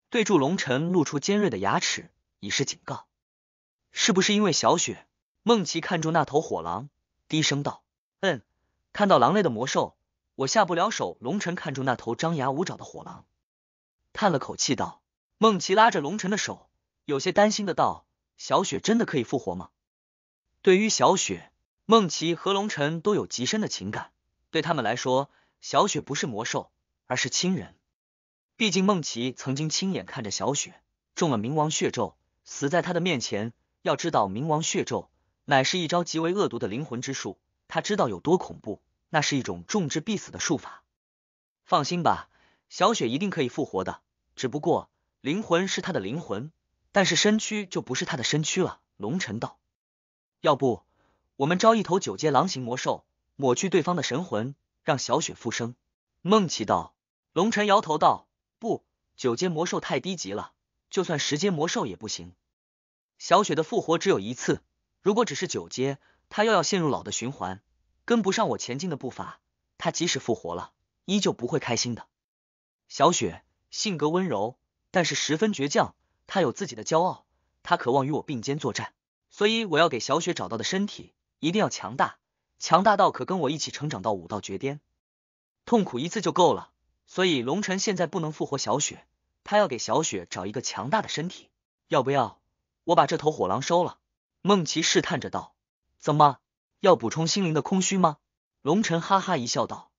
Speaker 1: 对住龙晨露出尖锐的牙齿，以示警告。是不是因为小雪？梦琪看住那头火狼，低声道：“嗯。”看到狼类的魔兽，我下不了手。龙尘看住那头张牙舞爪的火狼，叹了口气道：“梦琪拉着龙尘的手，有些担心的道：‘小雪真的可以复活吗？’对于小雪，梦琪和龙尘都有极深的情感，对他们来说，小雪不是魔兽，而是亲人。毕竟梦琪曾经亲眼看着小雪中了冥王血咒，死在他的面前。要知道，冥王血咒乃是一招极为恶毒的灵魂之术。”他知道有多恐怖，那是一种重之必死的术法。放心吧，小雪一定可以复活的。只不过灵魂是他的灵魂，但是身躯就不是他的身躯了。龙晨道。要不我们招一头九阶狼形魔兽，抹去对方的神魂，让小雪复生。梦琪道。龙晨摇头道：不，九阶魔兽太低级了，就算十阶魔兽也不行。小雪的复活只有一次，如果只是九阶。他又要陷入老的循环，跟不上我前进的步伐。他即使复活了，依旧不会开心的。小雪性格温柔，但是十分倔强。她有自己的骄傲，她渴望与我并肩作战。所以我要给小雪找到的身体一定要强大，强大到可跟我一起成长到武道绝巅。痛苦一次就够了。所以龙晨现在不能复活小雪，他要给小雪找一个强大的身体。要不要我把这头火狼收了？梦琪试探着道。怎么要补充心灵的空虚吗？龙尘哈哈一笑道：“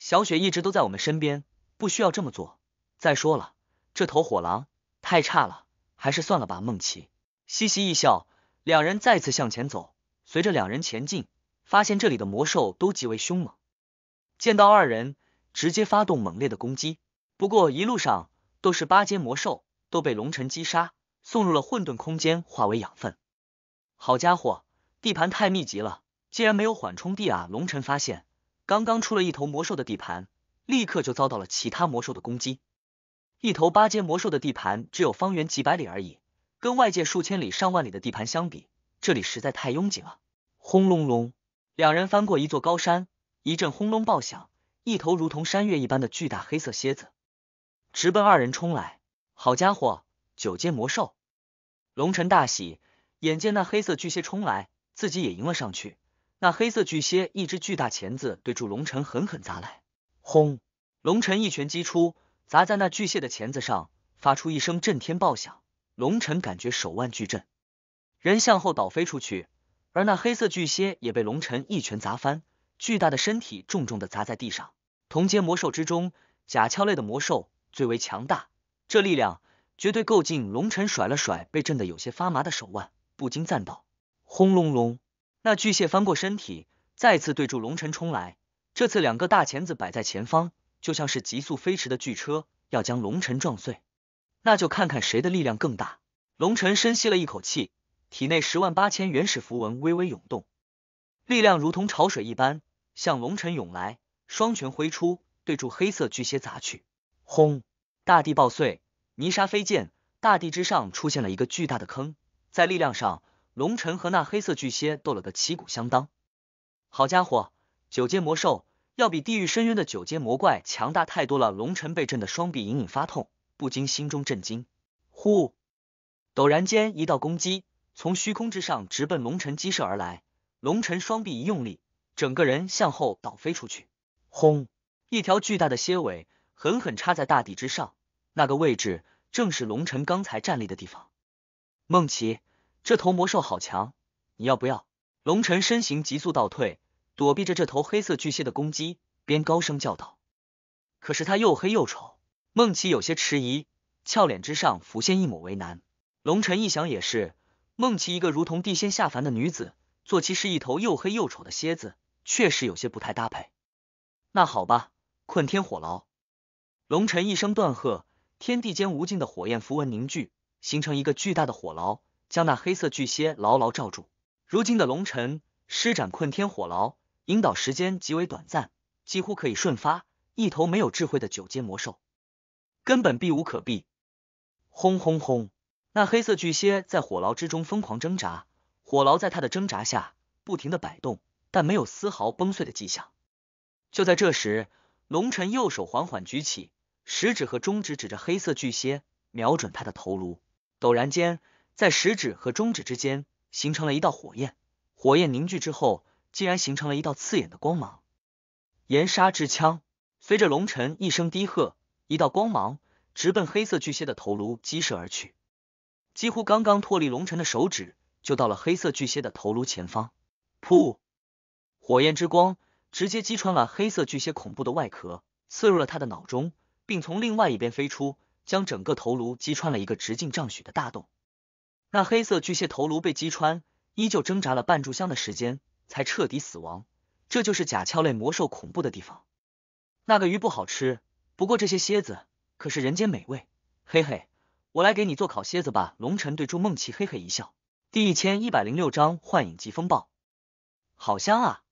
Speaker 1: 小雪一直都在我们身边，不需要这么做。再说了，这头火狼太差了，还是算了吧。”梦琪嘻嘻一笑，两人再次向前走。随着两人前进，发现这里的魔兽都极为凶猛，见到二人直接发动猛烈的攻击。不过一路上都是八阶魔兽，都被龙尘击杀，送入了混沌空间，化为养分。好家伙！地盘太密集了，既然没有缓冲地啊！龙尘发现，刚刚出了一头魔兽的地盘，立刻就遭到了其他魔兽的攻击。一头八阶魔兽的地盘只有方圆几百里而已，跟外界数千里、上万里的地盘相比，这里实在太拥挤了。轰隆隆，两人翻过一座高山，一阵轰隆爆响，一头如同山岳一般的巨大黑色蝎子直奔二人冲来。好家伙，九阶魔兽！龙尘大喜，眼见那黑色巨蝎冲来。自己也迎了上去，那黑色巨蝎一只巨大钳子对住龙晨狠狠砸来，轰！龙晨一拳击出，砸在那巨蟹的钳子上，发出一声震天爆响。龙晨感觉手腕巨震，人向后倒飞出去，而那黑色巨蝎也被龙晨一拳砸翻，巨大的身体重重的砸在地上。同阶魔兽之中，甲壳类的魔兽最为强大，这力量绝对够劲。龙晨甩了甩被震得有些发麻的手腕，不禁赞道。轰隆隆！那巨蟹翻过身体，再次对住龙晨冲来。这次两个大钳子摆在前方，就像是急速飞驰的巨车，要将龙晨撞碎。那就看看谁的力量更大。龙晨深吸了一口气，体内十万八千原始符文微微涌动，力量如同潮水一般向龙晨涌来。双拳挥出，对住黑色巨蟹砸去。轰！大地爆碎，泥沙飞溅，大地之上出现了一个巨大的坑。在力量上。龙晨和那黑色巨蝎斗了个旗鼓相当，好家伙，九阶魔兽要比地狱深渊的九阶魔怪强大太多了。龙晨被震得双臂隐隐发痛，不禁心中震惊。呼！陡然间，一道攻击从虚空之上直奔龙晨激射而来，龙晨双臂一用力，整个人向后倒飞出去。轰！一条巨大的蝎尾狠狠插在大地之上，那个位置正是龙晨刚才站立的地方。梦琪。这头魔兽好强！你要不要？龙晨身形急速倒退，躲避着这头黑色巨蝎的攻击，边高声叫道：“可是它又黑又丑。”孟琪有些迟疑，俏脸之上浮现一抹为难。龙晨一想也是，孟琪一个如同地仙下凡的女子，坐骑是一头又黑又丑的蝎子，确实有些不太搭配。那好吧，困天火牢！龙晨一声断喝，天地间无尽的火焰符文凝聚，形成一个巨大的火牢。将那黑色巨蝎牢牢罩住。如今的龙尘施展困天火牢，引导时间极为短暂，几乎可以瞬发。一头没有智慧的九阶魔兽，根本避无可避。轰轰轰！那黑色巨蝎在火牢之中疯狂挣扎，火牢在他的挣扎下不停的摆动，但没有丝毫崩碎的迹象。就在这时，龙尘右手缓缓举起，食指和中指指着黑色巨蝎，瞄准他的头颅。陡然间。在食指和中指之间形成了一道火焰，火焰凝聚之后，竟然形成了一道刺眼的光芒。岩沙之枪随着龙晨一声低喝，一道光芒直奔黑色巨蟹的头颅激射而去。几乎刚刚脱离龙晨的手指，就到了黑色巨蟹的头颅前方。噗！火焰之光直接击穿了黑色巨蟹恐怖的外壳，刺入了他的脑中，并从另外一边飞出，将整个头颅击穿了一个直径丈许的大洞。那黑色巨蟹头颅被击穿，依旧挣扎了半炷香的时间，才彻底死亡。这就是甲壳类魔兽恐怖的地方。那个鱼不好吃，不过这些蝎子可是人间美味。嘿嘿，我来给你做烤蝎子吧。龙尘对朱梦琪嘿嘿一笑。第一千一百零六章幻影级风暴，好香啊！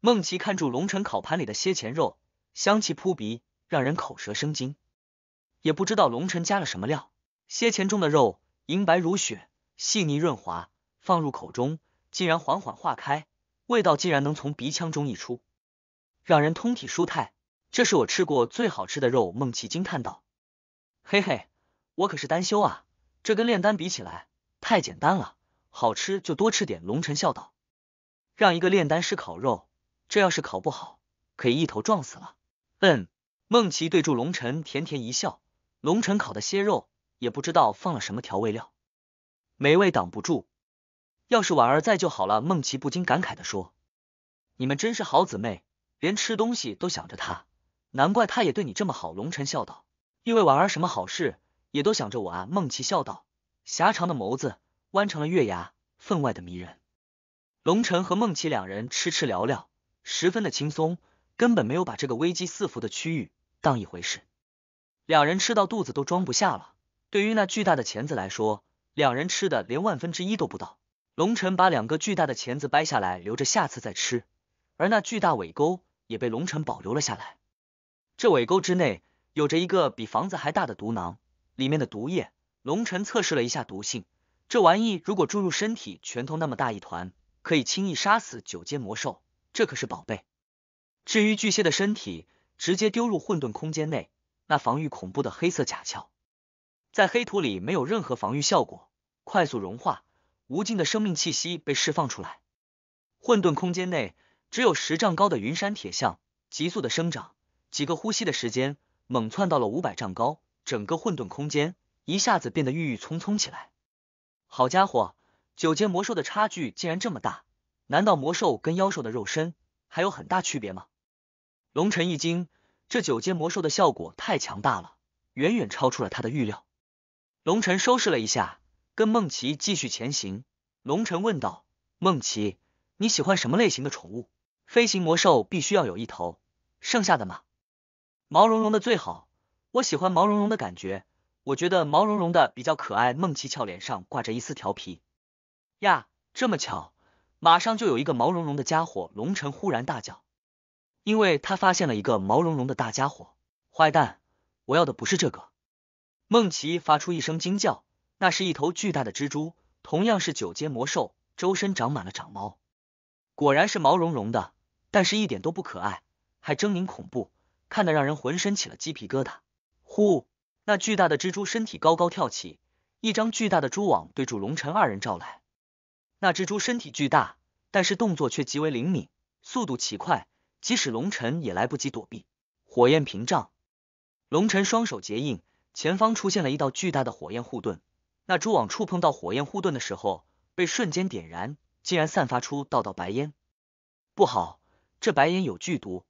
Speaker 1: 梦琪看住龙辰烤盘里的蝎钳肉，香气扑鼻，让人口舌生津。也不知道龙辰加了什么料，蝎钳中的肉。银白如雪，细腻润滑，放入口中竟然缓缓化开，味道竟然能从鼻腔中溢出，让人通体舒泰。这是我吃过最好吃的肉，梦琪惊叹道。嘿嘿，我可是丹修啊，这跟炼丹比起来太简单了。好吃就多吃点，龙晨笑道。让一个炼丹师烤肉，这要是烤不好，可以一头撞死了。嗯，梦琪对住龙晨甜甜一笑。龙晨烤的蝎肉。也不知道放了什么调味料，美味挡不住。要是婉儿在就好了。梦琪不禁感慨的说：“你们真是好姊妹，连吃东西都想着她，难怪她也对你这么好。”龙晨笑道：“因为婉儿什么好事也都想着我啊。”梦琪笑道，狭长的眸子弯成了月牙，分外的迷人。龙晨和梦琪两人吃吃聊聊，十分的轻松，根本没有把这个危机四伏的区域当一回事。两人吃到肚子都装不下了。对于那巨大的钳子来说，两人吃的连万分之一都不到。龙晨把两个巨大的钳子掰下来，留着下次再吃。而那巨大尾钩也被龙晨保留了下来。这尾钩之内有着一个比房子还大的毒囊，里面的毒液，龙晨测试了一下毒性，这玩意如果注入身体，拳头那么大一团，可以轻易杀死九阶魔兽。这可是宝贝。至于巨蟹的身体，直接丢入混沌空间内，那防御恐怖的黑色甲壳。在黑土里没有任何防御效果，快速融化，无尽的生命气息被释放出来。混沌空间内，只有十丈高的云山铁像急速的生长，几个呼吸的时间，猛窜到了五百丈高，整个混沌空间一下子变得郁郁葱葱起来。好家伙，九阶魔兽的差距竟然这么大？难道魔兽跟妖兽的肉身还有很大区别吗？龙晨一惊，这九阶魔兽的效果太强大了，远远超出了他的预料。龙晨收拾了一下，跟梦琪继续前行。龙晨问道：“梦琪，你喜欢什么类型的宠物？飞行魔兽必须要有一头，剩下的嘛，毛茸茸的最好。我喜欢毛茸茸的感觉，我觉得毛茸茸的比较可爱。”梦琪俏脸上挂着一丝调皮。呀，这么巧，马上就有一个毛茸茸的家伙！龙晨忽然大叫，因为他发现了一个毛茸茸的大家伙。坏蛋，我要的不是这个。孟奇发出一声惊叫，那是一头巨大的蜘蛛，同样是九阶魔兽，周身长满了长毛，果然是毛茸茸的，但是一点都不可爱，还狰狞恐怖，看得让人浑身起了鸡皮疙瘩。呼！那巨大的蜘蛛身体高高跳起，一张巨大的蛛网对住龙晨二人照来。那蜘蛛身体巨大，但是动作却极为灵敏，速度奇快，即使龙晨也来不及躲避。火焰屏障，龙晨双手结印。前方出现了一道巨大的火焰护盾，那蛛网触碰到火焰护盾的时候，被瞬间点燃，竟然散发出道道白烟。不好，这白烟有剧毒。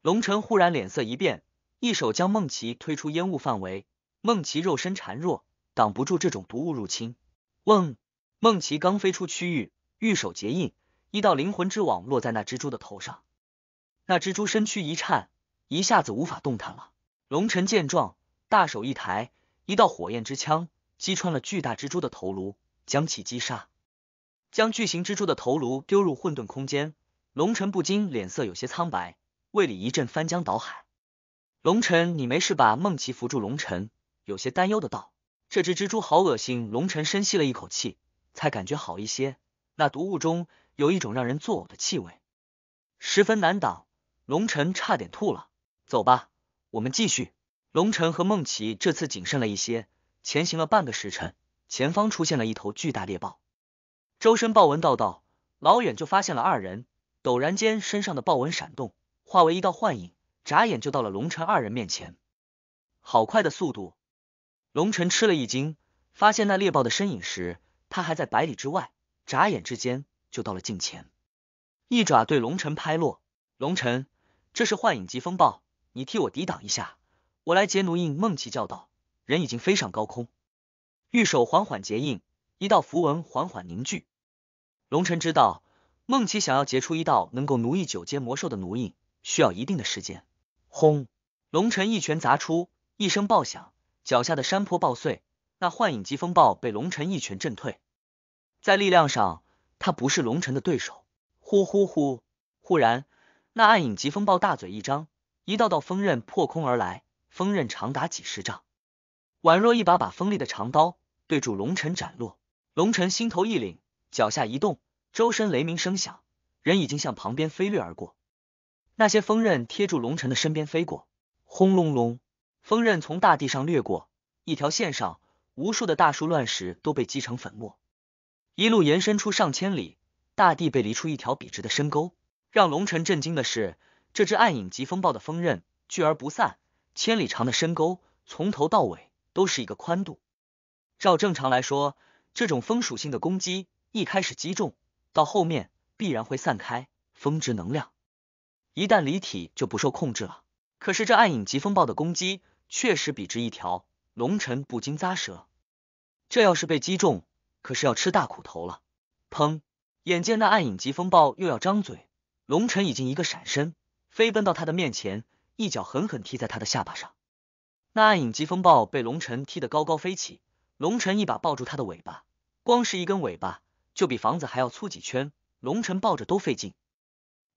Speaker 1: 龙晨忽然脸色一变，一手将梦琪推出烟雾范围。梦琪肉身孱弱，挡不住这种毒物入侵。嗡，梦琪刚飞出区域，玉手结印，一道灵魂之网落在那蜘蛛的头上。那蜘蛛身躯一颤，一下子无法动弹了。龙晨见状。大手一抬，一道火焰之枪击穿了巨大蜘蛛的头颅，将其击杀，将巨型蜘蛛的头颅丢入混沌空间。龙晨不禁脸色有些苍白，胃里一阵翻江倒海。龙晨，你没事吧？梦琪扶住龙晨，有些担忧的道：“这只蜘蛛好恶心。”龙晨深吸了一口气，才感觉好一些。那毒雾中有一种让人作呕的气味，十分难挡，龙晨差点吐了。走吧，我们继续。龙晨和梦琪这次谨慎了一些，前行了半个时辰，前方出现了一头巨大猎豹，周身豹纹道道，老远就发现了二人。陡然间，身上的豹纹闪动，化为一道幻影，眨眼就到了龙晨二人面前。好快的速度！龙晨吃了一惊，发现那猎豹的身影时，他还在百里之外，眨眼之间就到了近前，一爪对龙晨拍落。龙晨，这是幻影级风暴，你替我抵挡一下。我来劫奴印，梦琪叫道。人已经飞上高空，玉手缓缓结印，一道符文缓缓凝聚。龙尘知道，梦琪想要结出一道能够奴役九阶魔兽的奴印，需要一定的时间。轰！龙尘一拳砸出，一声爆响，脚下的山坡爆碎。那幻影级风暴被龙尘一拳震退，在力量上，他不是龙尘的对手。呼呼呼！忽然，那暗影级风暴大嘴一张，一道道锋刃破空而来。锋刃长达几十丈，宛若一把把锋利的长刀对住龙尘斩落。龙尘心头一凛，脚下一动，周身雷鸣声响，人已经向旁边飞掠而过。那些锋刃贴住龙尘的身边飞过，轰隆隆，锋刃从大地上掠过，一条线上无数的大树乱石都被击成粉末，一路延伸出上千里，大地被犁出一条笔直的深沟。让龙尘震惊的是，这只暗影级风暴的锋刃聚而不散。千里长的深沟，从头到尾都是一个宽度。照正常来说，这种风属性的攻击，一开始击中，到后面必然会散开，峰值能量，一旦离体就不受控制了。可是这暗影级风暴的攻击，确实笔直一条，龙尘不禁咂舌。这要是被击中，可是要吃大苦头了。砰！眼见那暗影级风暴又要张嘴，龙尘已经一个闪身，飞奔到他的面前。一脚狠狠踢在他的下巴上，那暗影疾风暴被龙晨踢得高高飞起，龙晨一把抱住他的尾巴，光是一根尾巴就比房子还要粗几圈，龙晨抱着都费劲。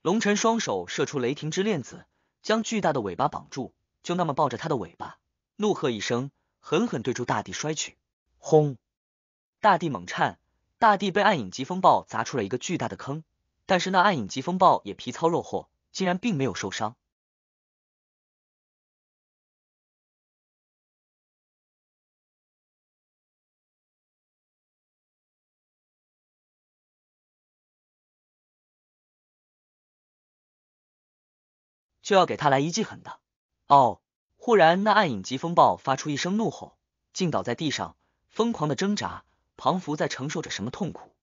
Speaker 1: 龙晨双手射出雷霆之链子，将巨大的尾巴绑住，就那么抱着他的尾巴，怒喝一声，狠狠对住大地摔去，轰！大地猛颤，大地被暗影疾风暴砸出了一个巨大的坑，但是那暗影疾风暴也皮糙肉厚，竟然并没有受伤。就要给他来一记狠的！哦，忽然那暗影疾风暴发出一声怒吼，竟倒在地上，疯狂的挣扎。彷佛在承受着什么痛苦？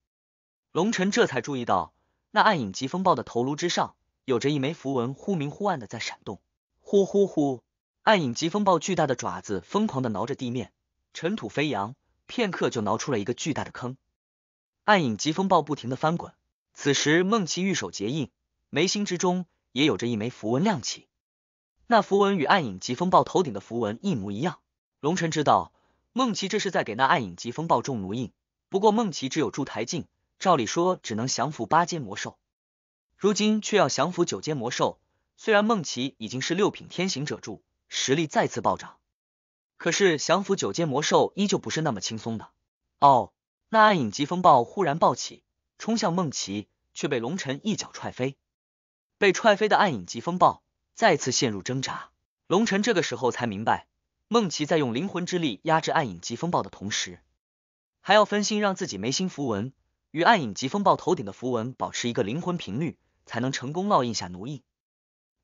Speaker 1: 龙尘这才注意到，那暗影疾风暴的头颅之上有着一枚符文，忽明忽暗的在闪动。呼呼呼！暗影疾风暴巨大的爪子疯狂的挠着地面，尘土飞扬。片刻就挠出了一个巨大的坑。暗影疾风暴不停的翻滚。此时，梦琪玉手结印，眉心之中。也有着一枚符文亮起，那符文与暗影疾风暴头顶的符文一模一样。龙尘知道，梦琪这是在给那暗影疾风暴中奴印。不过梦琪只有筑台境，照理说只能降服八阶魔兽，如今却要降服九阶魔兽。虽然梦琪已经是六品天行者柱，实力再次暴涨，可是降服九阶魔兽依旧不是那么轻松的。哦，那暗影疾风暴忽然暴起，冲向梦琪，却被龙尘一脚踹飞。被踹飞的暗影级风暴再次陷入挣扎，龙晨这个时候才明白，梦琪在用灵魂之力压制暗影级风暴的同时，还要分心让自己眉心符文与暗影级风暴头顶的符文保持一个灵魂频率，才能成功烙印下奴印。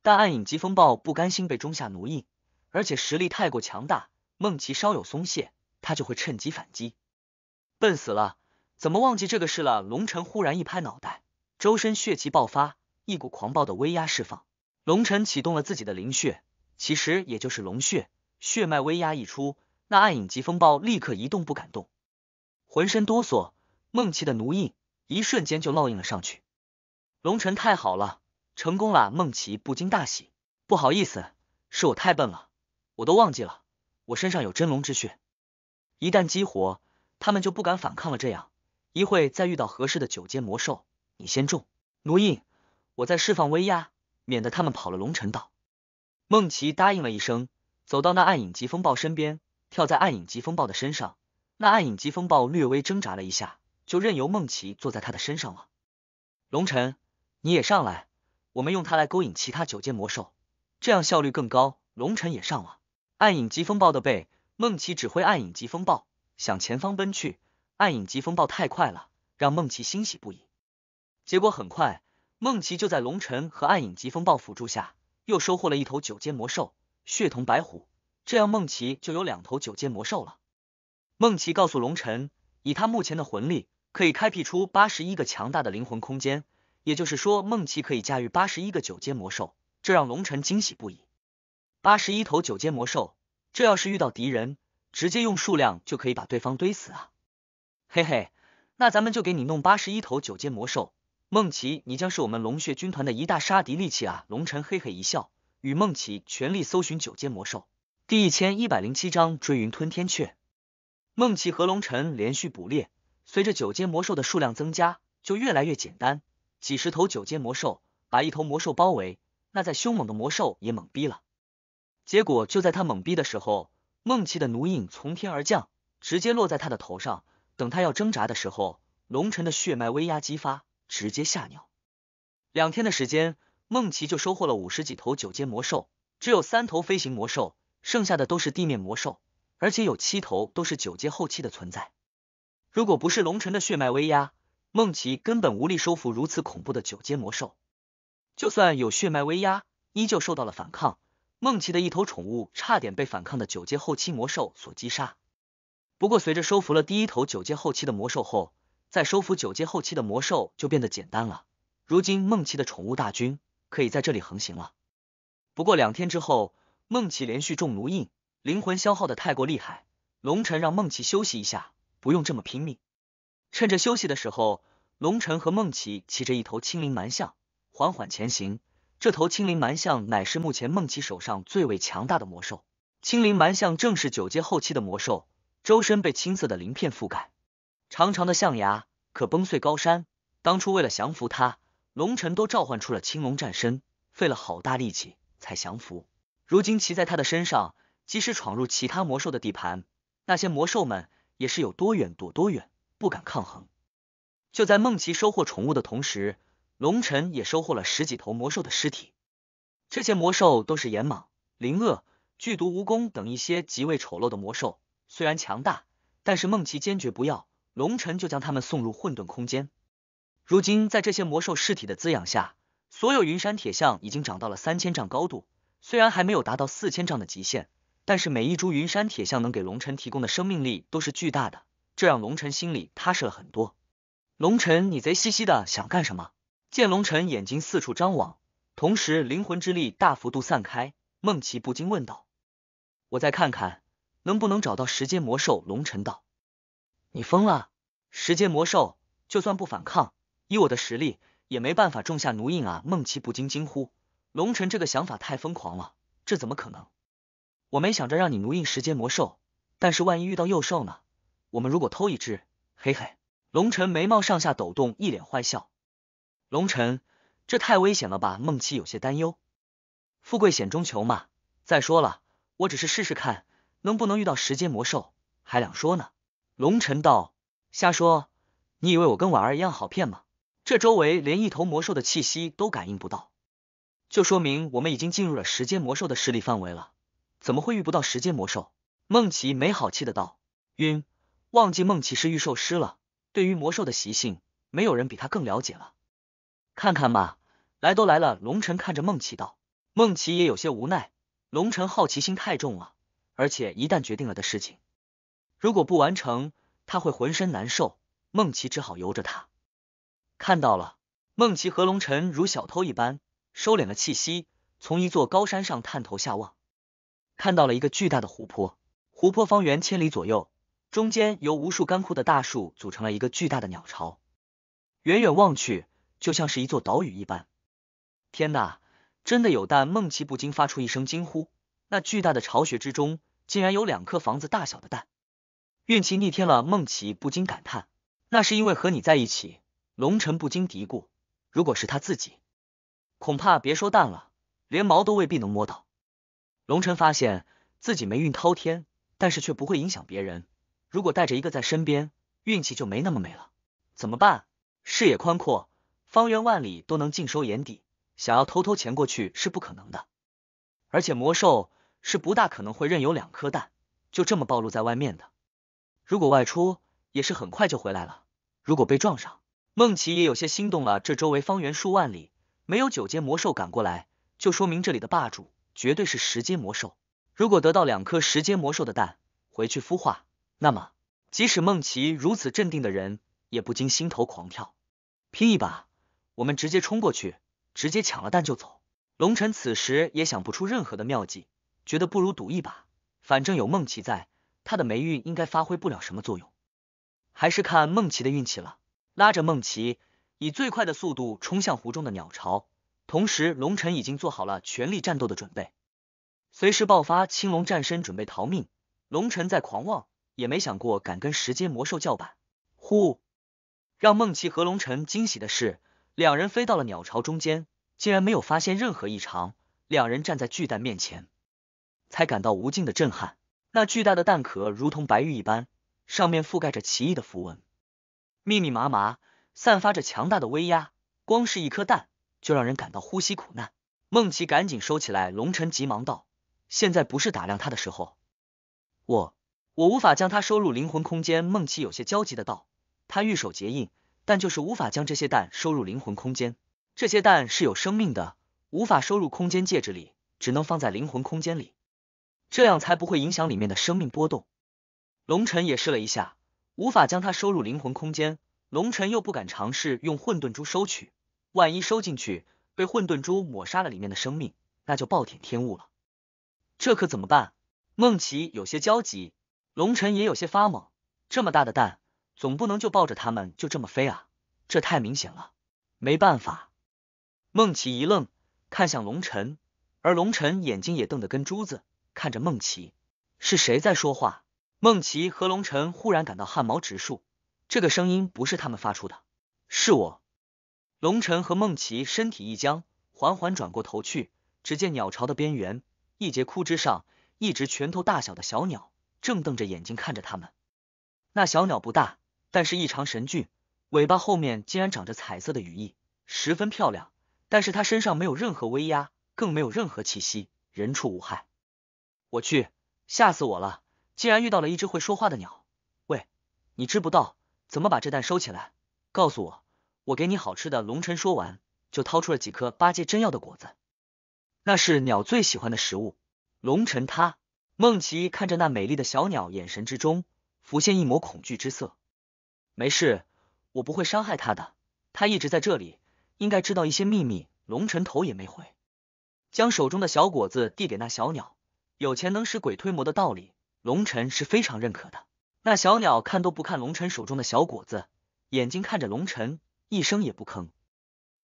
Speaker 1: 但暗影级风暴不甘心被中下奴印，而且实力太过强大，梦琪稍有松懈，他就会趁机反击。笨死了，怎么忘记这个事了？龙晨忽然一拍脑袋，周身血气爆发。一股狂暴的威压释放，龙尘启动了自己的灵穴，其实也就是龙穴，血脉，威压一出，那暗影级风暴立刻一动不敢动，浑身哆嗦。梦琪的奴印一瞬间就烙印了上去。龙辰太好了，成功了！梦琪不禁大喜。不好意思，是我太笨了，我都忘记了，我身上有真龙之血，一旦激活，他们就不敢反抗了。这样，一会再遇到合适的九阶魔兽，你先中奴印。我在释放威压，免得他们跑了。龙尘道，梦琪答应了一声，走到那暗影疾风暴身边，跳在暗影疾风暴的身上。那暗影疾风暴略微挣扎了一下，就任由梦琪坐在他的身上了。龙尘，你也上来，我们用它来勾引其他九阶魔兽，这样效率更高。龙尘也上了暗影疾风暴的背，梦琪指挥暗影疾风暴向前方奔去。暗影疾风暴太快了，让梦琪欣喜不已。结果很快。梦琪就在龙尘和暗影疾风暴辅助下，又收获了一头九阶魔兽血瞳白虎，这样梦琪就有两头九阶魔兽了。梦琪告诉龙尘，以他目前的魂力，可以开辟出八十一个强大的灵魂空间，也就是说，梦琪可以驾驭八十一个九阶魔兽，这让龙尘惊喜不已。八十一头九阶魔兽，这要是遇到敌人，直接用数量就可以把对方堆死啊！嘿嘿，那咱们就给你弄八十一头九阶魔兽。梦琪，你将是我们龙血军团的一大杀敌利器啊！龙晨嘿嘿一笑，与梦琪全力搜寻九阶魔兽。第一千一百零七章追云吞天雀。梦琪和龙辰连续捕猎，随着九阶魔兽的数量增加，就越来越简单。几十头九阶魔兽把一头魔兽包围，那在凶猛的魔兽也懵逼了。结果就在他懵逼的时候，梦琪的奴印从天而降，直接落在他的头上。等他要挣扎的时候，龙辰的血脉威压激发。直接吓尿！两天的时间，梦琪就收获了五十几头九阶魔兽，只有三头飞行魔兽，剩下的都是地面魔兽，而且有七头都是九阶后期的存在。如果不是龙尘的血脉威压，梦琪根本无力收服如此恐怖的九阶魔兽。就算有血脉威压，依旧受到了反抗。梦琪的一头宠物差点被反抗的九阶后期魔兽所击杀。不过，随着收服了第一头九阶后期的魔兽后，在收服九阶后期的魔兽就变得简单了。如今梦奇的宠物大军可以在这里横行了。不过两天之后，梦奇连续中奴印，灵魂消耗的太过厉害，龙尘让梦奇休息一下，不用这么拼命。趁着休息的时候，龙尘和梦奇骑着一头青灵蛮象缓缓前行。这头青灵蛮象乃是目前梦奇手上最为强大的魔兽。青灵蛮象正是九阶后期的魔兽，周身被青色的鳞片覆盖。长长的象牙可崩碎高山。当初为了降服他，龙尘都召唤出了青龙战身，费了好大力气才降服。如今骑在他的身上，即使闯入其他魔兽的地盘，那些魔兽们也是有多远躲多远，不敢抗衡。就在梦琪收获宠物的同时，龙尘也收获了十几头魔兽的尸体。这些魔兽都是炎蟒、灵鳄、剧毒蜈蚣等一些极为丑陋的魔兽。虽然强大，但是梦琪坚决不要。龙尘就将他们送入混沌空间。如今在这些魔兽尸体的滋养下，所有云山铁像已经长到了三千丈高度。虽然还没有达到四千丈的极限，但是每一株云山铁像能给龙辰提供的生命力都是巨大的，这让龙辰心里踏实了很多。龙辰你贼兮兮的想干什么？见龙辰眼睛四处张望，同时灵魂之力大幅度散开，梦琪不禁问道：“我再看看，能不能找到十阶魔兽？”龙辰道。你疯了！时间魔兽，就算不反抗，以我的实力也没办法种下奴印啊！梦琪不禁惊呼。龙尘这个想法太疯狂了，这怎么可能？我没想着让你奴印时间魔兽，但是万一遇到幼兽呢？我们如果偷一只，嘿嘿。龙辰眉毛上下抖动，一脸坏笑。龙辰，这太危险了吧？梦琪有些担忧。富贵险中求嘛，再说了，我只是试试看能不能遇到时间魔兽，还两说呢。龙尘道：“瞎说，你以为我跟婉儿一样好骗吗？这周围连一头魔兽的气息都感应不到，就说明我们已经进入了时间魔兽的势力范围了，怎么会遇不到时间魔兽？”孟琪没好气的道：“晕，忘记孟琪是御兽师了，对于魔兽的习性，没有人比他更了解了。看看吧，来都来了。”龙辰看着孟琪道。孟琪也有些无奈，龙辰好奇心太重了，而且一旦决定了的事情。如果不完成，他会浑身难受。梦琪只好由着他。看到了，梦琪和龙尘如小偷一般收敛了气息，从一座高山上探头下望，看到了一个巨大的湖泊，湖泊方圆千里左右，中间由无数干枯的大树组成了一个巨大的鸟巢，远远望去就像是一座岛屿一般。天哪，真的有蛋！梦琪不禁发出一声惊呼。那巨大的巢穴之中，竟然有两颗房子大小的蛋。运气逆天了，梦琪不禁感叹。那是因为和你在一起。龙尘不禁嘀咕：如果是他自己，恐怕别说蛋了，连毛都未必能摸到。龙辰发现自己霉运滔天，但是却不会影响别人。如果带着一个在身边，运气就没那么美了。怎么办？视野宽阔，方圆万里都能尽收眼底，想要偷偷潜过去是不可能的。而且魔兽是不大可能会任由两颗蛋就这么暴露在外面的。如果外出，也是很快就回来了。如果被撞上，梦琪也有些心动了。这周围方圆数万里没有九阶魔兽赶过来，就说明这里的霸主绝对是十阶魔兽。如果得到两颗十阶魔兽的蛋回去孵化，那么即使梦琪如此镇定的人，也不禁心头狂跳。拼一把，我们直接冲过去，直接抢了蛋就走。龙尘此时也想不出任何的妙计，觉得不如赌一把，反正有梦琪在。他的霉运应该发挥不了什么作用，还是看梦琪的运气了。拉着梦琪以最快的速度冲向湖中的鸟巢，同时龙尘已经做好了全力战斗的准备，随时爆发青龙战身准备逃命。龙尘在狂妄也没想过敢跟时间魔兽叫板。呼，让梦琪和龙尘惊喜的是，两人飞到了鸟巢中间，竟然没有发现任何异常。两人站在巨蛋面前，才感到无尽的震撼。那巨大的蛋壳如同白玉一般，上面覆盖着奇异的符文，密密麻麻，散发着强大的威压。光是一颗蛋就让人感到呼吸苦难。梦琪赶紧收起来，龙晨急忙道：“现在不是打量他的时候，我……我无法将它收入灵魂空间。”梦琪有些焦急的道：“他玉手结印，但就是无法将这些蛋收入灵魂空间。这些蛋是有生命的，无法收入空间戒指里，只能放在灵魂空间里。”这样才不会影响里面的生命波动。龙尘也试了一下，无法将它收入灵魂空间。龙尘又不敢尝试用混沌珠收取，万一收进去被混沌珠抹杀了里面的生命，那就暴殄天物了。这可怎么办？梦琪有些焦急，龙尘也有些发懵。这么大的蛋，总不能就抱着它们就这么飞啊？这太明显了。没办法。梦琪一愣，看向龙辰，而龙辰眼睛也瞪得跟珠子。看着孟琪，是谁在说话？孟琪和龙晨忽然感到汗毛直竖，这个声音不是他们发出的，是我。龙晨和孟琪身体一僵，缓缓转过头去，只见鸟巢的边缘，一截枯枝上，一只拳头大小的小鸟正瞪着眼睛看着他们。那小鸟不大，但是异常神俊，尾巴后面竟然长着彩色的羽翼，十分漂亮。但是它身上没有任何威压，更没有任何气息，人畜无害。我去，吓死我了！竟然遇到了一只会说话的鸟。喂，你知不道怎么把这蛋收起来？告诉我，我给你好吃的。龙晨说完，就掏出了几颗八戒真药的果子，那是鸟最喜欢的食物。龙晨他，梦琪看着那美丽的小鸟，眼神之中浮现一抹恐惧之色。没事，我不会伤害它的。它一直在这里，应该知道一些秘密。龙晨头也没回，将手中的小果子递给那小鸟。有钱能使鬼推磨的道理，龙尘是非常认可的。那小鸟看都不看龙尘手中的小果子，眼睛看着龙尘，一声也不吭。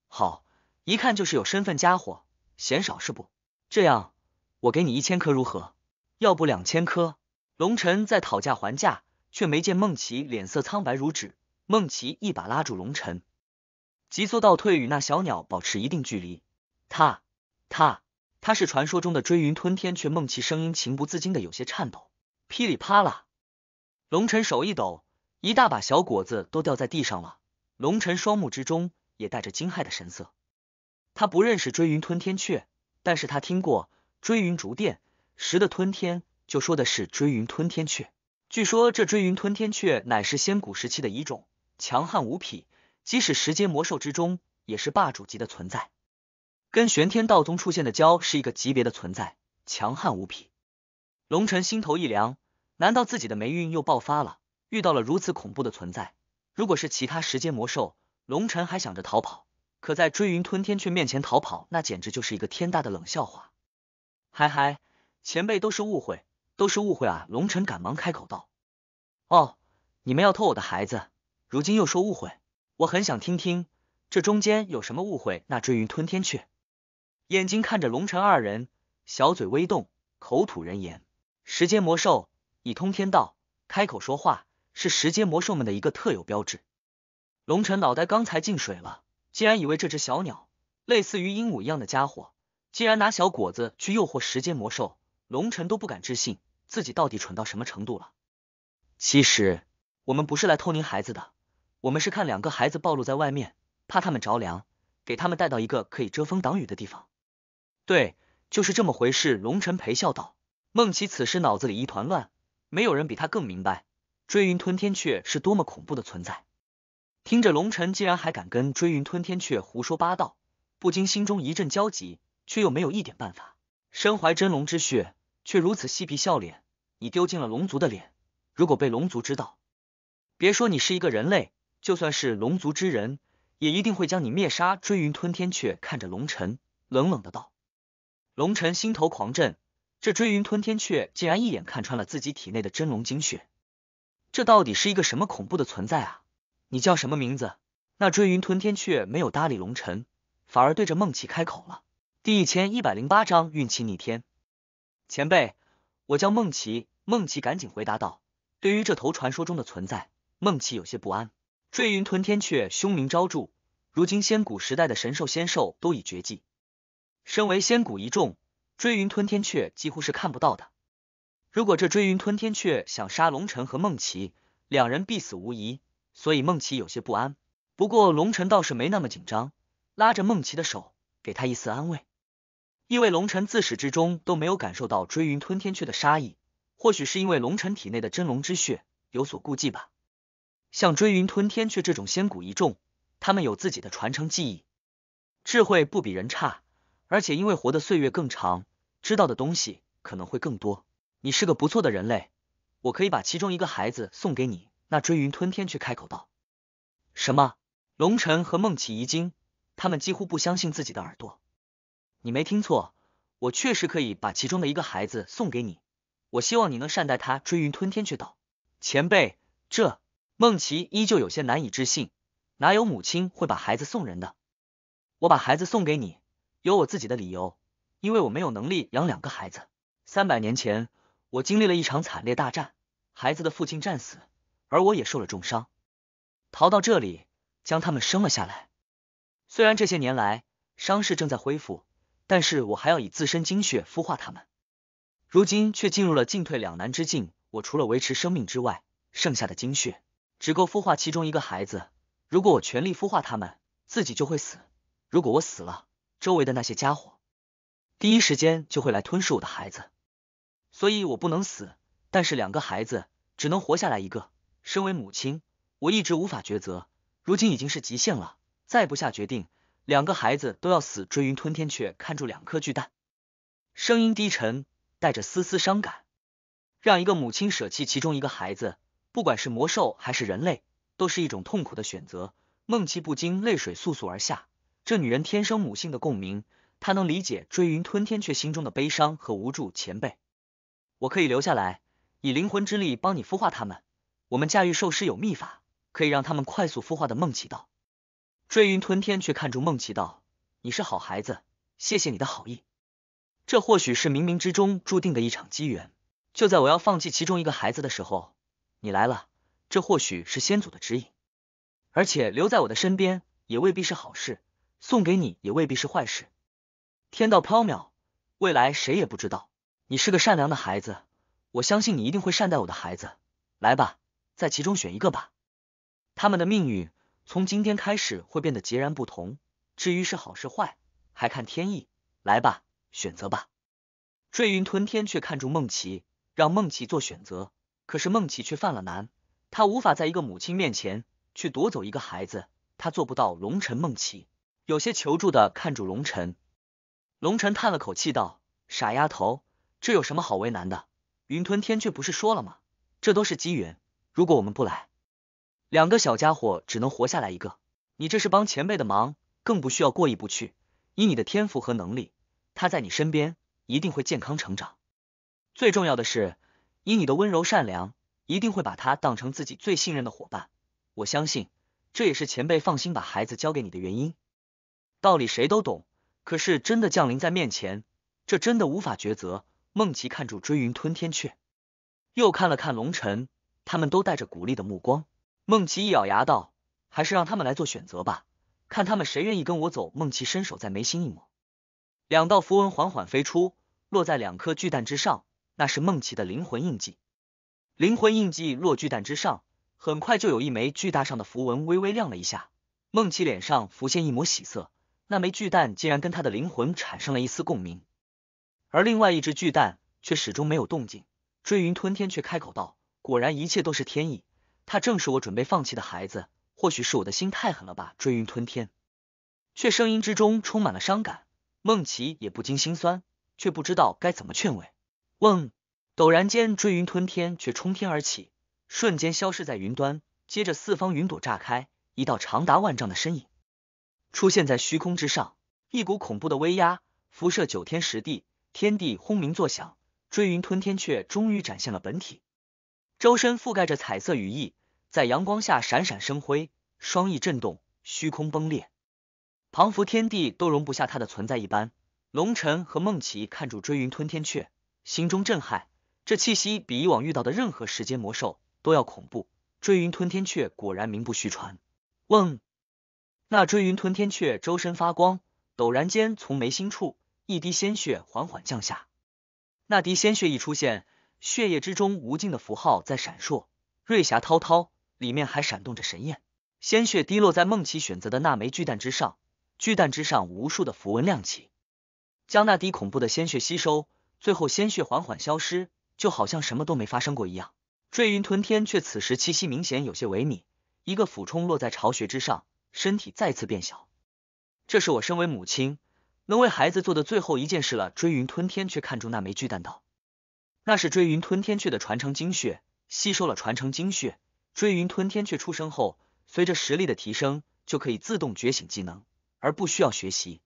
Speaker 1: 好，一看就是有身份家伙，嫌少是不？这样，我给你一千颗如何？要不两千颗？龙尘在讨价还价，却没见孟琪脸色苍白如纸。孟琪一把拉住龙尘，急速倒退，与那小鸟保持一定距离。踏，踏。他是传说中的追云吞天雀，梦奇声音情不自禁的有些颤抖。噼里啪啦，龙尘手一抖，一大把小果子都掉在地上了。龙尘双目之中也带着惊骇的神色。他不认识追云吞天雀，但是他听过追云逐电时的吞天，就说的是追云吞天雀。据说这追云吞天雀乃是仙古时期的一种，强悍无匹，即使十阶魔兽之中，也是霸主级的存在。跟玄天道宗出现的蛟是一个级别的存在，强悍无匹。龙尘心头一凉，难道自己的霉运又爆发了？遇到了如此恐怖的存在。如果是其他时间魔兽，龙尘还想着逃跑，可在追云吞天雀面前逃跑，那简直就是一个天大的冷笑话。嗨嗨，前辈都是误会，都是误会啊！龙尘赶忙开口道：“哦，你们要偷我的孩子，如今又说误会，我很想听听这中间有什么误会。”那追云吞天雀。眼睛看着龙尘二人，小嘴微动，口吐人言。时间魔兽已通天道开口说话，是时间魔兽们的一个特有标志。龙辰脑袋刚才进水了，竟然以为这只小鸟类似于鹦鹉一样的家伙，竟然拿小果子去诱惑时间魔兽。龙辰都不敢置信自己到底蠢到什么程度了。其实我们不是来偷您孩子的，我们是看两个孩子暴露在外面，怕他们着凉，给他们带到一个可以遮风挡雨的地方。对，就是这么回事。龙尘陪笑道。孟琪此时脑子里一团乱，没有人比他更明白追云吞天雀是多么恐怖的存在。听着龙尘竟然还敢跟追云吞天雀胡说八道，不禁心中一阵焦急，却又没有一点办法。身怀真龙之血，却如此嬉皮笑脸，你丢尽了龙族的脸。如果被龙族知道，别说你是一个人类，就算是龙族之人，也一定会将你灭杀。追云吞天雀看着龙尘，冷冷的道。龙晨心头狂震，这追云吞天雀竟然一眼看穿了自己体内的真龙精血，这到底是一个什么恐怖的存在啊？你叫什么名字？那追云吞天雀没有搭理龙晨，反而对着梦琪开口了。第一千一百零八章运气逆天，前辈，我叫梦琪。梦琪赶紧回答道。对于这头传说中的存在，梦琪有些不安。追云吞天雀凶名昭著，如今仙古时代的神兽仙兽都已绝迹。身为仙骨一众，追云吞天雀几乎是看不到的。如果这追云吞天雀想杀龙尘和梦琪，两人必死无疑。所以梦琪有些不安，不过龙辰倒是没那么紧张，拉着梦琪的手，给他一丝安慰。因为龙辰自始至终都没有感受到追云吞天雀的杀意，或许是因为龙辰体内的真龙之血有所顾忌吧。像追云吞天雀这种仙骨一众，他们有自己的传承技艺，智慧不比人差。而且因为活的岁月更长，知道的东西可能会更多。你是个不错的人类，我可以把其中一个孩子送给你。”那追云吞天却开口道。什么？龙晨和梦琪一惊，他们几乎不相信自己的耳朵。你没听错，我确实可以把其中的一个孩子送给你。我希望你能善待他。”追云吞天却道。前辈，这……梦琪依旧有些难以置信，哪有母亲会把孩子送人的？我把孩子送给你。有我自己的理由，因为我没有能力养两个孩子。三百年前，我经历了一场惨烈大战，孩子的父亲战死，而我也受了重伤，逃到这里，将他们生了下来。虽然这些年来伤势正在恢复，但是我还要以自身精血孵化他们。如今却进入了进退两难之境，我除了维持生命之外，剩下的精血只够孵化其中一个孩子。如果我全力孵化他们，自己就会死；如果我死了，周围的那些家伙，第一时间就会来吞噬我的孩子，所以我不能死，但是两个孩子只能活下来一个。身为母亲，我一直无法抉择，如今已经是极限了，再不下决定，两个孩子都要死。追云吞天雀看住两颗巨蛋，声音低沉，带着丝丝伤感，让一个母亲舍弃其中一个孩子，不管是魔兽还是人类，都是一种痛苦的选择。梦琪不禁泪水簌簌而下。这女人天生母性的共鸣，她能理解追云吞天却心中的悲伤和无助。前辈，我可以留下来，以灵魂之力帮你孵化他们。我们驾驭兽师有秘法，可以让他们快速孵化的。梦奇道，追云吞天却看住梦奇道，你是好孩子，谢谢你的好意。这或许是冥冥之中注定的一场机缘。就在我要放弃其中一个孩子的时候，你来了。这或许是先祖的指引，而且留在我的身边也未必是好事。送给你也未必是坏事。天道飘渺，未来谁也不知道。你是个善良的孩子，我相信你一定会善待我的孩子。来吧，在其中选一个吧。他们的命运从今天开始会变得截然不同。至于是好是坏，还看天意。来吧，选择吧。坠云吞天却看中梦琪，让梦琪做选择。可是梦琪却犯了难，他无法在一个母亲面前去夺走一个孩子，他做不到。龙晨梦琪。有些求助的看住龙尘。龙尘叹了口气道：“傻丫头，这有什么好为难的？云吞天却不是说了吗？这都是机缘。如果我们不来，两个小家伙只能活下来一个。你这是帮前辈的忙，更不需要过意不去。以你的天赋和能力，他在你身边一定会健康成长。最重要的是，以你的温柔善良，一定会把他当成自己最信任的伙伴。我相信，这也是前辈放心把孩子交给你的原因。”道理谁都懂，可是真的降临在面前，这真的无法抉择。梦琪看住追云吞天雀，又看了看龙尘，他们都带着鼓励的目光。梦琪一咬牙道：“还是让他们来做选择吧，看他们谁愿意跟我走。”梦琪伸手在眉心一抹，两道符文缓缓飞出，落在两颗巨蛋之上。那是梦琪的灵魂印记，灵魂印记落巨蛋之上，很快就有一枚巨大上的符文微微亮了一下。梦琪脸上浮现一抹喜色。那枚巨蛋竟然跟他的灵魂产生了一丝共鸣，而另外一只巨蛋却始终没有动静。追云吞天却开口道：“果然一切都是天意，他正是我准备放弃的孩子。或许是我的心太狠了吧？”追云吞天却声音之中充满了伤感。梦琪也不禁心酸，却不知道该怎么劝慰。嗡！陡然间，追云吞天却冲天而起，瞬间消失在云端。接着，四方云朵炸开，一道长达万丈的身影。出现在虚空之上，一股恐怖的威压辐射九天十地，天地轰鸣作响。追云吞天雀终于展现了本体，周身覆盖着彩色羽翼，在阳光下闪闪生辉，双翼震动，虚空崩裂，磅佛天地都容不下它的存在一般。龙尘和梦琪看住追云吞天雀，心中震撼，这气息比以往遇到的任何时间魔兽都要恐怖。追云吞天雀果然名不虚传。问那追云吞天雀周身发光，陡然间从眉心处一滴鲜血缓缓降下。那滴鲜血一出现，血液之中无尽的符号在闪烁，瑞霞滔滔，里面还闪动着神焰。鲜血滴落在梦琪选择的那枚巨蛋之上，巨蛋之上无数的符文亮起，将那滴恐怖的鲜血吸收。最后鲜血缓缓消失，就好像什么都没发生过一样。追云吞天雀此时气息明显有些萎靡，一个俯冲落在巢穴之上。身体再次变小，这是我身为母亲能为孩子做的最后一件事了。追云吞天却看中那枚巨蛋，道：“那是追云吞天雀的传承精血，吸收了传承精血，追云吞天雀出生后，随着实力的提升，就可以自动觉醒技能，而不需要学习。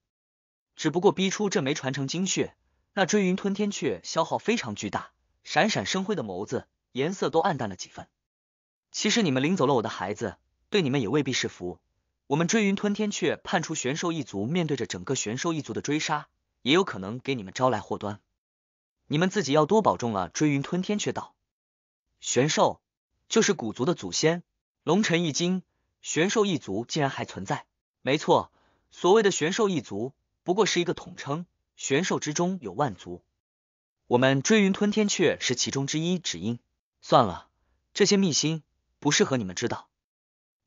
Speaker 1: 只不过逼出这枚传承精血，那追云吞天雀消耗非常巨大，闪闪生辉的眸子颜色都暗淡了几分。其实你们领走了我的孩子，对你们也未必是福。”我们追云吞天雀判处玄兽一族，面对着整个玄兽一族的追杀，也有可能给你们招来祸端。你们自己要多保重了。追云吞天雀道，玄兽就是古族的祖先。龙尘一惊，玄兽一族竟然还存在？没错，所谓的玄兽一族，不过是一个统称，玄兽之中有万族。我们追云吞天雀是其中之一，只因算了，这些秘辛不适合你们知道。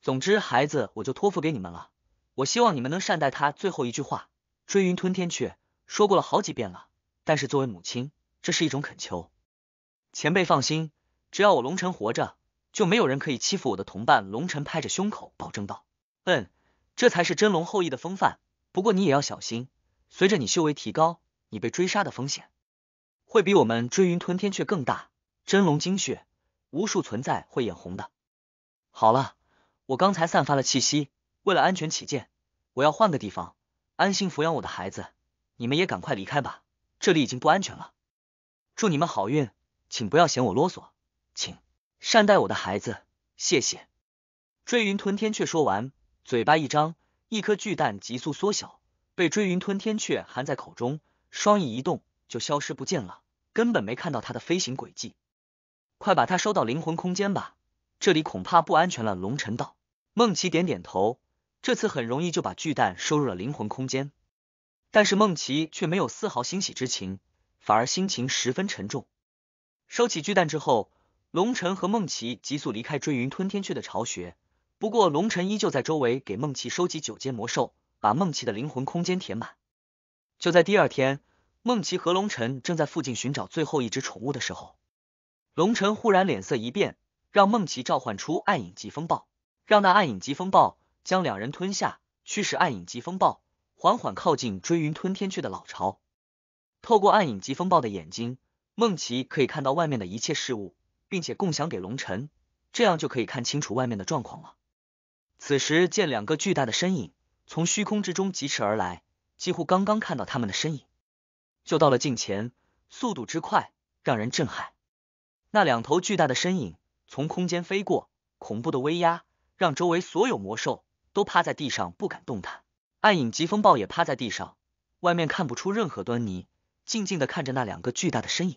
Speaker 1: 总之，孩子我就托付给你们了。我希望你们能善待他。最后一句话，追云吞天雀说过了好几遍了。但是作为母亲，这是一种恳求。前辈放心，只要我龙晨活着，就没有人可以欺负我的同伴。龙晨拍着胸口保证道：“嗯，这才是真龙后裔的风范。不过你也要小心，随着你修为提高，你被追杀的风险会比我们追云吞天雀更大。真龙精血，无数存在会眼红的。好了。”我刚才散发了气息，为了安全起见，我要换个地方，安心抚养我的孩子。你们也赶快离开吧，这里已经不安全了。祝你们好运，请不要嫌我啰嗦，请善待我的孩子，谢谢。追云吞天雀说完，嘴巴一张，一颗巨蛋急速缩小，被追云吞天雀含在口中，双翼一动就消失不见了，根本没看到它的飞行轨迹。快把它收到灵魂空间吧。这里恐怕不安全了，龙晨道。梦琪点点头，这次很容易就把巨蛋收入了灵魂空间，但是梦琪却没有丝毫欣喜之情，反而心情十分沉重。收起巨蛋之后，龙晨和梦琪急速离开追云吞天雀的巢穴。不过龙晨依旧在周围给梦琪收集九阶魔兽，把梦琪的灵魂空间填满。就在第二天，梦琪和龙晨正在附近寻找最后一只宠物的时候，龙晨忽然脸色一变。让梦琪召唤出暗影疾风暴，让那暗影疾风暴将两人吞下，驱使暗影疾风暴缓缓靠近追云吞天雀的老巢。透过暗影疾风暴的眼睛，梦琪可以看到外面的一切事物，并且共享给龙尘，这样就可以看清楚外面的状况了。此时见两个巨大的身影从虚空之中疾驰而来，几乎刚刚看到他们的身影，就到了近前，速度之快让人震撼。那两头巨大的身影。从空间飞过，恐怖的威压让周围所有魔兽都趴在地上不敢动弹。暗影疾风暴也趴在地上，外面看不出任何端倪，静静的看着那两个巨大的身影，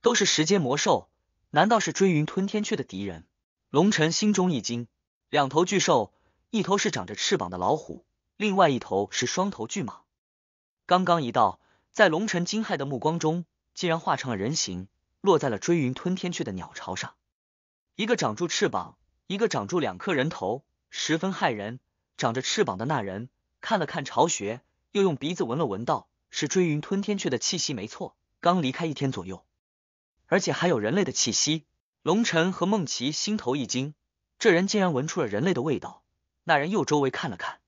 Speaker 1: 都是十阶魔兽，难道是追云吞天雀的敌人？龙晨心中一惊，两头巨兽，一头是长着翅膀的老虎，另外一头是双头巨蟒。刚刚一到，在龙晨惊骇的目光中，竟然化成了人形，落在了追云吞天雀的鸟巢上。一个长住翅膀，一个长住两颗人头，十分骇人。长着翅膀的那人看了看巢穴，又用鼻子闻了闻，道：“是追云吞天雀的气息，没错。刚离开一天左右，而且还有人类的气息。”龙尘和梦琪心头一惊，这人竟然闻出了人类的味道。那人又周围看了看，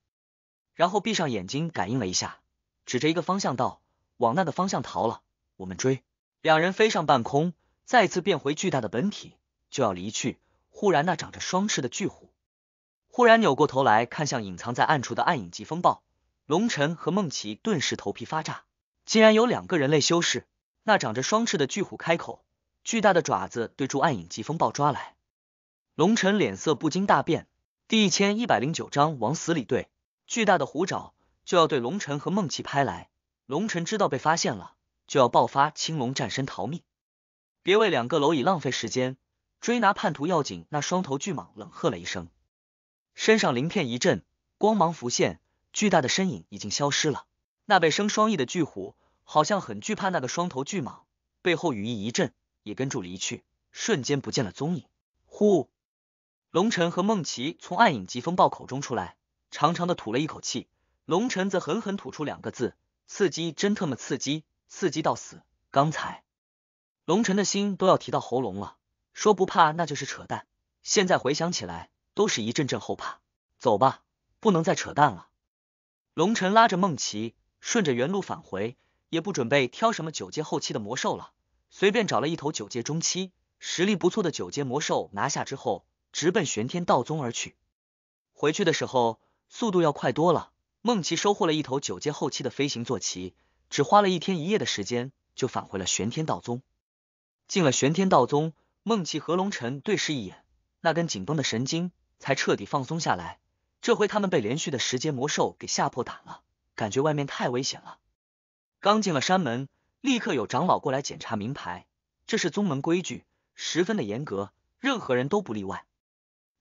Speaker 1: 然后闭上眼睛感应了一下，指着一个方向道：“往那个方向逃了，我们追。”两人飞上半空，再次变回巨大的本体。就要离去，忽然那长着双翅的巨虎忽然扭过头来看向隐藏在暗处的暗影级风暴，龙晨和梦琪顿时头皮发炸，竟然有两个人类修士。那长着双翅的巨虎开口，巨大的爪子对住暗影级风暴抓来，龙晨脸色不禁大变。第一千一百零九章往死里对，巨大的虎爪就要对龙晨和梦琪拍来，龙晨知道被发现了，就要爆发青龙战身逃命，别为两个蝼蚁浪费时间。追拿叛徒要紧！那双头巨蟒冷喝了一声，身上鳞片一震，光芒浮现，巨大的身影已经消失了。那被生双翼的巨虎好像很惧怕那个双头巨蟒，背后羽翼一震，也跟住离去，瞬间不见了踪影。呼！龙晨和孟琪从暗影疾风暴口中出来，长长的吐了一口气。龙晨则狠狠吐出两个字：“刺激，真特么刺激，刺激到死！”刚才，龙晨的心都要提到喉咙了。说不怕那就是扯淡，现在回想起来都是一阵阵后怕。走吧，不能再扯淡了。龙尘拉着梦琪，顺着原路返回，也不准备挑什么九阶后期的魔兽了，随便找了一头九阶中期、实力不错的九阶魔兽拿下之后，直奔玄天道宗而去。回去的时候速度要快多了。梦琪收获了一头九阶后期的飞行坐骑，只花了一天一夜的时间就返回了玄天道宗。进了玄天道宗。梦琪和龙尘对视一眼，那根紧绷的神经才彻底放松下来。这回他们被连续的十阶魔兽给吓破胆了，感觉外面太危险了。刚进了山门，立刻有长老过来检查名牌，这是宗门规矩，十分的严格，任何人都不例外。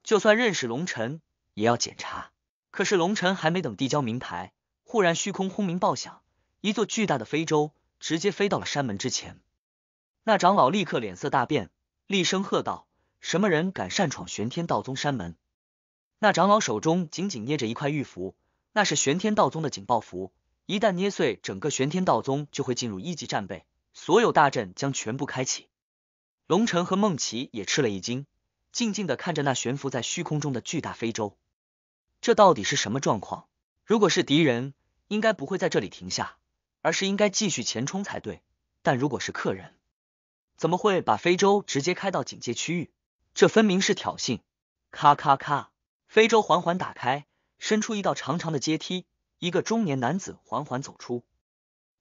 Speaker 1: 就算认识龙辰也要检查。可是龙辰还没等递交名牌，忽然虚空轰鸣爆响，一座巨大的飞舟直接飞到了山门之前。那长老立刻脸色大变。厉声喝道：“什么人敢擅闯玄天道宗山门？”那长老手中紧紧捏着一块玉符，那是玄天道宗的警报符，一旦捏碎，整个玄天道宗就会进入一级战备，所有大阵将全部开启。龙晨和梦琪也吃了一惊，静静的看着那悬浮在虚空中的巨大飞舟，这到底是什么状况？如果是敌人，应该不会在这里停下，而是应该继续前冲才对。但如果是客人。怎么会把非洲直接开到警戒区域？这分明是挑衅！咔咔咔，非洲缓缓打开，伸出一道长长的阶梯。一个中年男子缓缓走出，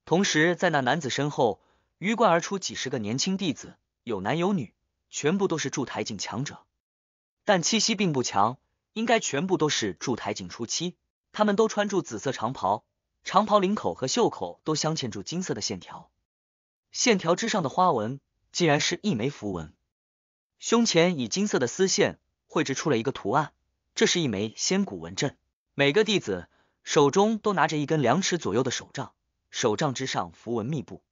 Speaker 1: 同时在那男子身后鱼贯而出几十个年轻弟子，有男有女，全部都是筑台境强者，但气息并不强，应该全部都是筑台境初期。他们都穿住紫色长袍，长袍领口和袖口都镶嵌住金色的线条，线条之上的花纹。竟然是一枚符文，胸前以金色的丝线绘制出了一个图案，这是一枚仙骨纹阵。每个弟子手中都拿着一根两尺左右的手杖，手杖之上符文密布，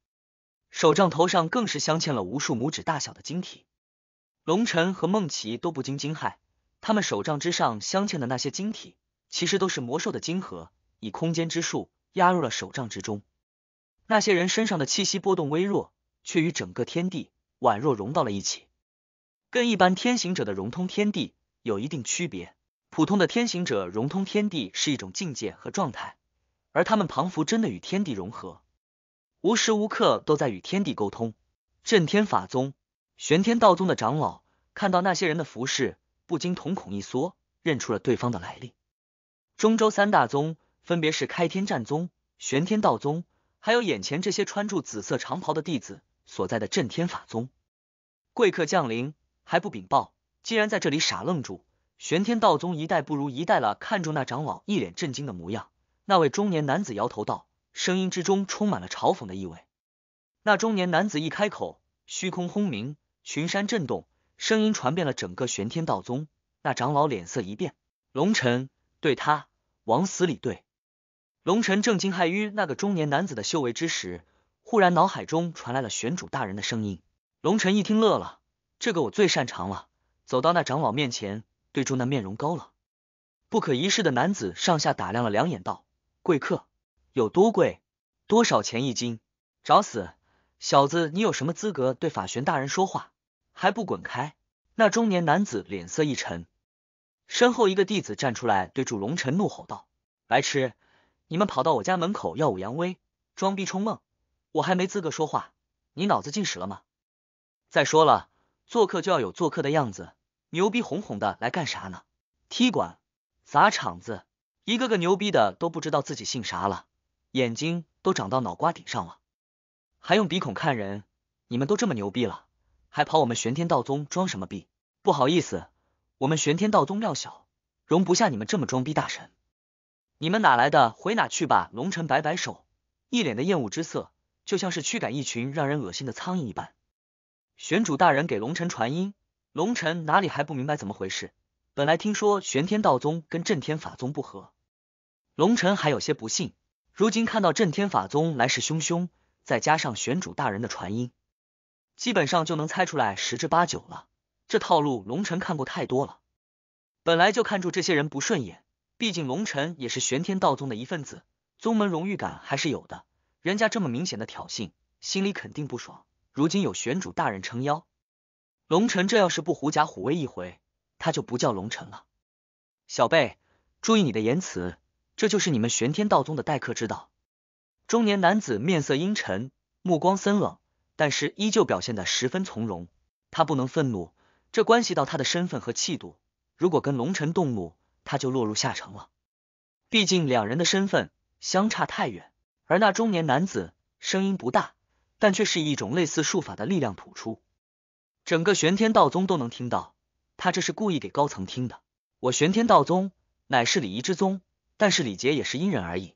Speaker 1: 手杖头上更是镶嵌了无数拇指大小的晶体。龙晨和梦琪都不禁惊骇，他们手杖之上镶嵌的那些晶体，其实都是魔兽的晶核，以空间之术压入了手杖之中。那些人身上的气息波动微弱。却与整个天地宛若融到了一起，跟一般天行者的融通天地有一定区别。普通的天行者融通天地是一种境界和状态，而他们庞福真的与天地融合，无时无刻都在与天地沟通。震天法宗、玄天道宗的长老看到那些人的服饰，不禁瞳孔一缩，认出了对方的来历。中州三大宗分别是开天战宗、玄天道宗，还有眼前这些穿着紫色长袍的弟子。所在的震天法宗，贵客降临还不禀报？竟然在这里傻愣住！玄天道宗一代不如一代了。看住那长老一脸震惊的模样，那位中年男子摇头道，声音之中充满了嘲讽的意味。那中年男子一开口，虚空轰鸣，群山震动，声音传遍了整个玄天道宗。那长老脸色一变，龙晨对他，往死里对。龙晨正惊骇于那个中年男子的修为之时。忽然，脑海中传来了玄主大人的声音。龙晨一听乐了，这个我最擅长了。走到那长老面前，对住那面容高冷、不可一世的男子，上下打量了两眼，道：“贵客有多贵？多少钱一斤？找死！小子，你有什么资格对法玄大人说话？还不滚开！”那中年男子脸色一沉，身后一个弟子站出来，对住龙晨怒吼道：“白痴！你们跑到我家门口耀武扬威，装逼充梦！”我还没资格说话，你脑子进屎了吗？再说了，做客就要有做客的样子，牛逼哄哄的来干啥呢？踢馆、砸场子，一个个牛逼的都不知道自己姓啥了，眼睛都长到脑瓜顶上了，还用鼻孔看人！你们都这么牛逼了，还跑我们玄天道宗装什么逼？不好意思，我们玄天道宗庙小，容不下你们这么装逼大神，你们哪来的，回哪去吧！龙尘摆摆手，一脸的厌恶之色。就像是驱赶一群让人恶心的苍蝇一般。玄主大人给龙尘传音，龙尘哪里还不明白怎么回事？本来听说玄天道宗跟震天法宗不和，龙辰还有些不信。如今看到震天法宗来势汹汹，再加上玄主大人的传音，基本上就能猜出来十之八九了。这套路龙辰看过太多了，本来就看住这些人不顺眼，毕竟龙辰也是玄天道宗的一份子，宗门荣誉感还是有的。人家这么明显的挑衅，心里肯定不爽。如今有玄主大人撑腰，龙尘这要是不狐假虎威一回，他就不叫龙尘了。小贝，注意你的言辞，这就是你们玄天道宗的待客之道。中年男子面色阴沉，目光森冷，但是依旧表现得十分从容。他不能愤怒，这关系到他的身份和气度。如果跟龙城动怒，他就落入下乘了。毕竟两人的身份相差太远。而那中年男子声音不大，但却是以一种类似术法的力量吐出，整个玄天道宗都能听到。他这是故意给高层听的。我玄天道宗乃是礼仪之宗，但是礼节也是因人而异。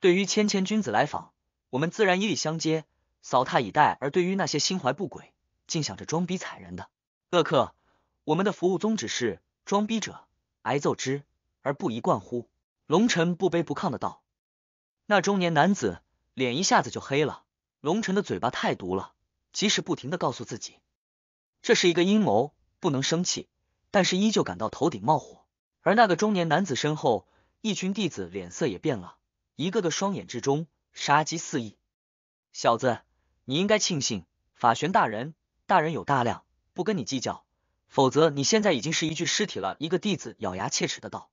Speaker 1: 对于谦谦君子来访，我们自然以礼相接，扫榻以待；而对于那些心怀不轨，竟想着装逼踩人的恶客，我们的服务宗旨是：装逼者挨揍之，而不宜惯乎？龙尘不卑不亢的道。那中年男子脸一下子就黑了，龙尘的嘴巴太毒了，即使不停的告诉自己这是一个阴谋，不能生气，但是依旧感到头顶冒火。而那个中年男子身后一群弟子脸色也变了，一个个双眼之中杀机四溢。小子，你应该庆幸法玄大人，大人有大量，不跟你计较，否则你现在已经是一具尸体了。一个弟子咬牙切齿的道：“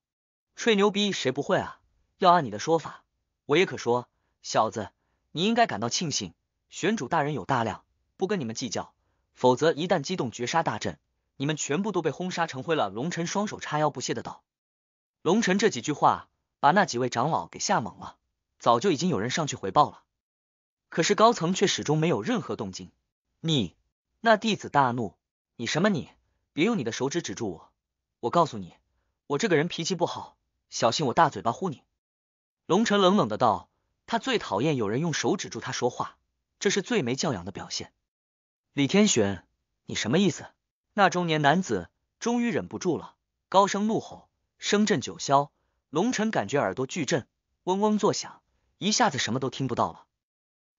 Speaker 1: 吹牛逼谁不会啊？要按你的说法。”我也可说，小子，你应该感到庆幸，玄主大人有大量，不跟你们计较，否则一旦激动绝杀大阵，你们全部都被轰杀成灰了。龙尘双手叉腰，不屑的道。龙辰这几句话，把那几位长老给吓懵了，早就已经有人上去回报了，可是高层却始终没有任何动静。你那弟子大怒，你什么你？别用你的手指指住我，我告诉你，我这个人脾气不好，小心我大嘴巴呼你。龙晨冷冷的道：“他最讨厌有人用手指住他说话，这是最没教养的表现。”李天玄，你什么意思？那中年男子终于忍不住了，高声怒吼，声震九霄。龙晨感觉耳朵巨震，嗡嗡作响，一下子什么都听不到了。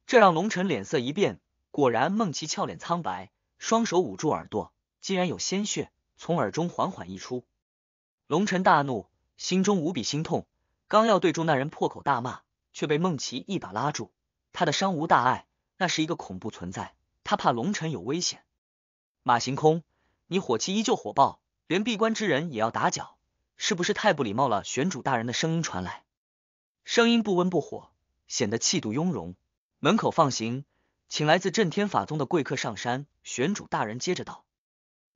Speaker 1: 这让龙晨脸色一变。果然，梦琪俏脸苍白，双手捂住耳朵，竟然有鲜血从耳中缓缓溢出。龙晨大怒，心中无比心痛。刚要对住那人破口大骂，却被孟琪一把拉住。他的伤无大碍，那是一个恐怖存在，他怕龙尘有危险。马行空，你火气依旧火爆，连闭关之人也要打搅，是不是太不礼貌了？玄主大人的声音传来，声音不温不火，显得气度雍容。门口放行，请来自震天法宗的贵客上山。玄主大人接着道：“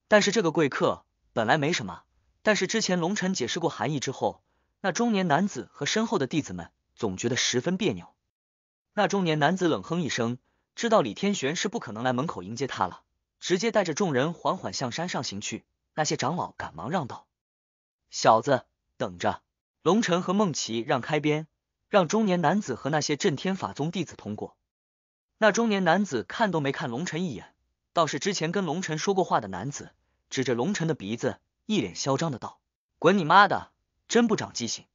Speaker 1: 但是这个贵客本来没什么，但是之前龙尘解释过含义之后。”那中年男子和身后的弟子们总觉得十分别扭。那中年男子冷哼一声，知道李天玄是不可能来门口迎接他了，直接带着众人缓缓向山上行去。那些长老赶忙让道：“小子，等着！”龙尘和梦琪让开边，让中年男子和那些震天法宗弟子通过。那中年男子看都没看龙尘一眼，倒是之前跟龙尘说过话的男子，指着龙尘的鼻子，一脸嚣张的道：“滚你妈的！”真不长记性！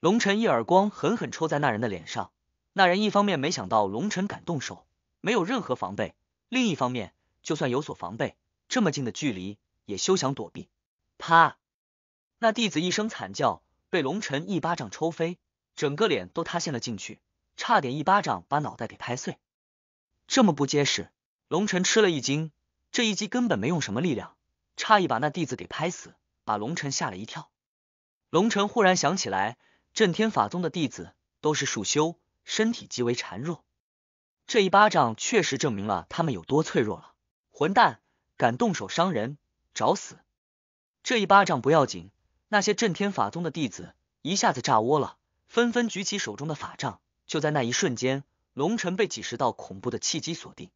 Speaker 1: 龙晨一耳光狠狠抽在那人的脸上。那人一方面没想到龙晨敢动手，没有任何防备；另一方面，就算有所防备，这么近的距离也休想躲避。啪！那弟子一声惨叫，被龙晨一巴掌抽飞，整个脸都塌陷了进去，差点一巴掌把脑袋给拍碎。这么不结实，龙晨吃了一惊。这一击根本没用什么力量，差一把那弟子给拍死，把龙晨吓了一跳。龙尘忽然想起来，震天法宗的弟子都是束修，身体极为孱弱。这一巴掌确实证明了他们有多脆弱了。混蛋，敢动手伤人，找死！这一巴掌不要紧，那些震天法宗的弟子一下子炸窝了，纷纷举起手中的法杖。就在那一瞬间，龙尘被几十道恐怖的气机锁定。